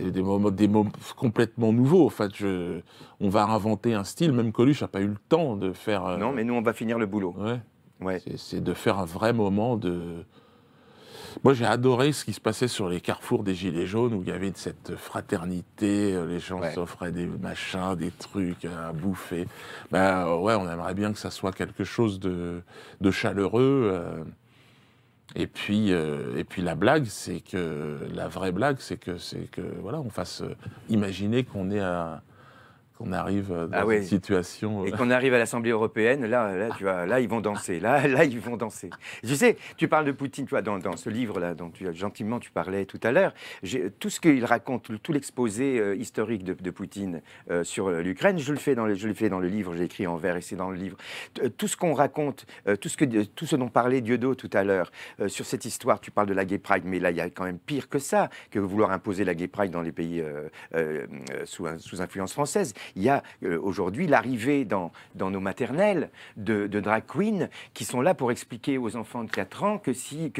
des, moments, des, complètement nouveaux. En fait, on va inventer un style. Même Coluche n'a pas eu le temps de faire. Euh, non, mais nous, on va finir le boulot. Ouais. C'est de faire un vrai moment de. Moi, j'ai adoré ce qui se passait sur les carrefours des Gilets jaunes, où il y avait cette fraternité, euh, les gens s'offraient des machins, des trucs à bouffer. bah ouais, on aimerait bien que ça soit quelque chose de, chaleureux. Euh. Euh, et puis, la blague, c'est que la vraie blague, c'est que c'est que voilà, on fasse euh, imaginer qu'on est à qu'on arrive euh, dans cette ah situation. Euh, et qu'on arrive à l'Assemblée européenne, là, là, tu vois, là, ils vont danser. Là, là, ils vont danser. Tu sais, tu parles de Poutine, tu dans, ce livre-là, dont tu, gentiment tu parlais tout à l'heure, tout ce qu'il raconte, tout l'exposé euh, historique de, Poutine sur l'Ukraine, je le fais dans le, je le fais dans le livre, j'ai écrit en vers et c'est dans le livre. Tout ce qu'on raconte, tout, ce que, tout ce dont parlait Dieudo tout à l'heure sur cette histoire, tu parles de la gay pride, mais là, il y a quand même pire que ça, que vouloir imposer la gay pride dans les pays sous, sous influence française. Il y a euh, aujourd'hui l'arrivée dans, nos maternelles de, drag queens qui sont là pour expliquer aux enfants de 4 ans que si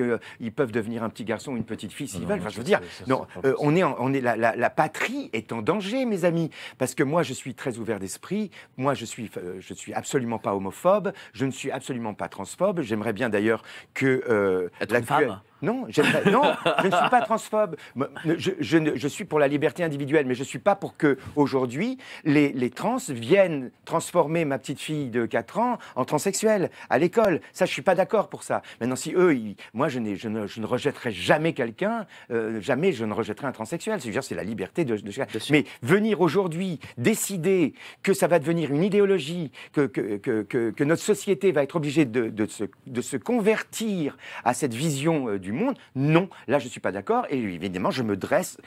peuvent devenir un petit garçon ou une petite fille s'ils veulent. je veux dire, non, euh, on est, la, patrie est en danger, mes amis, parce que moi je suis très ouvert d'esprit. Moi je suis, euh, suis absolument pas homophobe. Je ne suis absolument pas transphobe. J'aimerais bien d'ailleurs que la femme. Non, non, je ne suis pas transphobe. Je, suis pour la liberté individuelle, mais je ne suis pas pour que aujourd'hui les, trans viennent transformer ma petite fille de 4 ans en transsexuelle à l'école. Ça, je suis pas d'accord pour ça. Maintenant, si eux, moi, je, je ne, rejetterai jamais quelqu'un, euh, jamais je ne rejetterai un transsexuel. C'est-à-dire, c'est la liberté de, chacun. Mais venir aujourd'hui décider que ça va devenir une idéologie, que, que- notre société va être obligée de, de se, convertir à cette vision euh, du monde. Non, là, je ne suis pas d'accord. Et évidemment, je me dresse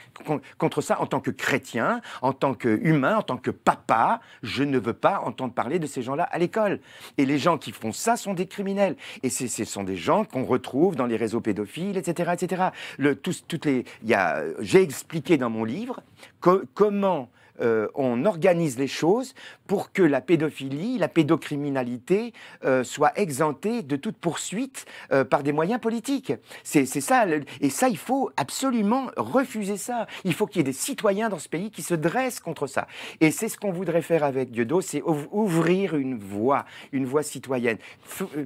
contre ça en tant que chrétien, en tant que humain, en tant que papa. Je ne veux pas entendre parler de ces gens-là à l'école. Et les gens qui font ça sont des criminels. Et ce sont des gens qu'on retrouve dans les réseaux pédophiles, etc. etc. toutes les, j'ai expliqué dans mon livre comment euh, on organise les choses pour que la pédophilie, la pédocriminalité euh, soit exemptée de toute poursuite euh, par des moyens politiques. C'est ça, et ça, il faut absolument refuser ça. Il faut qu'il y ait des citoyens dans ce pays qui se dressent contre ça. Et c'est ce qu'on voudrait faire avec Dieudo, c'est ouvrir une voie, une voie citoyenne,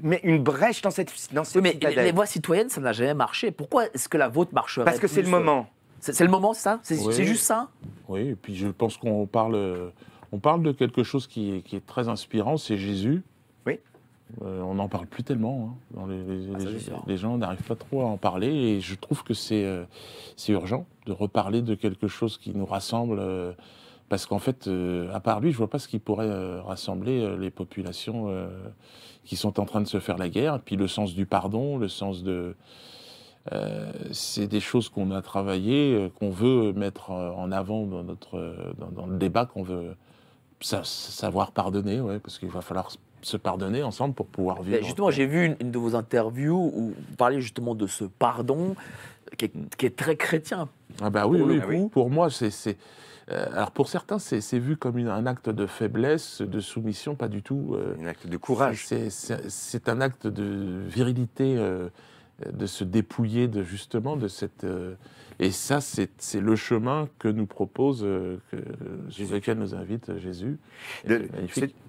mais une brèche dans cette, dans mais citadelle. les voies citoyennes, ça n'a jamais marché. Pourquoi est-ce que la vôtre marcherait Parce que c'est le moment. C'est le moment, ça C'est juste ça Oui, et puis je pense qu'on parle, euh, on parle de quelque chose qui est, très inspirant, c'est Jésus. Oui. Euh, on n'en parle plus tellement. Hein, ah, les, gens n'arrivent pas trop à en parler et je trouve que c'est euh, urgent de reparler de quelque chose qui nous rassemble. parce qu'en fait, à part lui, je ne vois pas ce qui pourrait rassembler les populations qui sont en train de se faire la guerre. Et puis le sens du pardon, le sens de, euh, c'est des choses qu'on a travaillées, euh, qu'on veut mettre euh, en avant dans, notre, dans, le débat, qu'on veut savoir pardonner, parce qu'il va falloir se pardonner ensemble pour pouvoir ben, vivre. Justement, j'ai vu une, de vos interviews où vous parliez justement de ce pardon qui est, très chrétien. Ah bah oui, pour, pour moi, c'est... alors pour certains, c'est vu comme un acte de faiblesse, de soumission, pas du tout. un acte de courage. C'est un acte de virilité de se dépouiller de justement de cette. Euh, et ça, c'est le chemin que nous propose, sur euh, lequel nous invite Jésus. De,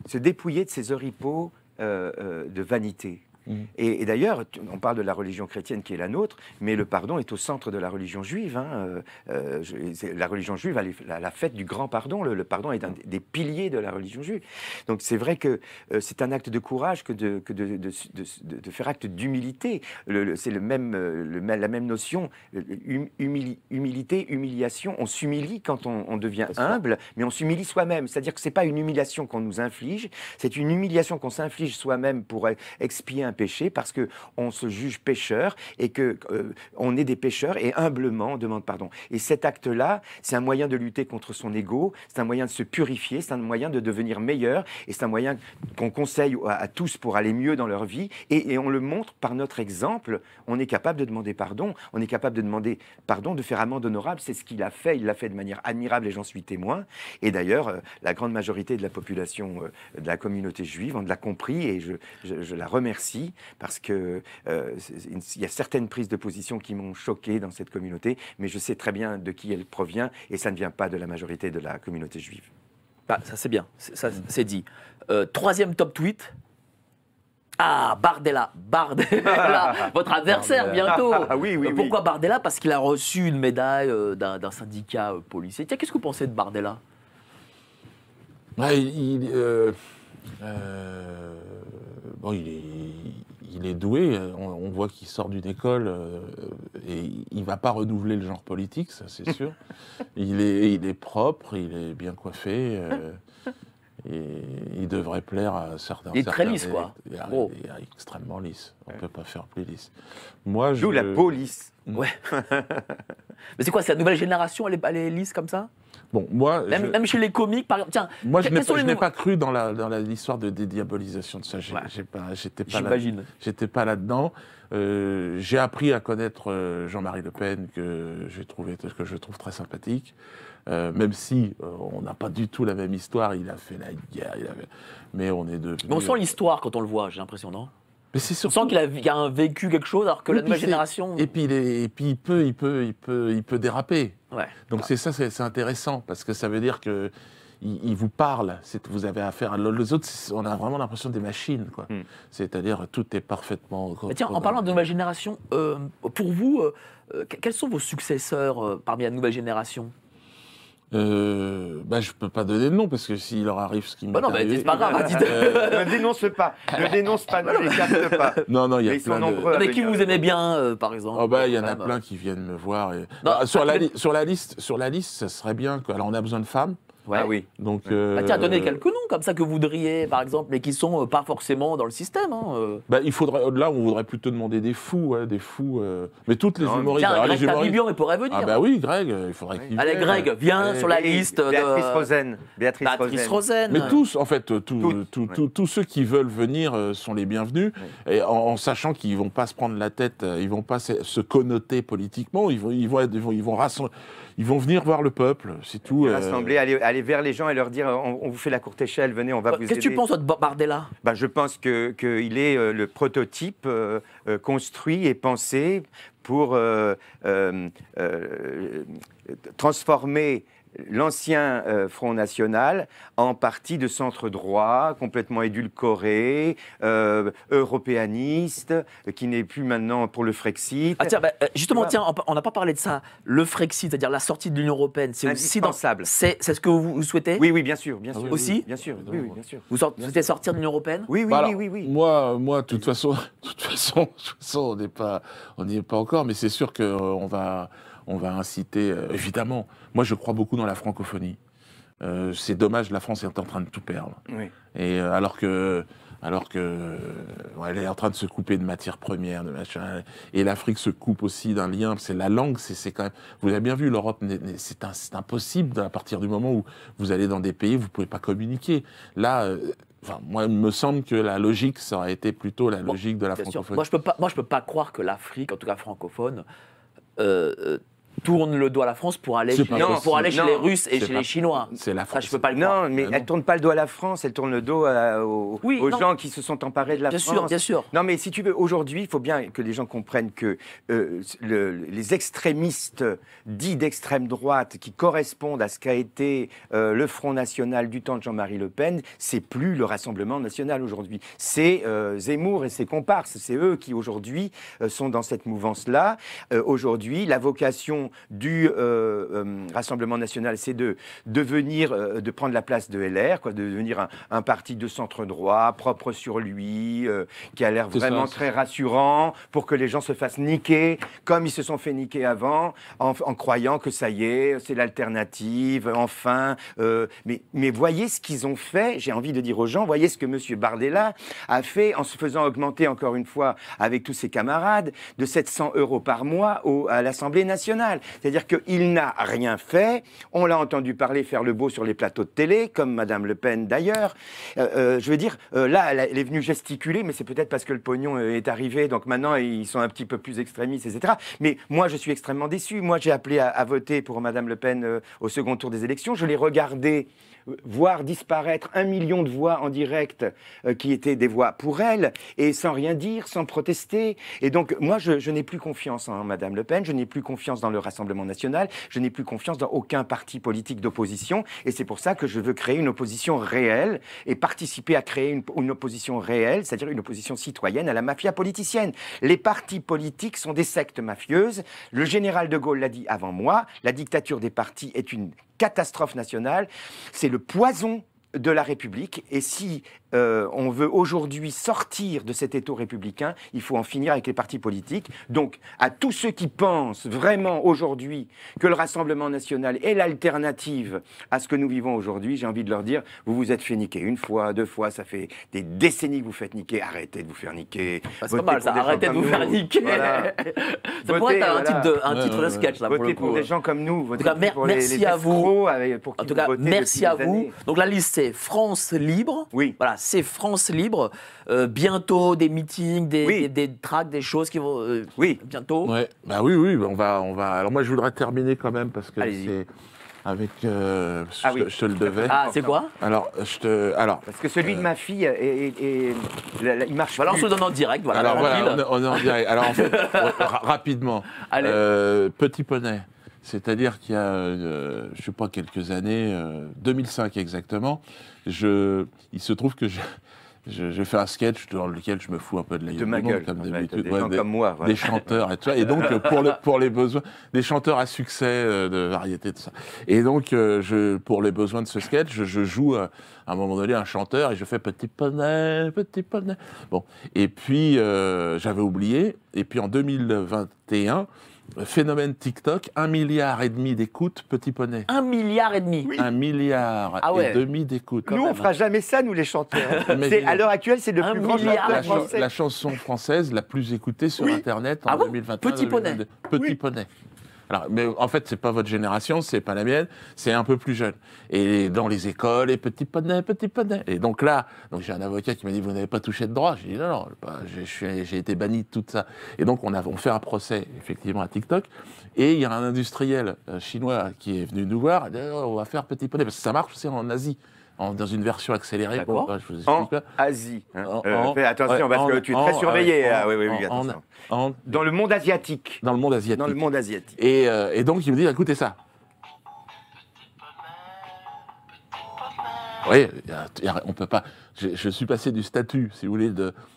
se dépouiller de ses oripeaux euh, de vanité. Mm. Et, d'ailleurs, on parle de la religion chrétienne qui est la nôtre, mais le pardon est au centre de la religion juive. Hein. Euh, euh, la religion juive a la, fête du grand pardon. Le, pardon est un mm. des, piliers de la religion juive. Donc c'est vrai que euh, c'est un acte de courage que de, de, faire acte d'humilité. c'est le même, la même notion, hum, humilité, humiliation. On s'humilie quand on, devient humble, mais on s'humilie soi-même. C'est-à-dire que c'est pas une humiliation qu'on nous inflige, c'est une humiliation qu'on s'inflige soi-même pour expier un péché parce que on se juge pécheur et que euh, on est des pécheurs et humblement on demande pardon. Et cet acte-là, c'est un moyen de lutter contre son ego, c'est un moyen de se purifier, c'est un moyen de devenir meilleur et c'est un moyen qu'on conseille à, tous pour aller mieux dans leur vie et, on le montre par notre exemple. On est capable de demander pardon, on est capable de demander pardon, de faire amende honorable. C'est ce qu'il a fait, il l'a fait de manière admirable et j'en suis témoin. Et d'ailleurs, euh, la grande majorité de la population euh, de la communauté juive, on l'a compris et je la remercie parce qu'il euh, y a certaines prises de position qui m'ont choqué dans cette communauté, mais je sais très bien de qui elle provient, et ça ne vient pas de la majorité de la communauté juive. Bah, ça c'est bien, ça c'est dit. Euh, troisième top tweet, ah, Bardella, Bardella, votre adversaire bientôt. Ah, oui, oui, euh, Pourquoi Bardella Parce qu'il a reçu une médaille d'un, syndicat policier. Tiens, qu'est-ce que vous pensez de Bardella il, il, est, doué, on, voit qu'il sort d'une école euh, et il ne va pas renouveler le genre politique, ça c'est sûr. il, est, propre, il est bien coiffé. Euh, et il devrait plaire à certains. Il est très lisse, quoi. Il est, extrêmement lisse. On ne peut pas faire plus lisse. Moi, je. D'où la peau lisse. Mm. Ouais. Mais c'est quoi, c'est la nouvelle génération, elle est lisse comme ça Bon, moi, même, chez les comiques, par exemple. Tiens, moi, je n'ai pas, cru dans l'histoire la, dans de dédiabolisation de ça. J'étais pas, là-dedans. Euh, j'ai appris à connaître euh, Jean-Marie Le Pen, que trouvé, que je trouve très sympathique. Euh, même si on n'a pas du tout la même histoire, il a fait la guerre, il mais on est deux. Mais on sent l'histoire quand on le voit, j'ai l'impression, non on sent qu'il a, vécu quelque chose alors que la nouvelle génération. Et puis, il puis peut, déraper. Donc c'est ça, c'est intéressant parce que ça veut dire que il, vous parle. Vous avez affaire à les autres. On a vraiment l'impression des machines, quoi. Hmm. C'est-à-dire tout est parfaitement. tiens, en parlant de nouvelle génération, euh, pour vous, euh, euh, quels sont vos successeurs parmi la nouvelle génération euh, bah, je peux pas donner de nom parce que s'il leur arrive ce qui m'est bah non, bah, arrivé, c'est pas grave. Euh, dites euh, ne dénonce pas, ne dénonce pas, ne les pas. Non, non, il y a plein de... mais qui vous aimez bien, euh, par ah, exemple oh, bah, il y en a plein qui viennent me voir. Et... Bah, sur, ah, la sur la liste, sur la liste, ça serait bien. Quoi. Alors, on a besoin de femmes. Ouais. Ah oui. Donc, euh, bah, tiens, donnez quelques noms comme ça que vous voudriez, par exemple, mais qui sont euh, pas forcément dans le système. Hein. Euh. Bah, il faudrait, là, on voudrait plutôt demander des fous, des fous. mais toutes les humoristes. Tiens, Greg les il pourrait venir. Ah bah oui, Greg, il faudrait Allez, Greg, viens sur la liste. Béatrice Rosen. Béatrice, Rosen. Mais tous, en fait, tous, ceux qui veulent venir sont les bienvenus, et en, sachant qu'ils vont pas se prendre la tête, ils vont pas se, connoter politiquement, ils vont, ils vont, ils vont, ils vont venir voir le peuple, c'est tout. Rassembler, aller, aller aller vers les gens et leur dire on, vous fait la courte échelle, venez, on va euh, vous aider. Qu'est-ce que tu penses de Bardella ben, Je pense qu'il que est euh, le prototype euh, construit et pensé pour transformer l'ancien euh, Front National en partie de centre droit, complètement édulcoré, euh, européaniste, qui n'est plus maintenant pour le Frexit. Ah bah, euh, justement, tiens, on n'a pas parlé de ça. Le Frexit, c'est-à-dire la sortie de l'Union européenne, c'est aussi indispensable. C'est ce que vous, souhaitez Oui, oui, bien sûr, bien ah sûr. Aussi Bien sûr, oui, oui, bien sûr. Vous souhaitez sortir de l'Union européenne oui oui, bah oui, oui, Moi, moi, de toute façon, toute toute façon, on n'est pas, on n'y est pas encore, mais c'est sûr qu'on euh, va on va inciter, euh, évidemment, moi je crois beaucoup dans la francophonie. Euh, c'est dommage, la France est en train de tout perdre. Et euh, alors que, alors que, elle est en train de se couper de matières premières, de machin. Et l'Afrique se coupe aussi d'un lien. C'est la langue, c'est quand même. Vous avez bien vu, l'Europe, c'est impossible à partir du moment où vous allez dans des pays, vous pouvez pas communiquer. Là. Enfin, moi, il me semble que la logique, ça aurait été plutôt la logique de la francophonie. Moi, je ne peux, pas, moi, je peux pas croire que l'Afrique, en tout cas francophone, euh, tourne le doigt à la France pour aller, chez, pour aller chez les Russes et chez les Chinois. C'est la Ça, je peux pas le non, mais ah elle tourne pas le doigt à la France, elle tourne le dos aux, gens qui se sont emparés de la France. Bien sûr, bien sûr. Non, mais si tu veux, aujourd'hui, il faut bien que les gens comprennent que euh, les extrémistes dits d'extrême droite qui correspondent à ce qu'a été euh, le Front National du temps de Jean-Marie Le Pen, c'est plus le Rassemblement National aujourd'hui. C'est euh, Zemmour et ses comparses. C'est eux qui aujourd'hui sont dans cette mouvance-là. aujourd'hui, la vocation du euh, euh, Rassemblement national, c'est de devenir, euh, de prendre la place de LR, quoi, de devenir un, parti de centre droit, propre sur lui, qui a l'air vraiment très rassurant pour que les gens se fassent niquer comme ils se sont fait niquer avant, en, croyant que ça y est, c'est l'alternative, enfin. mais, mais voyez ce qu'ils ont fait, j'ai envie de dire aux gens, voyez ce que M. Bardella a fait en se faisant augmenter encore une fois avec tous ses camarades de 700 euros par mois à l'Assemblée nationale. C'est-à-dire qu'il n'a rien fait. On l'a entendu parler faire le beau sur les plateaux de télé, comme Madame Le Pen d'ailleurs. Euh, euh, je veux dire, euh, là, elle, est venue gesticuler, mais c'est peut-être parce que le pognon est arrivé. Donc maintenant, ils sont un petit peu plus extrémistes, etc. Mais moi, je suis extrêmement déçu. Moi, j'ai appelé à, voter pour Madame Le Pen au second tour des élections. Je l'ai regardé voir disparaître un million de voix en direct euh, qui étaient des voix pour elle, et sans rien dire, sans protester. Et donc, moi, je, n'ai plus confiance en Madame Le Pen, je n'ai plus confiance dans le Rassemblement national, je n'ai plus confiance dans aucun parti politique d'opposition, et c'est pour ça que je veux créer une opposition réelle et participer à créer une opposition réelle, c'est-à-dire une opposition citoyenne à la mafia politicienne. Les partis politiques sont des sectes mafieuses. Le général de Gaulle l'a dit avant moi, la dictature des partis est une catastrophe nationale. C'est le poison de la République. Et si euh, on veut aujourd'hui sortir de cet étau républicain, il faut en finir avec les partis politiques. Donc, à tous ceux qui pensent vraiment aujourd'hui que le Rassemblement national est l'alternative à ce que nous vivons aujourd'hui, j'ai envie de leur dire vous vous êtes fait niquer une fois, deux fois, ça fait des décennies que vous faites niquer. Arrêtez de vous faire niquer. Bah, c'est pas mal, ça. Arrêtez de vous faire niquer. C'est ça pourrait être un, titre de, un titre de sketch là. pour, le coup, des gens comme nous. Votez pour merci à vous. en tout cas, merci à vous. Donc la liste c'est France libre. Oui. Voilà, c'est France libre. Euh, bientôt des meetings, des, des, des choses qui vont. Euh, oui. Bientôt. Bah oui, oui, on va, on va. Alors moi, je voudrais terminer quand même parce que c'est avec. Euh, ah je, oui. te le devais. Ah, c'est quoi Alors, je te. Alors. Parce que celui de ma fille, et il marche. Voilà, on se donne en direct. Voilà, alors, on, est en direct. Alors, en fait, rapidement. petit poney. C'est-à-dire qu'il y a, euh, je ne sais pas, quelques années, 2005 euh, exactement, je, il se trouve que je, je, fais un sketch dans lequel je me fous un peu de la de ma gueule, comme Des, moi, des chanteurs et tout Et donc, euh, pour, pour les besoins, des chanteurs à succès de variété, de ça. Et donc, je, pour les besoins de ce sketch, je, joue à un moment donné un chanteur et je fais petit poney, petit poney. Bon. Et puis, j'avais oublié. Et puis, en 2021, Phénomène TikTok, un milliard et demi d'écoutes, petit poney. Un milliard et demi Un milliard ah et demi d'écoutes. Nous, on fera hein. jamais ça, nous les chanteurs. à l'heure actuelle, c'est le plus grand la, chanson française la plus écoutée sur Internet en 2021. Ah petit poney. Petit poney mais en fait, c'est pas votre génération, c'est pas la mienne, c'est un peu plus jeune. Et dans les écoles, les petit petit petits poneys. Et donc là, donc j'ai un avocat qui m'a dit Vous n'avez pas touché de droit J'ai dit Non, non, j'ai été banni de tout ça. Et donc, on, a, on fait un procès, effectivement, à TikTok. Et il y a un industriel euh, chinois qui est venu nous voir, oh, on va faire petit poney, parce que ça marche aussi en Asie dans une version accélérée. Bah, je vous en Asie. Hein. En, euh, attention, parce que tu es très surveillé. dans le monde asiatique. Dans le monde asiatique. Dans le monde asiatique. Et, euh, donc, il me dit, écoutez ça. Oui, on peut pas. Je, suis passé du statut, si vous voulez,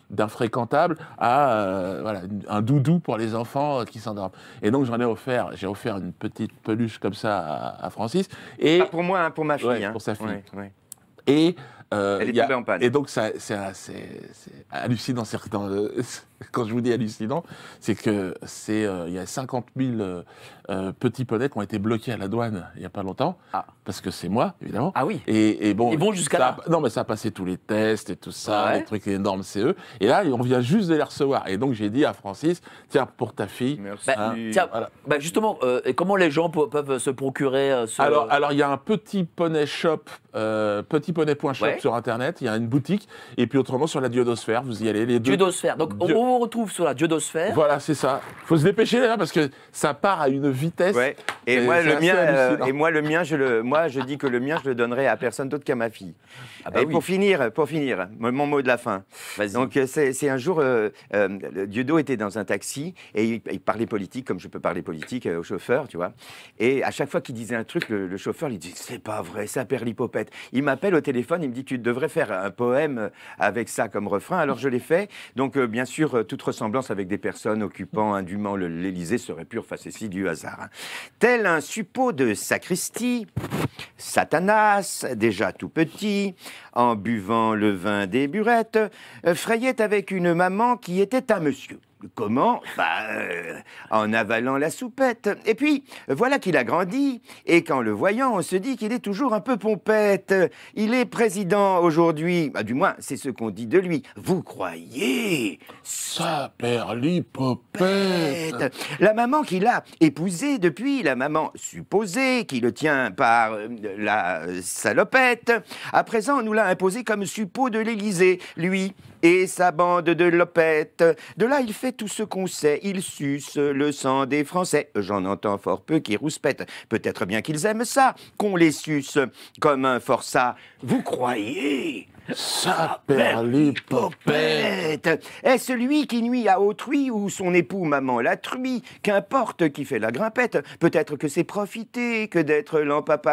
d'infréquentable à euh, voilà, un doudou pour les enfants qui s'endorment. Et donc j'en ai offert, j'ai offert une petite peluche comme ça à, Francis. Et pour moi, hein, pour ma fille. Hein. Pour sa fille. Et, euh, Elle est tombée a, en panne. Et donc, ça, c'est hallucinant. certains, euh, quand je vous dis hallucinant, c'est que c'est euh, il y a 50 000 euh, euh, petits poneys qui ont été bloqués à la douane il n'y a pas longtemps, ah. parce que c'est moi évidemment. Ah oui. Et, bon. Ils vont jusqu'à là. Non mais ça a passé tous les tests et tout ça, les trucs énormes, c'est eux. Et là on vient juste de les recevoir. Et donc j'ai dit à Francis, tiens pour ta fille. Merci. Bah, hein, tiens, bah, justement, comment les gens peuvent se procurer ce... Alors alors il y a un petit poney shop, petit sur internet. Il y a une boutique et puis autrement sur la diodosphère, vous y allez les deux. Donc on vous retrouve sur la diodosphère. Voilà, c'est ça. Il Faut se dépêcher là parce que ça part à une vitesse. Et, moi le mien, euh, et moi le mien, je le, moi je dis que le mien, je le donnerai à personne d'autre qu'à ma fille. Ah bah et pour finir, pour finir, mon mot de la fin. Donc euh, c'est un jour, euh, euh était dans un taxi et il, parlait politique, comme je peux parler politique au chauffeur, tu vois. Et à chaque fois qu'il disait un truc, le, chauffeur lui dit c'est pas vrai, ça perd l'hypopète. Il m'appelle au téléphone, il me dit tu devrais faire un poème avec ça comme refrain. Alors je l'ai fait. Donc bien sûr euh, toute ressemblance avec des personnes occupant indûment l'Élysée serait pure facétie du hasard. Hein. Tel un suppôt de sacristie, Satanas, déjà tout petit, en buvant le vin des burettes, euh, frayait avec une maman qui était un monsieur. Comment Bah, euh, en avalant la soupette. Et puis, voilà qu'il a grandi, et qu'en le voyant, on se dit qu'il est toujours un peu pompette. Il est président aujourd'hui, bah, du moins, c'est ce qu'on dit de lui. Vous croyez Ça perlipopette La maman qu'il a épousée depuis, la maman supposée, qui le tient par euh, la salopette, à présent, on nous l'a imposé comme suppôt de l'Élysée, lui et sa bande de lopettes. De là, il fait tout ce qu'on sait, il suce le sang des Français. J'en entends fort peu qui rouspètent. Peut-être bien qu'ils aiment ça, qu'on les suce comme un forçat. Vous croyez Saperlipopette Est ce lui qui nuit à autrui ou son époux, maman, la truie Qu'importe qui fait la grimpette, peut-être que c'est profiter que d'être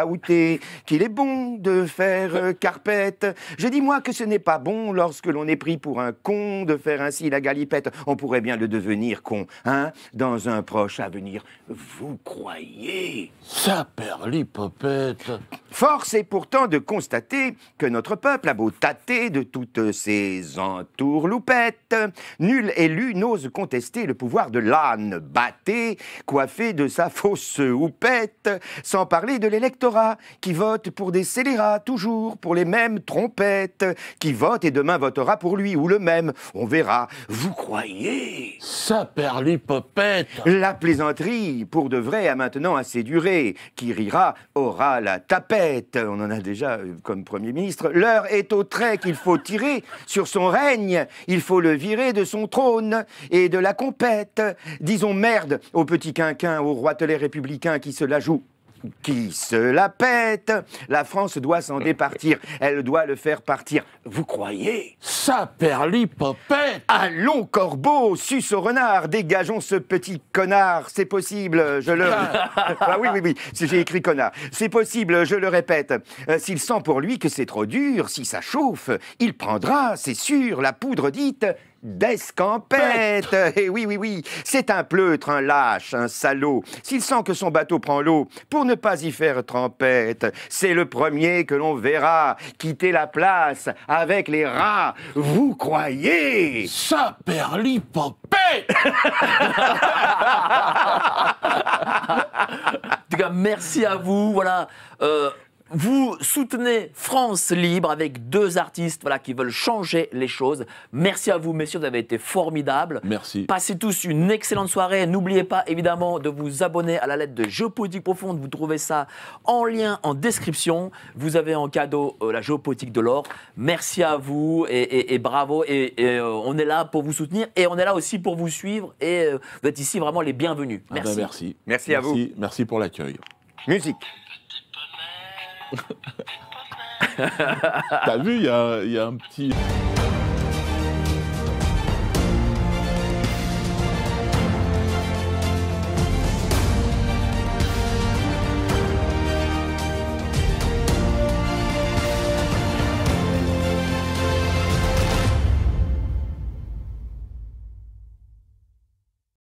outé. qu'il est bon de faire euh, carpette. Je dis moi que ce n'est pas bon lorsque l'on est pris pour un con de faire ainsi la galipette. On pourrait bien le devenir con, hein, dans un proche avenir. Vous croyez Saperlipopette Force est pourtant de constater que notre peuple a beau tâter de toutes ses entourloupettes, nul élu n'ose contester le pouvoir de l'âne batté, coiffé de sa fausse houppette, sans parler de l'électorat qui vote pour des scélérats, toujours pour les mêmes trompettes, qui vote et demain votera pour lui ou le même, on verra. Vous croyez Ça popettes La plaisanterie, pour de vrai, a maintenant assez duré. Qui rira aura la tapette on en a déjà euh, comme Premier ministre, l'heure est au trait qu'il faut tirer sur son règne, il faut le virer de son trône et de la compète. Disons merde au petit quinquin, aux roitelets républicains qui se la jouent qui se la pète. La France doit s'en euh, départir. Elle doit le faire partir. Vous croyez Ça Saperlipopette Allons, corbeau, suce au renard, dégageons ce petit connard. C'est possible, je le... ah oui, oui, oui, j'ai écrit connard. C'est possible, je le répète. Euh, s'il sent pour lui que c'est trop dur, si ça chauffe, il prendra, c'est sûr, la poudre dite d'escampette. Et eh oui, oui, oui, c'est un pleutre, un lâche, un salaud. S'il sent que son bateau prend l'eau, pour ne pas y faire trempette, c'est le premier que l'on verra quitter la place avec les rats. Vous croyez Ça perlipopée En tout cas, merci à vous. Voilà. Euh, vous soutenez France Libre avec deux artistes voilà, qui veulent changer les choses. Merci à vous, messieurs, vous avez été formidables. Merci. Passez tous une excellente soirée. N'oubliez pas, évidemment, de vous abonner à la lettre de Géopolitique Profonde. Vous trouvez ça en lien, en description. Vous avez en cadeau euh, la Géopolitique de l'or. Merci à vous et, bravo. Et, euh, on est là pour vous soutenir et on est là aussi pour vous suivre. Et euh, vous êtes ici vraiment les bienvenus. Merci. Ah ben, merci. merci. merci. à vous. Merci pour l'accueil. Musique. T'as vu, il y a, un petit...